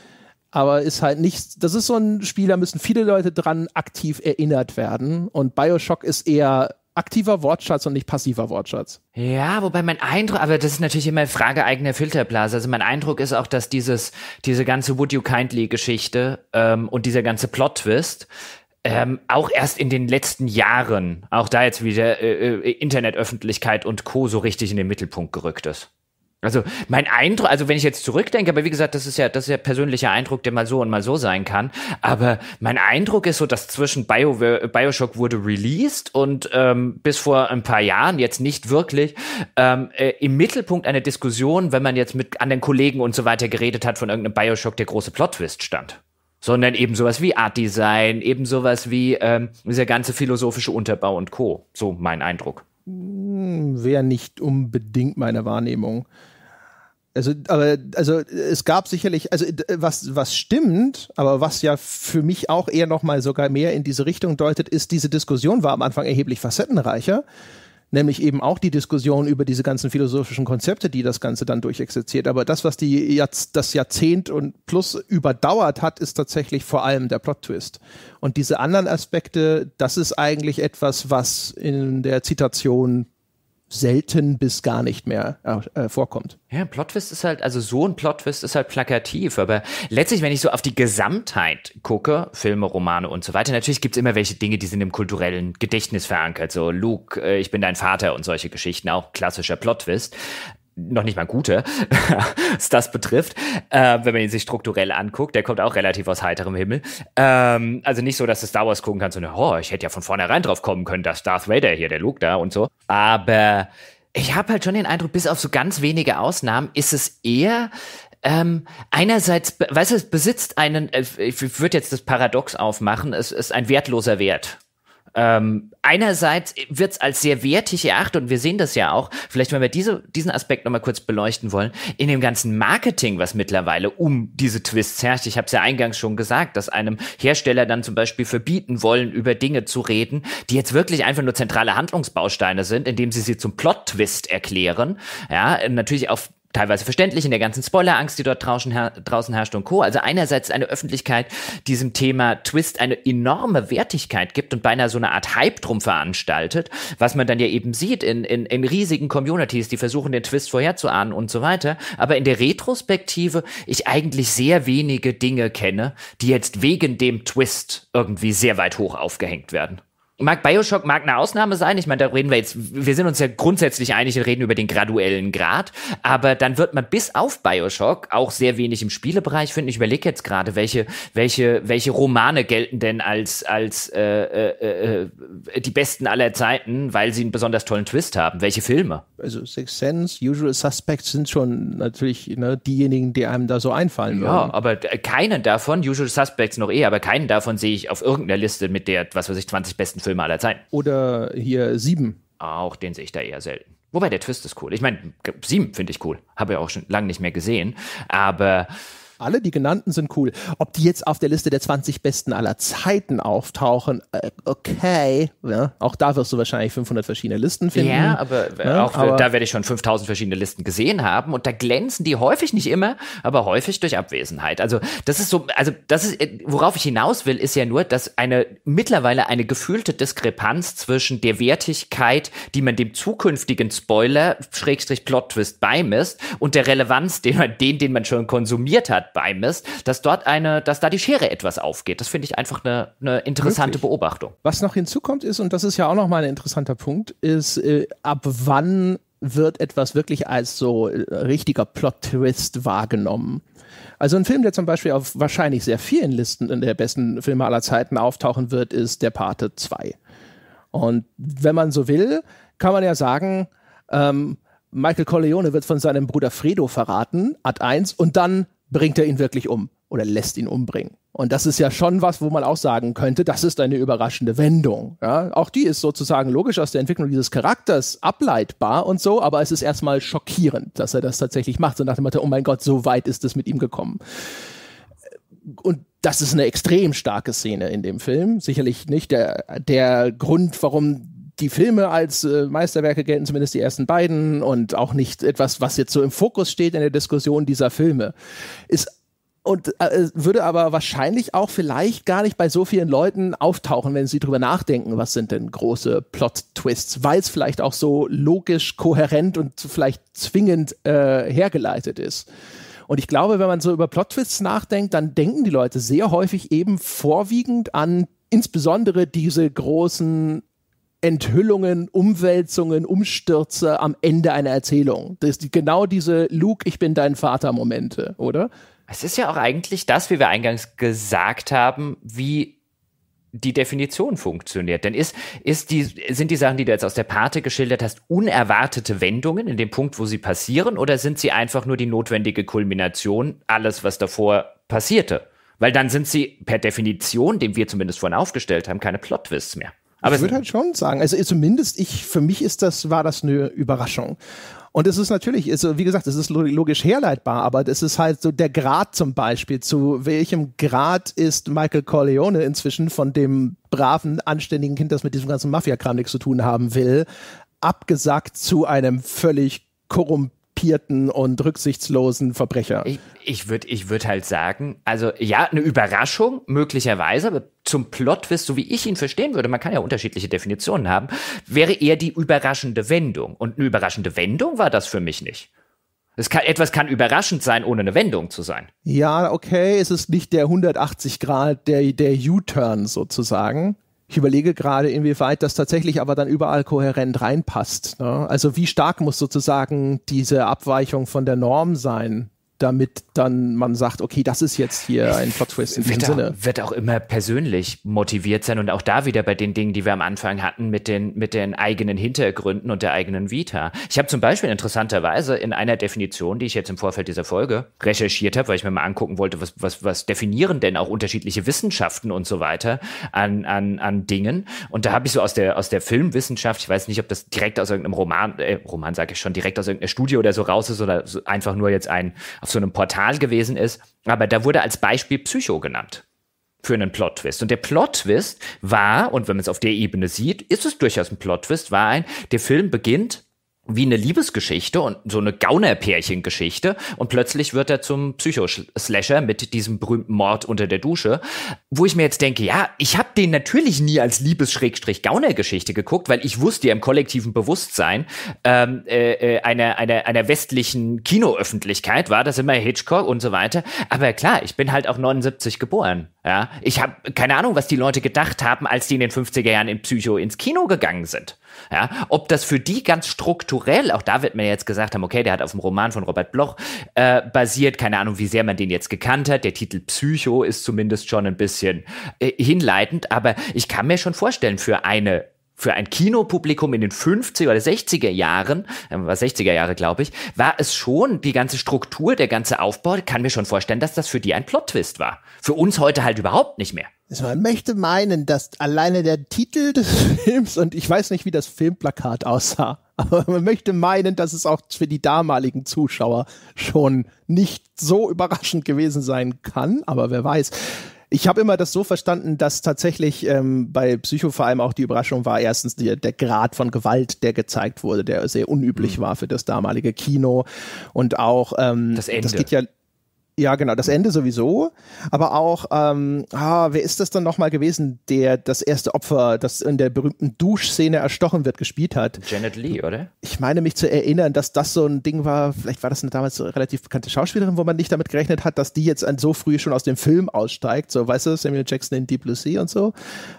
aber ist halt nichts. Das ist so ein Spiel, da müssen viele Leute dran aktiv erinnert werden. Und Bioshock ist eher aktiver Wortschatz und nicht passiver Wortschatz.
Ja, wobei mein Eindruck, aber das ist natürlich immer Frage eigener Filterblase. Also mein Eindruck ist auch, dass dieses, diese ganze Would You Kindly-Geschichte ähm, und dieser ganze Plot-Twist, ähm, auch erst in den letzten Jahren, auch da jetzt wieder äh, äh Internetöffentlichkeit und Co. so richtig in den Mittelpunkt gerückt ist. Also mein Eindruck, also wenn ich jetzt zurückdenke, aber wie gesagt, das ist ja, das ist ja persönlicher Eindruck, der mal so und mal so sein kann. Aber mein Eindruck ist so, dass zwischen Bio, äh, Bioshock wurde released und ähm, bis vor ein paar Jahren jetzt nicht wirklich ähm, äh, im Mittelpunkt einer Diskussion, wenn man jetzt mit anderen Kollegen und so weiter geredet hat von irgendeinem Bioshock, der große Plot-Twist stand sondern eben sowas wie Art Design, eben sowas wie ähm, dieser ganze philosophische Unterbau und Co. So mein Eindruck.
Hm, Wäre nicht unbedingt meine Wahrnehmung. Also, aber, also es gab sicherlich, also was, was stimmt, aber was ja für mich auch eher nochmal sogar mehr in diese Richtung deutet, ist, diese Diskussion war am Anfang erheblich facettenreicher. Nämlich eben auch die Diskussion über diese ganzen philosophischen Konzepte, die das Ganze dann durchexerziert. Aber das, was die jetzt, das Jahrzehnt und plus überdauert hat, ist tatsächlich vor allem der Plot-Twist. Und diese anderen Aspekte, das ist eigentlich etwas, was in der Zitation selten bis gar nicht mehr äh, äh vorkommt.
Ja, Plot-Twist ist halt, also so ein plot ist halt plakativ, aber letztlich, wenn ich so auf die Gesamtheit gucke, Filme, Romane und so weiter, natürlich gibt's immer welche Dinge, die sind im kulturellen Gedächtnis verankert, so Luke, äh, ich bin dein Vater und solche Geschichten, auch klassischer plot noch nicht mal gute, was das betrifft, äh, wenn man ihn sich strukturell anguckt. Der kommt auch relativ aus heiterem Himmel. Ähm, also nicht so, dass du Star Wars gucken kannst und, oh, ich hätte ja von vornherein drauf kommen können, dass Darth Vader hier, der Luke da und so. Aber ich habe halt schon den Eindruck, bis auf so ganz wenige Ausnahmen ist es eher ähm, einerseits, weißt du, es besitzt einen, äh, ich würde jetzt das Paradox aufmachen, es ist ein wertloser Wert. Ähm, einerseits wird es als sehr wertig erachtet und wir sehen das ja auch, vielleicht wenn wir diese, diesen Aspekt nochmal kurz beleuchten wollen, in dem ganzen Marketing, was mittlerweile um diese Twists herrscht. Ich habe es ja eingangs schon gesagt, dass einem Hersteller dann zum Beispiel verbieten wollen, über Dinge zu reden, die jetzt wirklich einfach nur zentrale Handlungsbausteine sind, indem sie sie zum Plot-Twist erklären. Ja, natürlich auf teilweise verständlich in der ganzen Spoilerangst, die dort draußen, her draußen herrscht und Co. Also einerseits eine Öffentlichkeit diesem Thema Twist eine enorme Wertigkeit gibt und beinahe so eine Art Hype drum veranstaltet, was man dann ja eben sieht in, in, in riesigen Communities, die versuchen, den Twist vorherzuahnen und so weiter. Aber in der Retrospektive ich eigentlich sehr wenige Dinge kenne, die jetzt wegen dem Twist irgendwie sehr weit hoch aufgehängt werden. Mag Bioshock mag eine Ausnahme sein. Ich meine, da reden wir jetzt, wir sind uns ja grundsätzlich einig und reden über den graduellen Grad. Aber dann wird man bis auf Bioshock auch sehr wenig im Spielebereich finden. Ich überlege jetzt gerade, welche, welche, welche Romane gelten denn als, als äh, äh, äh, die besten aller Zeiten, weil sie einen besonders tollen Twist haben. Welche Filme?
Also Six Sense, Usual Suspects sind schon natürlich ne, diejenigen, die einem da so einfallen. Ja, würden.
aber keinen davon, Usual Suspects noch eher, aber keinen davon sehe ich auf irgendeiner Liste mit der, was weiß ich, 20 besten Filme Filme aller Zeiten. Oder hier Sieben. Auch den sehe ich da eher selten. Wobei der Twist ist cool. Ich meine, Sieben finde ich cool. Habe ja auch schon lange nicht mehr gesehen. Aber alle die genannten sind cool. Ob die jetzt auf der Liste der 20 besten aller Zeiten
auftauchen, äh, okay. Ja, ne? auch da wirst du wahrscheinlich 500 verschiedene Listen finden. Ja, aber
ja, äh, ne? auch aber, da werde ich schon 5000 verschiedene Listen gesehen haben und da glänzen die häufig nicht immer, aber häufig durch Abwesenheit. Also, das ist so, also das ist äh, worauf ich hinaus will, ist ja nur, dass eine mittlerweile eine gefühlte Diskrepanz zwischen der Wertigkeit, die man dem zukünftigen Spoiler Schrägstrich Plot Twist beimisst und der Relevanz, den man den den man schon konsumiert hat, beimisst, dass dort eine, dass da die Schere etwas aufgeht. Das finde ich einfach eine, eine interessante Möglich. Beobachtung.
Was noch hinzukommt ist, und das ist ja auch nochmal ein interessanter Punkt, ist, äh, ab wann wird etwas wirklich als so äh, richtiger Plot-Twist wahrgenommen. Also ein Film, der zum Beispiel auf wahrscheinlich sehr vielen Listen in der besten Filme aller Zeiten auftauchen wird, ist Der Pate 2. Und wenn man so will, kann man ja sagen, ähm, Michael Corleone wird von seinem Bruder Fredo verraten, Ad 1, und dann bringt er ihn wirklich um oder lässt ihn umbringen. Und das ist ja schon was, wo man auch sagen könnte, das ist eine überraschende Wendung. Ja? Auch die ist sozusagen logisch aus der Entwicklung dieses Charakters ableitbar und so, aber es ist erstmal schockierend, dass er das tatsächlich macht. So nach dem Motto, oh mein Gott, so weit ist es mit ihm gekommen. Und das ist eine extrem starke Szene in dem Film. Sicherlich nicht der, der Grund, warum die Filme als äh, Meisterwerke gelten, zumindest die ersten beiden, und auch nicht etwas, was jetzt so im Fokus steht in der Diskussion dieser Filme, ist und äh, würde aber wahrscheinlich auch vielleicht gar nicht bei so vielen Leuten auftauchen, wenn sie drüber nachdenken, was sind denn große Plot-Twists, weil es vielleicht auch so logisch, kohärent und vielleicht zwingend äh, hergeleitet ist. Und ich glaube, wenn man so über Plot-Twists nachdenkt, dann denken die Leute sehr häufig eben vorwiegend an insbesondere diese großen Enthüllungen, Umwälzungen, Umstürze am Ende einer Erzählung. Das ist genau diese Luke, ich bin dein Vater Momente, oder?
Es ist ja auch eigentlich das, wie wir eingangs gesagt haben, wie die Definition funktioniert. Denn ist, ist die, sind die Sachen, die du jetzt aus der Pate geschildert hast, unerwartete Wendungen in dem Punkt, wo sie passieren, oder sind sie einfach nur die notwendige Kulmination alles, was davor passierte? Weil dann sind sie per Definition, dem wir zumindest vorhin aufgestellt haben, keine Plot-Twists mehr. Aber ich würde halt
schon sagen, also zumindest ich, für mich ist das, war das eine Überraschung. Und es ist natürlich, also wie gesagt, es ist logisch herleitbar, aber das ist halt so der Grad zum Beispiel, zu welchem Grad ist Michael Corleone inzwischen von dem braven, anständigen Kind, das mit diesem ganzen Mafia-Kram nichts zu tun haben will, abgesagt zu einem völlig korrumpierten kapierten und rücksichtslosen Verbrecher. Ich,
ich würde ich würd halt sagen, also ja, eine Überraschung möglicherweise, aber zum Plotwist, so wie ich ihn verstehen würde, man kann ja unterschiedliche Definitionen haben, wäre eher die überraschende Wendung. Und eine überraschende Wendung war das für mich nicht. Kann, etwas kann überraschend sein, ohne eine Wendung zu sein.
Ja, okay, es ist nicht der 180 Grad, der, der U-Turn sozusagen. Ich überlege gerade, inwieweit das tatsächlich aber dann überall kohärent reinpasst. Ne? Also wie stark muss sozusagen diese Abweichung von der Norm sein, damit dann man sagt, okay, das ist jetzt hier ein Plot Twist in diesem Sinne.
wird auch immer persönlich motiviert sein und auch da wieder bei den Dingen, die wir am Anfang hatten mit den mit den eigenen Hintergründen und der eigenen Vita. Ich habe zum Beispiel interessanterweise in einer Definition, die ich jetzt im Vorfeld dieser Folge recherchiert habe, weil ich mir mal angucken wollte, was was was definieren denn auch unterschiedliche Wissenschaften und so weiter an an an Dingen und da habe ich so aus der aus der Filmwissenschaft, ich weiß nicht, ob das direkt aus irgendeinem Roman äh, Roman sage ich schon, direkt aus irgendeiner Studie oder so raus ist oder so einfach nur jetzt ein auf zu einem Portal gewesen ist, aber da wurde als Beispiel Psycho genannt für einen Plot-Twist. Und der Plot-Twist war, und wenn man es auf der Ebene sieht, ist es durchaus ein Plot-Twist, war ein, der Film beginnt wie eine Liebesgeschichte und so eine Gaunerpärchengeschichte und plötzlich wird er zum Psychoslasher mit diesem berühmten Mord unter der Dusche, wo ich mir jetzt denke, ja, ich habe den natürlich nie als Liebes-Gauner-Geschichte geguckt, weil ich wusste ja im kollektiven Bewusstsein ähm, äh, äh, einer, einer, einer westlichen Kinoöffentlichkeit war das immer Hitchcock und so weiter, aber klar, ich bin halt auch 79 geboren, ja, ich habe keine Ahnung, was die Leute gedacht haben, als die in den 50er Jahren in Psycho ins Kino gegangen sind. Ja, ob das für die ganz strukturell, auch da wird mir jetzt gesagt haben, okay, der hat auf dem Roman von Robert Bloch äh, basiert, keine Ahnung, wie sehr man den jetzt gekannt hat. Der Titel Psycho ist zumindest schon ein bisschen äh, hinleitend, aber ich kann mir schon vorstellen, für eine für ein Kinopublikum in den 50er oder 60er Jahren, äh, war 60er Jahre, glaube ich, war es schon die ganze Struktur, der ganze Aufbau, kann mir schon vorstellen, dass das für die ein Plot-Twist war. Für uns heute halt überhaupt nicht mehr.
Also man möchte meinen, dass alleine der Titel des Films und ich weiß nicht, wie das Filmplakat aussah, aber man möchte meinen, dass es auch für die damaligen Zuschauer schon nicht so überraschend gewesen sein kann, aber wer weiß. Ich habe immer das so verstanden, dass tatsächlich ähm, bei Psycho vor allem auch die Überraschung war, erstens die, der Grad von Gewalt, der gezeigt wurde, der sehr unüblich mhm. war für das damalige Kino und auch ähm, das Ende. Das geht ja ja, genau, das Ende sowieso. Aber auch, ähm, ah, wer ist das dann nochmal gewesen, der das erste Opfer, das in der berühmten Duschszene erstochen wird, gespielt hat? Janet Lee, oder? Ich meine mich zu erinnern, dass das so ein Ding war, vielleicht war das eine damals relativ bekannte Schauspielerin, wo man nicht damit gerechnet hat, dass die jetzt so früh schon aus dem Film aussteigt. So, weißt du, Samuel Jackson in Deep Blue Sea und so.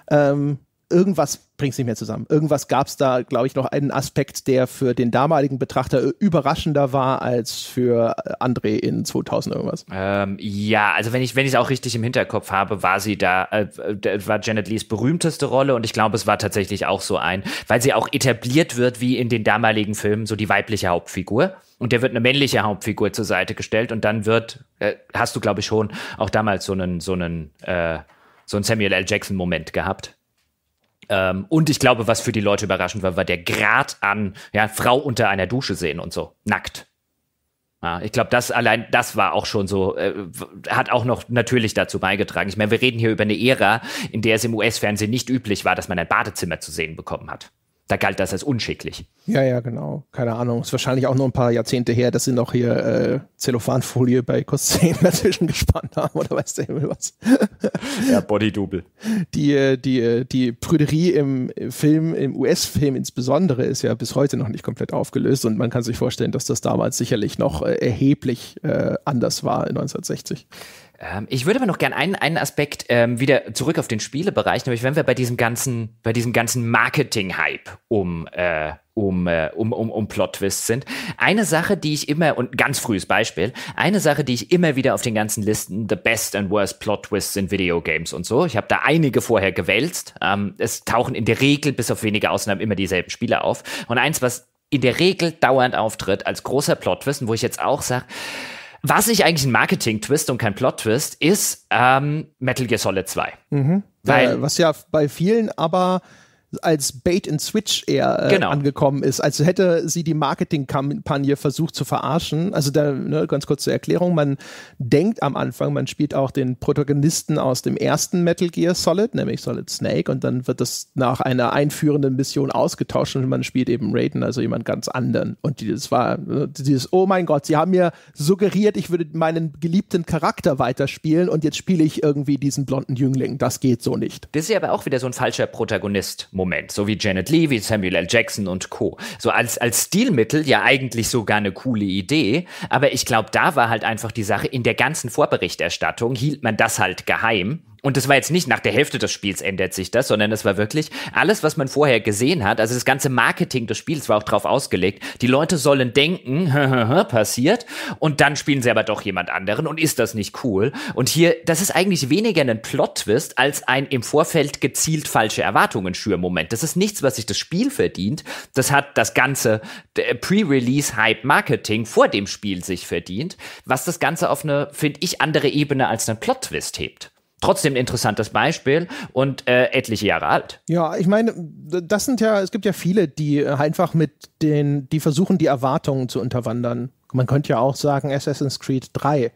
Ähm, irgendwas bringt es nicht mehr zusammen. Irgendwas gab es da, glaube ich, noch einen Aspekt, der für den damaligen Betrachter äh, überraschender war als für äh, André in 2000 irgendwas.
Ähm, ja, also wenn ich wenn es auch richtig im Hinterkopf habe, war sie da, äh, äh, war Janet Lees berühmteste Rolle und ich glaube, es war tatsächlich auch so ein, weil sie auch etabliert wird wie in den damaligen Filmen so die weibliche Hauptfigur und der wird eine männliche Hauptfigur zur Seite gestellt und dann wird, äh, hast du glaube ich schon auch damals so einen so einen äh, so einen Samuel L. Jackson Moment gehabt ähm, und ich glaube, was für die Leute überraschend war, war der Grad an ja, Frau unter einer Dusche sehen und so. Nackt. Ja, ich glaube, das allein, das war auch schon so, äh, hat auch noch natürlich dazu beigetragen. Ich meine, wir reden hier über eine Ära, in der es im US-Fernsehen nicht üblich war, dass man ein Badezimmer zu sehen bekommen hat da galt das als unschicklich.
Ja, ja, genau. Keine Ahnung. Ist wahrscheinlich auch nur ein paar Jahrzehnte her, dass sie noch hier äh, Zellophanfolie bei Kostain dazwischen gespannt haben oder weiß der Himmel was.
ja, Bodydouble.
Die, äh, die, äh, die Prüderie im äh, Film, im US-Film insbesondere, ist ja bis heute noch nicht komplett aufgelöst und man kann sich vorstellen, dass das damals sicherlich noch äh, erheblich äh, anders war in
1960. Ähm, ich würde aber noch gerne einen, einen Aspekt ähm, wieder zurück auf den Spielebereich, nämlich wenn wir bei diesem ganzen, bei diesem ganzen Marketing-Hype um, äh, um, äh, um, um, um Plot-Twists sind. Eine Sache, die ich immer, und ganz frühes Beispiel, eine Sache, die ich immer wieder auf den ganzen Listen, the best and worst Plot-Twists in Videogames und so, ich habe da einige vorher gewälzt. Ähm, es tauchen in der Regel, bis auf wenige Ausnahmen, immer dieselben Spiele auf. Und eins, was in der Regel dauernd auftritt als großer Plot-Twist, wo ich jetzt auch sage, was ich eigentlich ein Marketing-Twist und kein Plot-Twist ist ähm, Metal Gear Solid 2.
Mhm. Weil, äh, was ja bei vielen aber als Bait and Switch eher äh, genau. angekommen ist. Also hätte sie die Marketingkampagne versucht zu verarschen. Also da ne, ganz kurz zur Erklärung, man denkt am Anfang, man spielt auch den Protagonisten aus dem ersten Metal Gear Solid, nämlich Solid Snake, und dann wird das nach einer einführenden Mission ausgetauscht und man spielt eben Raiden, also jemand ganz anderen. Und das war äh, dieses, oh mein Gott, sie haben mir suggeriert, ich würde meinen geliebten Charakter weiterspielen und jetzt spiele ich irgendwie diesen blonden Jüngling. Das geht so nicht.
Das ist ja aber auch wieder so ein falscher Protagonist. Moment, so wie Janet Lee, wie Samuel L. Jackson und Co. So als, als Stilmittel ja eigentlich sogar eine coole Idee, aber ich glaube, da war halt einfach die Sache, in der ganzen Vorberichterstattung hielt man das halt geheim und das war jetzt nicht nach der Hälfte des Spiels ändert sich das, sondern es war wirklich alles, was man vorher gesehen hat. Also das ganze Marketing des Spiels war auch drauf ausgelegt. Die Leute sollen denken, passiert, und dann spielen sie aber doch jemand anderen und ist das nicht cool. Und hier, das ist eigentlich weniger ein Plot-Twist als ein im Vorfeld gezielt falsche Erwartungen schür Moment. Das ist nichts, was sich das Spiel verdient. Das hat das ganze äh, Pre-Release-Hype-Marketing vor dem Spiel sich verdient, was das Ganze auf eine, finde ich, andere Ebene als einen Plot-Twist hebt trotzdem ein interessantes Beispiel und äh, etliche Jahre alt.
Ja, ich meine, das sind ja, es gibt ja viele, die äh, einfach mit den, die versuchen, die Erwartungen zu unterwandern. Man könnte ja auch sagen, Assassin's Creed 3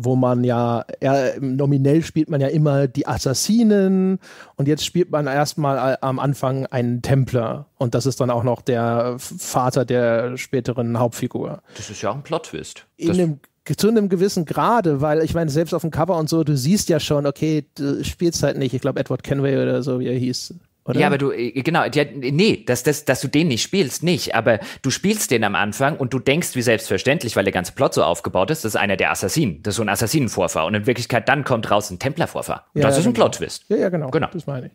wo man ja, ja, nominell spielt man ja immer die Assassinen und jetzt spielt man erstmal äh, am Anfang einen Templer und das ist dann auch noch der Vater der späteren Hauptfigur.
Das ist ja auch ein Plot-Twist. In das
dem zu einem gewissen Grade, weil ich meine, selbst auf dem Cover und so, du siehst ja schon, okay, du spielst halt nicht. Ich glaube, Edward Kenway oder so, wie er
hieß. Oder? Ja, aber du, äh, genau, ja, nee, dass, dass, dass du den nicht spielst, nicht. Aber du spielst den am Anfang und du denkst, wie selbstverständlich, weil der ganze Plot so aufgebaut ist, das ist einer der Assassinen. Das ist so ein Assassinenvorfahr. Und in Wirklichkeit dann kommt raus ein Templervorfahr. Ja, das ja, ist ein genau. Plot-Twist.
Ja, ja, genau. genau. Das meine ich.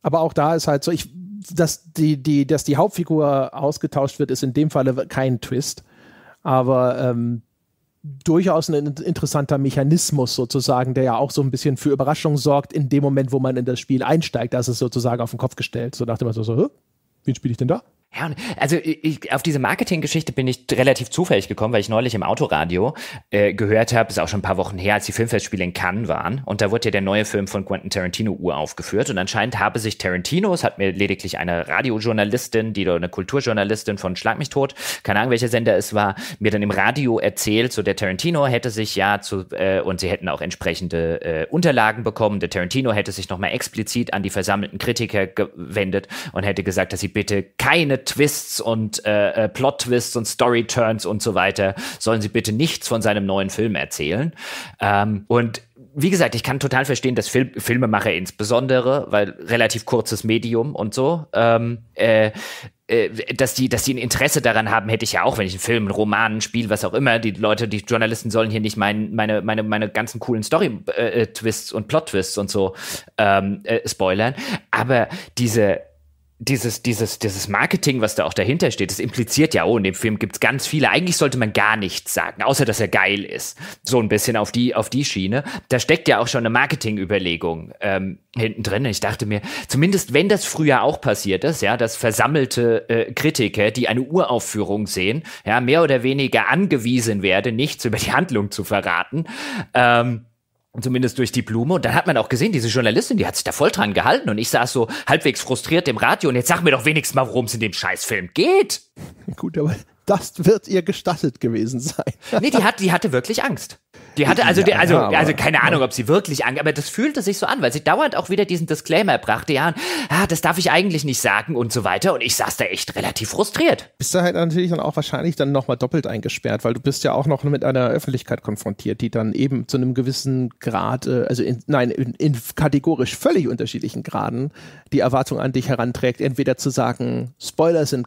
Aber auch da ist halt so, ich, dass die, die, dass die Hauptfigur ausgetauscht wird, ist in dem Falle kein Twist. Aber ähm, durchaus ein interessanter Mechanismus sozusagen, der ja auch so ein bisschen für Überraschung sorgt in dem Moment, wo man in das Spiel einsteigt. Da ist es sozusagen auf den Kopf gestellt. So dachte man so, so wen spiele ich denn da?
Ja, und also ich, auf diese Marketinggeschichte bin ich relativ zufällig gekommen, weil ich neulich im Autoradio äh, gehört habe, ist auch schon ein paar Wochen her, als die Filmfestspiele in Cannes waren. Und da wurde ja der neue Film von Quentin Tarantino Uhr aufgeführt. Und anscheinend habe sich Tarantino, es hat mir lediglich eine Radiojournalistin, die oder eine Kulturjournalistin von Schlag mich tot, keine Ahnung, welcher Sender es war, mir dann im Radio erzählt, so der Tarantino hätte sich ja zu, äh, und sie hätten auch entsprechende äh, Unterlagen bekommen. Der Tarantino hätte sich nochmal explizit an die versammelten Kritiker gewendet und hätte gesagt, dass sie bitte keine Twists und äh, äh, Plot-Twists und Story-Turns und so weiter, sollen sie bitte nichts von seinem neuen Film erzählen. Ähm, und wie gesagt, ich kann total verstehen, dass Fil Filmemacher insbesondere, weil relativ kurzes Medium und so, ähm, äh, äh, dass die, dass die ein Interesse daran haben, hätte ich ja auch, wenn ich einen Film, einen Roman, ein Spiel, was auch immer. Die Leute, die Journalisten sollen hier nicht mein, meine, meine, meine ganzen coolen Story-Twists äh, und Plot-Twists und so ähm, äh, spoilern. Aber diese dieses, dieses, dieses Marketing, was da auch dahinter steht, das impliziert ja, oh, in dem Film gibt es ganz viele. Eigentlich sollte man gar nichts sagen, außer dass er geil ist. So ein bisschen auf die, auf die Schiene. Da steckt ja auch schon eine Marketingüberlegung ähm, hinten drin. Ich dachte mir, zumindest wenn das früher auch passiert ist, ja, dass versammelte äh, Kritiker, die eine Uraufführung sehen, ja, mehr oder weniger angewiesen werden, nichts über die Handlung zu verraten. Ähm, Zumindest durch die Blume. Und dann hat man auch gesehen, diese Journalistin, die hat sich da voll dran gehalten. Und ich saß so halbwegs frustriert im Radio. Und jetzt sag mir doch wenigstens mal, worum es in dem Scheißfilm geht.
Gut, aber das wird ihr gestattet gewesen sein. nee, die,
hat, die hatte wirklich Angst. Die hatte also, die, also, ja, also keine Ahnung, ob sie wirklich Angst, aber das fühlte sich so an, weil sie dauernd auch wieder diesen Disclaimer brachte, ja, ah, das darf ich eigentlich nicht sagen und so weiter. Und ich saß da echt relativ frustriert. Bist du halt natürlich dann
auch wahrscheinlich dann nochmal doppelt eingesperrt, weil du bist ja auch noch mit einer Öffentlichkeit konfrontiert, die dann eben zu einem gewissen Grad, äh, also in, nein, in, in kategorisch völlig unterschiedlichen Graden die Erwartung an dich heranträgt, entweder zu sagen, Spoiler sind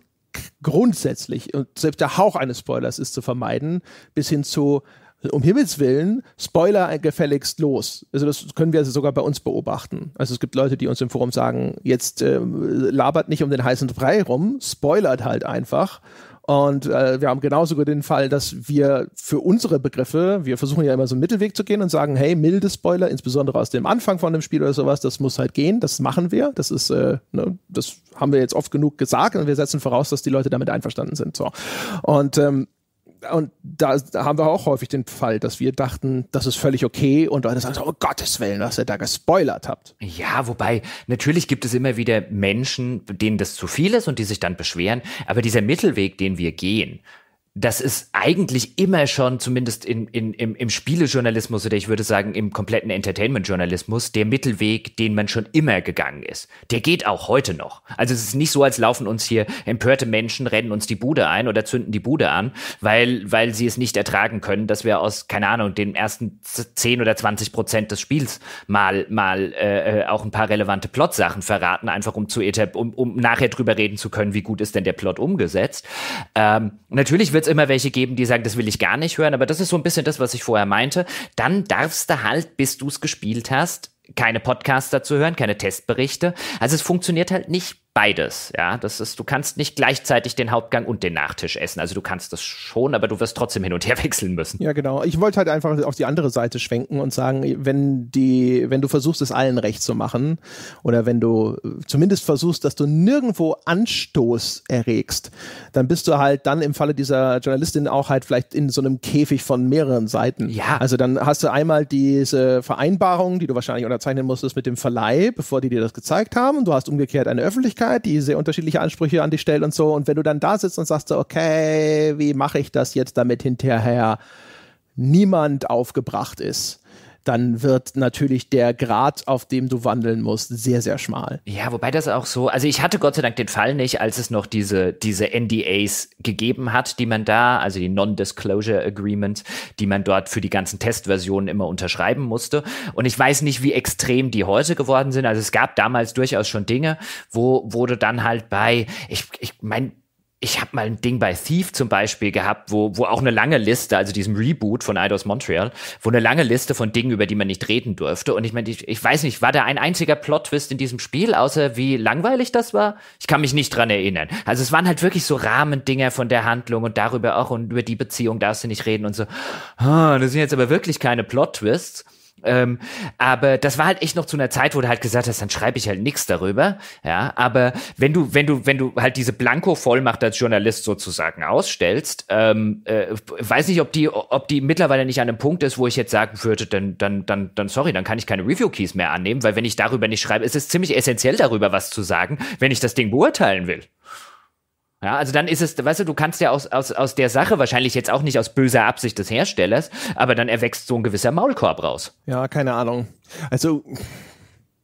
grundsätzlich, und selbst der Hauch eines Spoilers ist zu vermeiden, bis hin zu um Himmels Willen, Spoiler gefälligst los. Also das können wir also sogar bei uns beobachten. Also es gibt Leute, die uns im Forum sagen, jetzt äh, labert nicht um den heißen Brei rum, spoilert halt einfach. Und äh, wir haben genauso gut den Fall, dass wir für unsere Begriffe, wir versuchen ja immer so einen Mittelweg zu gehen und sagen, hey, milde Spoiler, insbesondere aus dem Anfang von dem Spiel oder sowas, das muss halt gehen, das machen wir. Das ist, äh, ne, das haben wir jetzt oft genug gesagt und wir setzen voraus, dass die Leute damit einverstanden sind. So. Und ähm, und da, haben wir auch häufig den Fall, dass wir dachten, das ist völlig
okay und dann sagen, oh Gottes Willen, was ihr da gespoilert habt. Ja, wobei natürlich gibt es immer wieder Menschen, denen das zu viel ist und die sich dann beschweren, aber dieser Mittelweg, den wir gehen, das ist eigentlich immer schon, zumindest in, in, im, im Spielejournalismus oder ich würde sagen im kompletten Entertainment-Journalismus, der Mittelweg, den man schon immer gegangen ist. Der geht auch heute noch. Also es ist nicht so, als laufen uns hier empörte Menschen, rennen uns die Bude ein oder zünden die Bude an, weil, weil sie es nicht ertragen können, dass wir aus, keine Ahnung, den ersten 10 oder 20 Prozent des Spiels mal, mal äh, äh, auch ein paar relevante Plotsachen verraten, einfach um zu um, um nachher drüber reden zu können, wie gut ist denn der Plot umgesetzt. Ähm, natürlich wird es immer welche geben, die sagen, das will ich gar nicht hören, aber das ist so ein bisschen das, was ich vorher meinte. Dann darfst du halt, bis du es gespielt hast, keine Podcasts dazu hören, keine Testberichte. Also es funktioniert halt nicht beides. Ja, das ist, du kannst nicht gleichzeitig den Hauptgang und den Nachtisch essen. Also du kannst das schon, aber du wirst trotzdem hin und her wechseln müssen. Ja,
genau. Ich wollte halt einfach auf die andere Seite schwenken und sagen, wenn die, wenn du versuchst, es allen recht zu machen oder wenn du äh, zumindest versuchst, dass du nirgendwo Anstoß erregst, dann bist du halt dann im Falle dieser Journalistin auch halt vielleicht in so einem Käfig von mehreren Seiten. Ja. Also dann hast du einmal diese Vereinbarung, die du wahrscheinlich unterzeichnen musstest mit dem Verleih, bevor die dir das gezeigt haben. Und du hast umgekehrt eine Öffentlichkeit Persönlichkeit, die sehr unterschiedliche Ansprüche an dich stellt und so. Und wenn du dann da sitzt und sagst so, okay, wie mache ich das jetzt, damit hinterher niemand aufgebracht ist? dann wird natürlich der Grad, auf dem du wandeln musst, sehr, sehr schmal.
Ja, wobei das auch so, also ich hatte Gott sei Dank den Fall nicht, als es noch diese, diese NDAs gegeben hat, die man da, also die Non-Disclosure Agreement, die man dort für die ganzen Testversionen immer unterschreiben musste. Und ich weiß nicht, wie extrem die heute geworden sind. Also es gab damals durchaus schon Dinge, wo wurde dann halt bei, ich, ich meine, ich habe mal ein Ding bei Thief zum Beispiel gehabt, wo, wo auch eine lange Liste, also diesem Reboot von Idos Montreal, wo eine lange Liste von Dingen, über die man nicht reden durfte. Und ich meine, ich, ich weiß nicht, war da ein einziger Plot-Twist in diesem Spiel, außer wie langweilig das war? Ich kann mich nicht dran erinnern. Also es waren halt wirklich so Rahmendinger von der Handlung und darüber auch und über die Beziehung darfst du nicht reden und so. Ah, das sind jetzt aber wirklich keine Plot-Twists. Ähm, aber das war halt echt noch zu einer Zeit, wo du halt gesagt hast, dann schreibe ich halt nichts darüber. Ja, aber wenn du, wenn du, wenn du halt diese Blanko-Vollmacht als Journalist sozusagen ausstellst, ähm, äh, weiß nicht, ob die, ob die mittlerweile nicht an einem Punkt ist, wo ich jetzt sagen würde, dann, dann, dann, dann sorry, dann kann ich keine Review-Keys mehr annehmen, weil wenn ich darüber nicht schreibe, ist es ziemlich essentiell darüber was zu sagen, wenn ich das Ding beurteilen will. Ja, also dann ist es, weißt du, du kannst ja aus, aus, aus der Sache wahrscheinlich jetzt auch nicht aus böser Absicht des Herstellers, aber dann erwächst so ein gewisser Maulkorb raus.
Ja, keine Ahnung. Also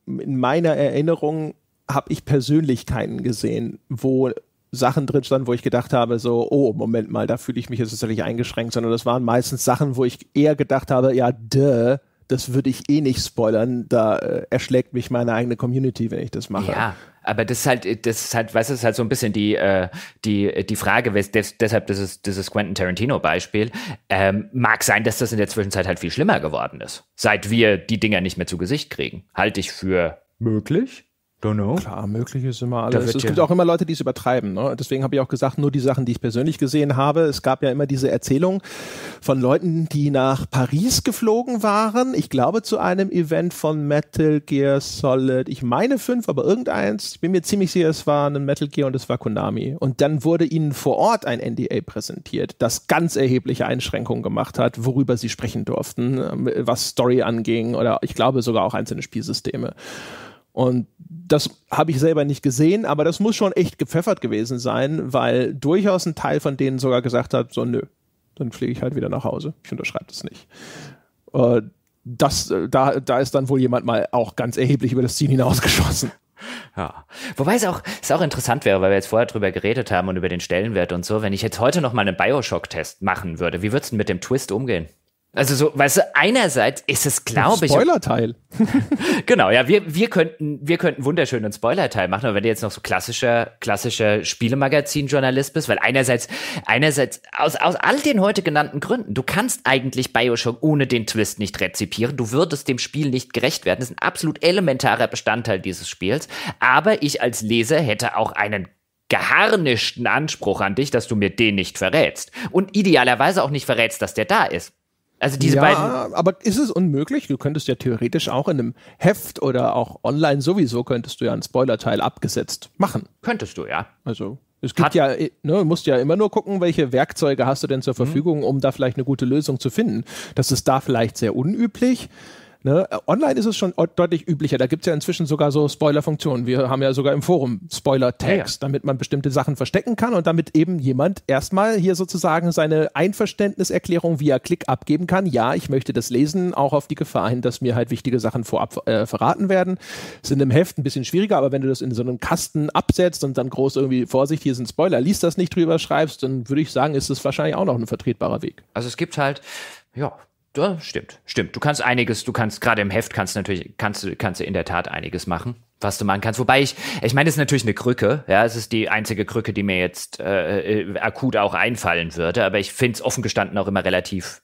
in meiner Erinnerung habe ich persönlich keinen gesehen, wo Sachen drin standen, wo ich gedacht habe, so, oh, Moment mal, da fühle ich mich jetzt tatsächlich eingeschränkt, sondern das waren meistens Sachen, wo ich eher gedacht habe, ja, duh, das würde ich eh nicht spoilern, da äh, erschlägt mich meine eigene Community, wenn ich das mache. Ja,
aber das ist halt, das ist halt, was ist halt so ein bisschen die, äh, die, die Frage, des, deshalb dieses, dieses Quentin Tarantino-Beispiel. Ähm, mag sein, dass das in der Zwischenzeit halt viel schlimmer geworden ist. Seit wir die Dinger nicht mehr zu Gesicht kriegen. Halte ich für möglich. Don't know.
Klar, möglich ist immer alles. Es ja gibt auch immer Leute, die es übertreiben. Ne? Deswegen habe ich auch gesagt, nur die Sachen, die ich persönlich gesehen habe. Es gab ja immer diese Erzählung von Leuten, die nach Paris geflogen waren. Ich glaube zu einem Event von Metal Gear Solid. Ich meine fünf, aber irgendeins. Ich bin mir ziemlich sicher, es war ein Metal Gear und es war Konami. Und dann wurde ihnen vor Ort ein NDA präsentiert, das ganz erhebliche Einschränkungen gemacht hat, worüber sie sprechen durften, ähm, was Story anging oder ich glaube sogar auch einzelne Spielsysteme. Und das habe ich selber nicht gesehen, aber das muss schon echt gepfeffert gewesen sein, weil durchaus ein Teil von denen sogar gesagt hat, so nö, dann fliege ich halt wieder nach Hause. Ich unterschreibe das nicht. Äh,
das, da, da ist dann wohl jemand mal auch ganz erheblich über das Ziel hinausgeschossen. Ja. Wobei es auch, es auch interessant wäre, weil wir jetzt vorher drüber geredet haben und über den Stellenwert und so, wenn ich jetzt heute noch mal einen Bioshock-Test machen würde, wie würdest du mit dem Twist umgehen? Also so, weißt du, einerseits ist es, glaube ich.
Spoilerteil.
genau, ja, wir, wir könnten, wir könnten wunderschön einen Spoilerteil machen, aber wenn du jetzt noch so klassischer, klassischer Spielemagazin-Journalist bist, weil einerseits, einerseits, aus, aus all den heute genannten Gründen, du kannst eigentlich Bioshock ohne den Twist nicht rezipieren, du würdest dem Spiel nicht gerecht werden, das ist ein absolut elementarer Bestandteil dieses Spiels, aber ich als Leser hätte auch einen geharnischten Anspruch an dich, dass du mir den nicht verrätst. Und idealerweise auch nicht verrätst, dass der da ist. Also diese ja, beiden.
Aber ist es unmöglich? Du könntest ja theoretisch auch in einem Heft oder auch online sowieso könntest du ja einen Spoilerteil abgesetzt machen. Könntest du, ja. Also. Es gibt Hat ja, ne, musst ja immer nur gucken, welche Werkzeuge hast du denn zur mhm. Verfügung, mhm. um da vielleicht eine gute Lösung zu finden. Das ist da vielleicht sehr unüblich. Ne? Online ist es schon deutlich üblicher. Da gibt es ja inzwischen sogar so Spoiler-Funktionen. Wir haben ja sogar im Forum Spoiler-Tags, ja. damit man bestimmte Sachen verstecken kann und damit eben jemand erstmal hier sozusagen seine Einverständniserklärung via Klick abgeben kann. Ja, ich möchte das lesen, auch auf die Gefahr hin, dass mir halt wichtige Sachen vorab äh, verraten werden. Sind im Heft ein bisschen schwieriger, aber wenn du das in so einem Kasten absetzt und dann groß irgendwie Vorsicht, hier sind Spoiler, liest das nicht drüber, schreibst, dann würde ich sagen,
ist es wahrscheinlich auch noch ein vertretbarer Weg. Also es gibt halt, ja, ja, stimmt, stimmt. Du kannst einiges, du kannst gerade im Heft kannst natürlich, kannst du, kannst du in der Tat einiges machen, was du machen kannst. Wobei ich, ich meine, es ist natürlich eine Krücke, ja, es ist die einzige Krücke, die mir jetzt äh, äh akut auch einfallen würde, aber ich finde es offen gestanden auch immer relativ,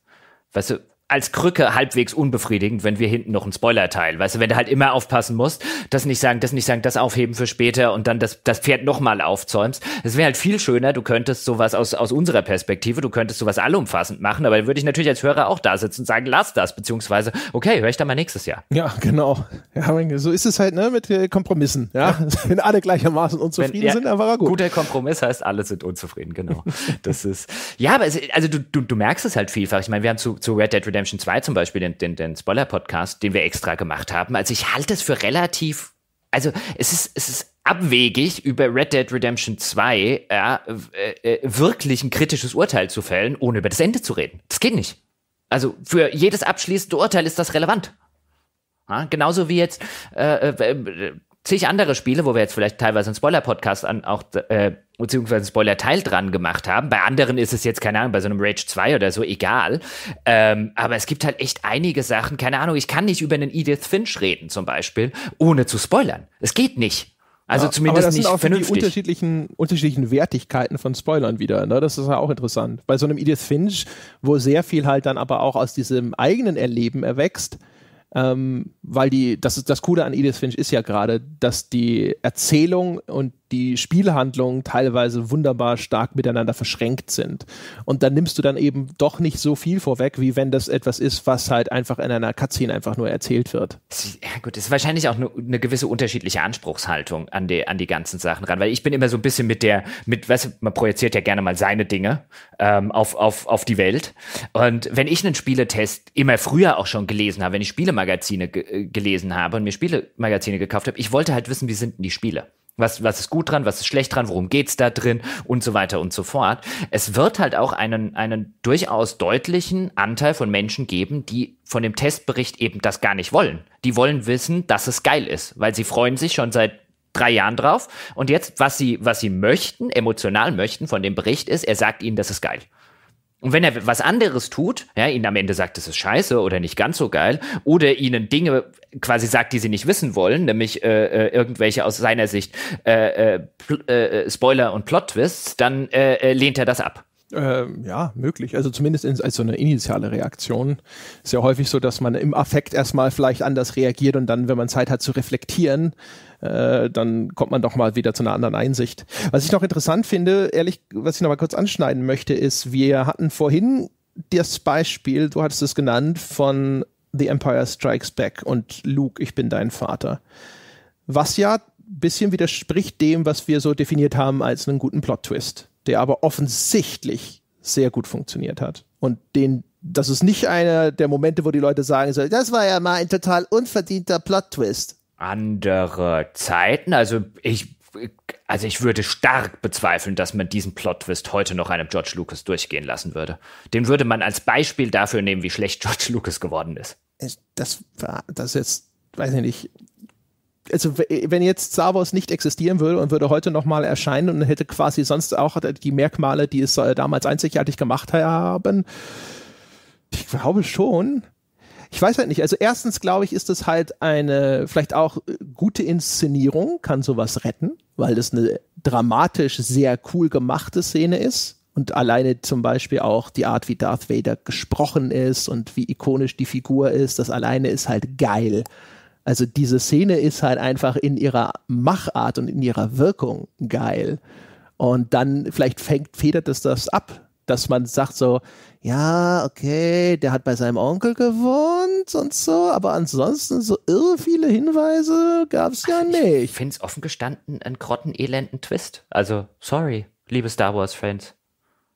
weißt du, als Krücke halbwegs unbefriedigend, wenn wir hinten noch einen Spoiler Spoilerteil, weißt du, wenn du halt immer aufpassen musst, das nicht sagen, das nicht sagen, das aufheben für später und dann das, das Pferd nochmal aufzäumst. Es wäre halt viel schöner, du könntest sowas aus, aus unserer Perspektive, du könntest sowas allumfassend machen, aber dann würde ich natürlich als Hörer auch da sitzen und sagen, lass das, beziehungsweise, okay, höre ich da mal nächstes Jahr.
Ja, genau. Ja, so ist es halt, ne, mit äh, Kompromissen, ja. ja. Wenn alle gleichermaßen unzufrieden wenn, ja, sind,
dann war er gut. Guter Kompromiss heißt, alle sind unzufrieden, genau. das ist, ja, aber es, also du, du, du merkst es halt vielfach. Ich meine, wir haben zu, zu Red Dead Redemption Redemption 2 zum Beispiel, den, den, den Spoiler-Podcast, den wir extra gemacht haben. Also ich halte es für relativ, also es ist, es ist abwegig, über Red Dead Redemption 2 ja, äh, äh, äh, wirklich ein kritisches Urteil zu fällen, ohne über das Ende zu reden. Das geht nicht. Also für jedes abschließende Urteil ist das relevant. Ja, genauso wie jetzt äh, äh zig andere Spiele, wo wir jetzt vielleicht teilweise einen Spoiler-Podcast an auch äh, beziehungsweise einen Spoiler-Teil dran gemacht haben. Bei anderen ist es jetzt, keine Ahnung, bei so einem Rage 2 oder so egal. Ähm, aber es gibt halt echt einige Sachen, keine Ahnung, ich kann nicht über einen Edith Finch reden zum Beispiel, ohne zu spoilern. Es geht nicht. Also ja, zumindest aber das nicht sind auch vernünftig. Die unterschiedlichen,
unterschiedlichen Wertigkeiten von Spoilern wieder. Ne? Das ist ja auch interessant. Bei so einem Edith Finch, wo sehr viel halt dann aber auch aus diesem eigenen Erleben erwächst, ähm, weil die, das, ist, das Coole an Edith Finch ist ja gerade, dass die Erzählung und die Spielhandlungen teilweise wunderbar stark miteinander verschränkt sind. Und dann nimmst du dann eben doch nicht so viel vorweg, wie wenn das etwas ist, was halt einfach in einer Cutscene einfach nur erzählt wird.
Ja, gut, das ist wahrscheinlich auch eine, eine gewisse unterschiedliche Anspruchshaltung an die, an die ganzen Sachen ran, weil ich bin immer so ein bisschen mit der, mit, weißt du, man projiziert ja gerne mal seine Dinge ähm, auf, auf, auf die Welt. Und wenn ich einen Spieletest immer früher auch schon gelesen habe, wenn ich Spielemagazine äh, gelesen habe und mir Spielemagazine gekauft habe, ich wollte halt wissen, wie sind denn die Spiele? Was, was ist gut dran, was ist schlecht dran, worum geht's da drin und so weiter und so fort. Es wird halt auch einen, einen durchaus deutlichen Anteil von Menschen geben, die von dem Testbericht eben das gar nicht wollen. Die wollen wissen, dass es geil ist, weil sie freuen sich schon seit drei Jahren drauf. Und jetzt, was sie, was sie möchten, emotional möchten von dem Bericht ist, er sagt ihnen, das ist geil. Und wenn er was anderes tut, ja, ihnen am Ende sagt, das ist scheiße oder nicht ganz so geil, oder ihnen Dinge quasi sagt, die sie nicht wissen wollen, nämlich äh, äh irgendwelche aus seiner Sicht äh, äh, äh, äh Spoiler und Plot-Twists, dann äh, lehnt er das ab.
Ähm, ja, möglich. Also zumindest in, als so eine initiale Reaktion. Ist ja häufig so, dass man im Affekt erstmal vielleicht anders reagiert und dann, wenn man Zeit hat zu reflektieren, äh, dann kommt man doch mal wieder zu einer anderen Einsicht. Was ich noch interessant finde, ehrlich, was ich noch mal kurz anschneiden möchte, ist, wir hatten vorhin das Beispiel, du hattest es genannt, von The Empire Strikes Back und Luke, ich bin dein Vater. Was ja ein bisschen widerspricht dem, was wir so definiert haben als einen guten Plot-Twist, der aber offensichtlich sehr gut funktioniert hat.
Und den, das ist nicht
einer der Momente, wo die Leute sagen, das war ja mal ein total unverdienter Plot-Twist
andere Zeiten. Also ich, also ich würde stark bezweifeln, dass man diesen Plot-Twist heute noch einem George Lucas durchgehen lassen würde. Den würde man als Beispiel dafür nehmen, wie schlecht George Lucas geworden ist.
Das war, das jetzt, weiß ich nicht. Also wenn jetzt Star Wars nicht existieren würde und würde heute nochmal erscheinen und hätte quasi sonst auch die Merkmale, die es äh, damals einzigartig gemacht haben, ich glaube schon, ich weiß halt nicht. Also erstens glaube ich, ist das halt eine vielleicht auch äh, gute Inszenierung, kann sowas retten, weil das eine dramatisch sehr cool gemachte Szene ist. Und alleine zum Beispiel auch die Art, wie Darth Vader gesprochen ist und wie ikonisch die Figur ist, das alleine ist halt geil. Also diese Szene ist halt einfach in ihrer Machart und in ihrer Wirkung geil. Und dann vielleicht fängt, federt es das ab, dass man sagt so, ja, okay, der hat bei seinem Onkel gewohnt und
so, aber ansonsten so irre viele Hinweise gab es ja nicht. Ich finde es offen gestanden einen grottenelenden Twist. Also, sorry, liebe Star Wars-Fans.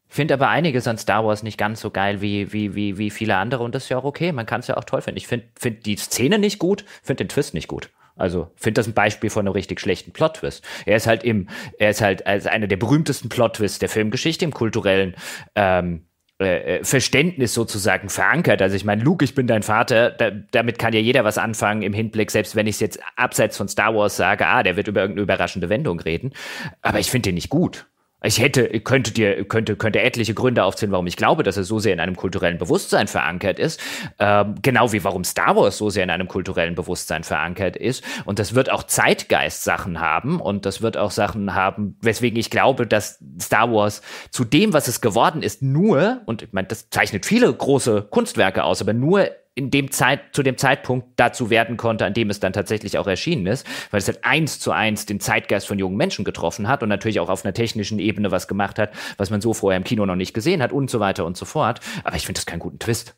Ich finde aber einiges an Star Wars nicht ganz so geil wie, wie, wie, wie viele andere und das ist ja auch okay. Man kann es ja auch toll finden. Ich finde find die Szene nicht gut, finde den Twist nicht gut. Also finde das ein Beispiel von einem richtig schlechten Plot-Twist. Er ist halt im, er ist halt als einer der berühmtesten Plot-Twists der Filmgeschichte im kulturellen ähm, äh, äh Verständnis sozusagen verankert. Also ich meine, Luke, ich bin dein Vater, da, damit kann ja jeder was anfangen im Hinblick, selbst wenn ich es jetzt abseits von Star Wars sage, ah, der wird über irgendeine überraschende Wendung reden. Aber ich finde den nicht gut. Ich hätte, könnte dir, könnte, könnte etliche Gründe aufzählen, warum ich glaube, dass er so sehr in einem kulturellen Bewusstsein verankert ist. Ähm, genau wie warum Star Wars so sehr in einem kulturellen Bewusstsein verankert ist. Und das wird auch Zeitgeist-Sachen haben und das wird auch Sachen haben, weswegen ich glaube, dass Star Wars zu dem, was es geworden ist, nur, und ich meine, das zeichnet viele große Kunstwerke aus, aber nur in dem Zeit, zu dem Zeitpunkt dazu werden konnte, an dem es dann tatsächlich auch erschienen ist, weil es halt eins zu eins den Zeitgeist von jungen Menschen getroffen hat und natürlich auch auf einer technischen Ebene was gemacht hat, was man so vorher im Kino noch nicht gesehen hat und so weiter und so fort. Aber ich finde das keinen guten Twist.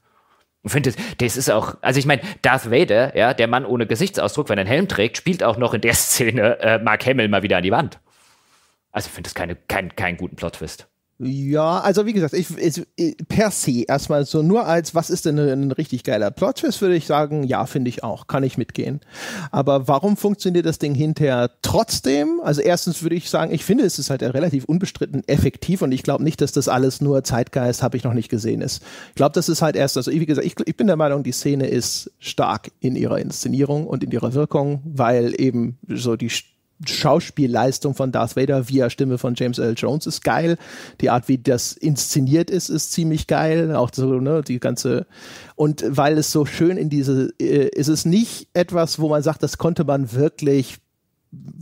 Ich finde, das, ist auch, also ich meine, Darth Vader, ja, der Mann ohne Gesichtsausdruck, wenn er einen Helm trägt, spielt auch noch in der Szene äh, Mark Hamill mal wieder an die Wand. Also ich finde das keine, kein, keinen guten Plot-Twist.
Ja, also wie gesagt, ich, ich, äh, per se erstmal so nur als, was ist denn ein richtig geiler Plot-Twist, würde ich sagen, ja, finde ich auch, kann ich mitgehen. Aber warum funktioniert das Ding hinterher trotzdem? Also erstens würde ich sagen, ich finde, es ist halt relativ unbestritten effektiv und ich glaube nicht, dass das alles nur Zeitgeist, habe ich noch nicht gesehen ist. Ich glaube, das ist halt erst, also wie gesagt, ich, ich bin der Meinung, die Szene ist stark in ihrer Inszenierung und in ihrer Wirkung, weil eben so die Schauspielleistung von Darth Vader via Stimme von James L. Jones ist geil. Die Art, wie das inszeniert ist, ist ziemlich geil. Auch so, ne, die ganze. Und weil es so schön in diese, äh, ist es nicht etwas, wo man sagt, das konnte man wirklich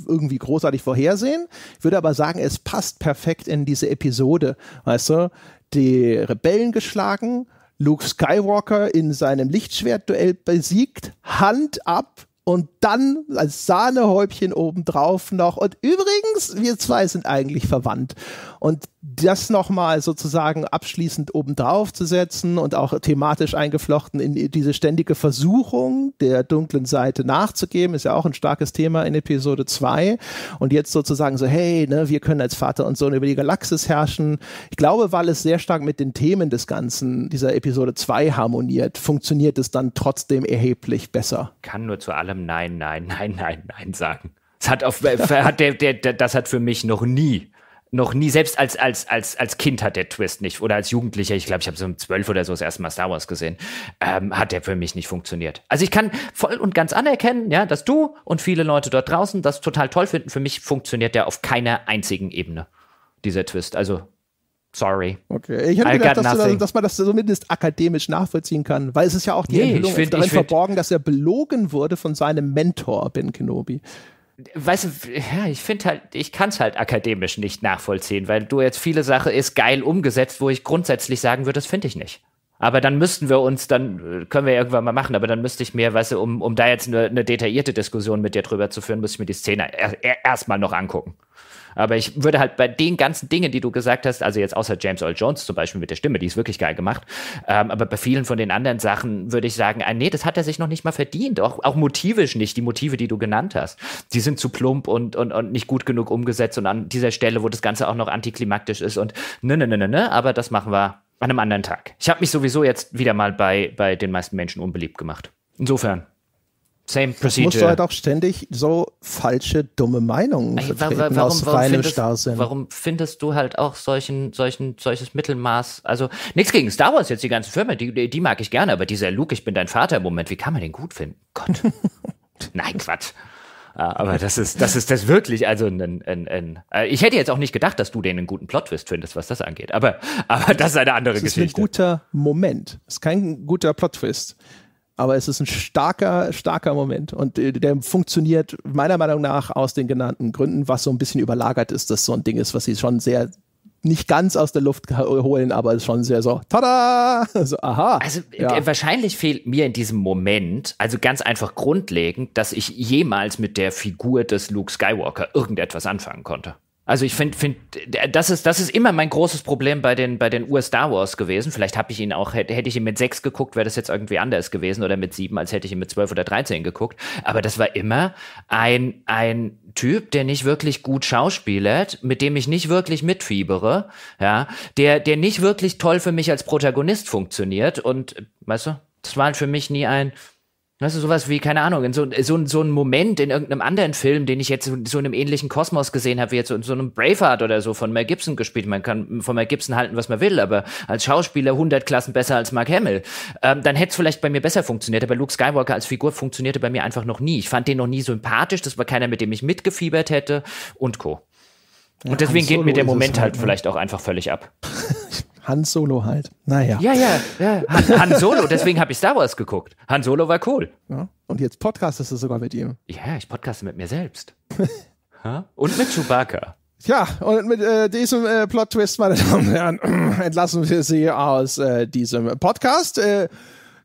irgendwie großartig vorhersehen. Ich würde aber sagen, es passt perfekt in diese Episode. Weißt du, die Rebellen geschlagen, Luke Skywalker in seinem Lichtschwertduell besiegt, Hand ab, und dann als Sahnehäubchen obendrauf noch. Und übrigens, wir zwei sind eigentlich verwandt. Und das nochmal sozusagen abschließend obendrauf zu setzen und auch thematisch eingeflochten in diese ständige Versuchung der dunklen Seite nachzugeben, ist ja auch ein starkes Thema in Episode 2. Und jetzt sozusagen so, hey, ne, wir können als Vater und Sohn über die Galaxis herrschen. Ich glaube, weil es sehr stark mit den Themen des Ganzen dieser Episode 2 harmoniert, funktioniert es dann trotzdem erheblich besser.
Kann nur zu allem Nein, Nein, Nein, Nein, Nein sagen. Das hat, auf, hat der, der, das hat für mich noch nie noch nie, selbst als, als, als, als Kind hat der Twist nicht, oder als Jugendlicher, ich glaube, ich habe so um zwölf oder so das erste Mal Star Wars gesehen, ähm, hat der für mich nicht funktioniert. Also ich kann voll und ganz anerkennen, ja, dass du und viele Leute dort draußen das total toll finden. Für mich funktioniert der auf keiner einzigen Ebene, dieser Twist. Also Sorry. Okay, ich hätte gedacht, dass, da, dass,
man das zumindest akademisch nachvollziehen kann, weil es ist ja auch die nee, Enthüllung also find, darin verborgen, dass er belogen wurde von seinem Mentor, Ben Kenobi
weißt du, ja, ich finde halt, ich kann es halt akademisch nicht nachvollziehen, weil du jetzt viele Sachen ist geil umgesetzt, wo ich grundsätzlich sagen würde, das finde ich nicht. Aber dann müssten wir uns, dann äh, können wir irgendwann mal machen, aber dann müsste ich mir, weißt du, um, um da jetzt eine, ne detaillierte Diskussion mit dir drüber zu führen, müsste ich mir die Szene erstmal noch angucken. Aber ich würde halt bei den ganzen Dingen, die du gesagt hast, also jetzt außer James Earl Jones zum Beispiel mit der Stimme, die ist wirklich geil gemacht, ähm, aber bei vielen von den anderen Sachen würde ich sagen, ah, nee, das hat er sich noch nicht mal verdient. Auch, auch motivisch nicht, die Motive, die du genannt hast. Die sind zu plump und, und, und nicht gut genug umgesetzt und an dieser Stelle, wo das Ganze auch noch antiklimaktisch ist und ne, ne, ne, ne, ne, aber das machen wir an einem anderen Tag. Ich habe mich sowieso jetzt wieder mal bei, bei den meisten Menschen unbeliebt gemacht. Insofern, Same procedure. Musst du halt
auch ständig so falsche, dumme Meinungen vertreten, warum, aus warum findest, Warum
findest du halt auch solchen, solchen, solches Mittelmaß? Also nichts gegen Star Wars jetzt, die ganze Firma, die, die mag ich gerne, aber dieser Luke, ich bin dein Vater im Moment, wie kann man den gut finden? Gott. Nein, Quatsch. Ah, aber das ist, das ist das wirklich, also ein, ein, ein, äh, ich hätte jetzt auch nicht gedacht, dass du den einen guten Plot-Twist findest, was das angeht. Aber, aber das ist eine andere Geschichte. Das ist
ein guter Moment. Das ist kein guter Plot-Twist aber es ist ein starker, starker Moment und äh, der funktioniert meiner Meinung nach aus den genannten Gründen, was so ein bisschen überlagert ist, dass so ein Ding ist, was sie schon sehr nicht ganz aus der Luft holen, aber ist schon sehr so, tada! So, aha. Also ja.
Äh, wahrscheinlich fehlt mir in diesem Moment, also ganz einfach grundlegend, dass ich jemals mit der Figur des Luke Skywalker irgendetwas anfangen konnte. Also ich finde, find, das, ist, das ist immer mein großes Problem bei den, bei den Ur-Star Wars gewesen. Vielleicht habe ich ihn auch, hätte, hätte ich ihn mit sechs geguckt, wäre das jetzt irgendwie anders gewesen oder mit sieben, als hätte ich ihn mit zwölf oder dreizehn geguckt. Aber das war immer ein, ein Typ, der nicht wirklich gut schauspielert, mit dem ich nicht wirklich mitfiebere, ja, der, der nicht wirklich toll für mich als Protagonist funktioniert und, weißt du, das war halt für mich nie ein, Weißt du, sowas wie, keine Ahnung, in so, so, so ein Moment in irgendeinem anderen Film, den ich jetzt so, so in einem ähnlichen Kosmos gesehen habe, wie jetzt so, so einem Braveheart oder so von Mel Gibson gespielt. Man kann von Mel Gibson halten, was man will, aber als Schauspieler 100 Klassen besser als Mark Hamill. Ähm, dann hätte es vielleicht bei mir besser funktioniert, aber Luke Skywalker als Figur funktionierte bei mir einfach noch nie. Ich fand den noch nie sympathisch, das war keiner, mit dem ich mitgefiebert hätte und Co. Und ja, deswegen geht mir der Moment halt, halt ne? vielleicht auch einfach völlig ab. Han
Solo halt. Naja. Ja, ja, ja. Han, Han Solo, deswegen
habe ich Star Wars geguckt. Han Solo war cool. Ja. Und jetzt podcastest du sogar mit ihm. Ja, ich podcaste mit mir selbst. und mit Chewbacca.
Ja, und mit äh, diesem äh, Plot-Twist, meine Damen und Herren, entlassen wir Sie aus äh, diesem Podcast. Äh,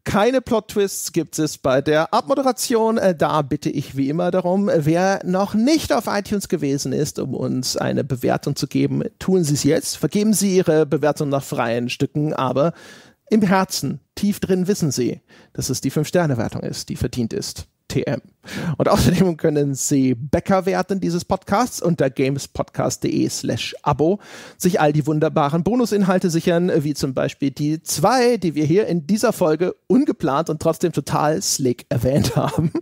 keine Plot-Twists gibt es bei der Abmoderation. Äh, da bitte ich wie immer darum, äh, wer noch nicht auf iTunes gewesen ist, um uns eine Bewertung zu geben, tun Sie es jetzt. Vergeben Sie Ihre Bewertung nach freien Stücken, aber im Herzen, tief drin wissen Sie, dass es die Fünf-Sterne-Wertung ist, die verdient ist. TM. Und außerdem können Sie Bäcker werden dieses Podcasts unter gamespodcast.de slash Abo sich all die wunderbaren Bonusinhalte sichern, wie zum Beispiel die zwei, die wir hier in dieser Folge ungeplant und trotzdem total slick erwähnt haben.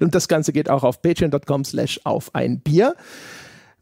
Und das Ganze geht auch auf patreon.com slash auf ein Bier.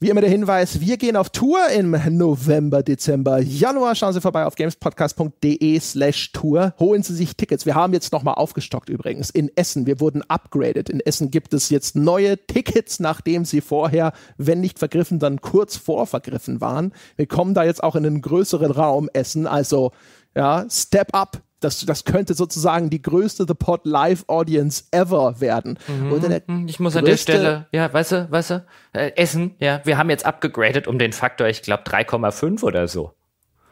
Wie immer der Hinweis, wir gehen auf Tour im November, Dezember, Januar. Schauen Sie vorbei auf gamespodcast.de slash Tour. Holen Sie sich Tickets. Wir haben jetzt nochmal aufgestockt übrigens in Essen. Wir wurden upgraded. In Essen gibt es jetzt neue Tickets, nachdem sie vorher, wenn nicht vergriffen, dann kurz vor vergriffen waren. Wir kommen da jetzt auch in einen größeren Raum Essen. Also, ja, step up das, das könnte sozusagen die größte The Pod Live Audience ever werden. Mhm. mhm. ich muss an der Stelle,
ja, weißt du, weißt du, äh, Essen, ja, wir haben jetzt abgegradet um den Faktor, ich glaube, 3,5 oder so.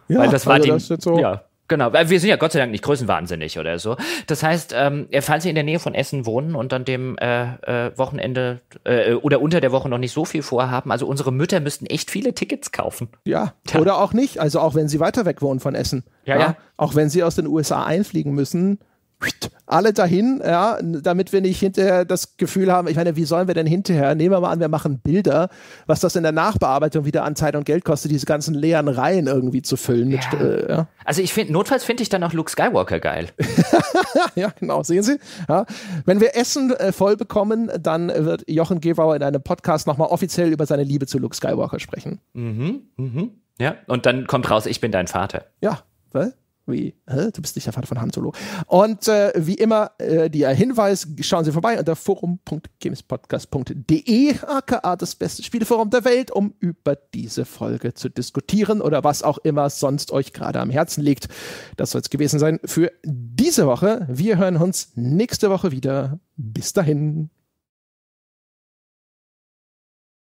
Ja, Weil das war also die, das so ja, Genau, wir sind ja Gott sei Dank nicht größenwahnsinnig oder so. Das heißt, ähm, äh, falls Sie in der Nähe von Essen wohnen und an dem äh, äh, Wochenende äh, oder unter der Woche noch nicht so viel vorhaben, also unsere Mütter müssten echt viele Tickets kaufen. Ja,
ja. oder auch nicht, also auch wenn sie weiter weg wohnen von Essen. Ja, ja, ja. Auch wenn sie aus den USA einfliegen müssen, alle dahin, ja, damit wir nicht hinterher das Gefühl haben, ich meine, wie sollen wir denn hinterher? Nehmen wir mal an, wir machen Bilder, was das in der Nachbearbeitung wieder an Zeit und Geld kostet, diese ganzen leeren Reihen irgendwie zu füllen. Ja. Mit, äh, ja.
Also ich finde, notfalls finde ich dann auch Luke Skywalker geil. ja, genau, sehen Sie. Ja.
Wenn wir Essen äh, voll bekommen, dann wird Jochen Gebauer in einem Podcast nochmal offiziell über seine Liebe zu Luke Skywalker sprechen.
Mhm, mhm. Ja, und dann kommt raus, ich bin dein Vater.
Ja, weil? Wie, hä? du bist nicht der Vater von Han Solo. Und äh, wie immer, äh, der Hinweis, schauen Sie vorbei unter forum.gamespodcast.de, aka das beste Spieleforum der Welt, um über diese Folge zu diskutieren oder was auch immer sonst euch gerade am Herzen liegt. Das soll es gewesen sein für diese Woche. Wir hören uns nächste Woche wieder. Bis dahin.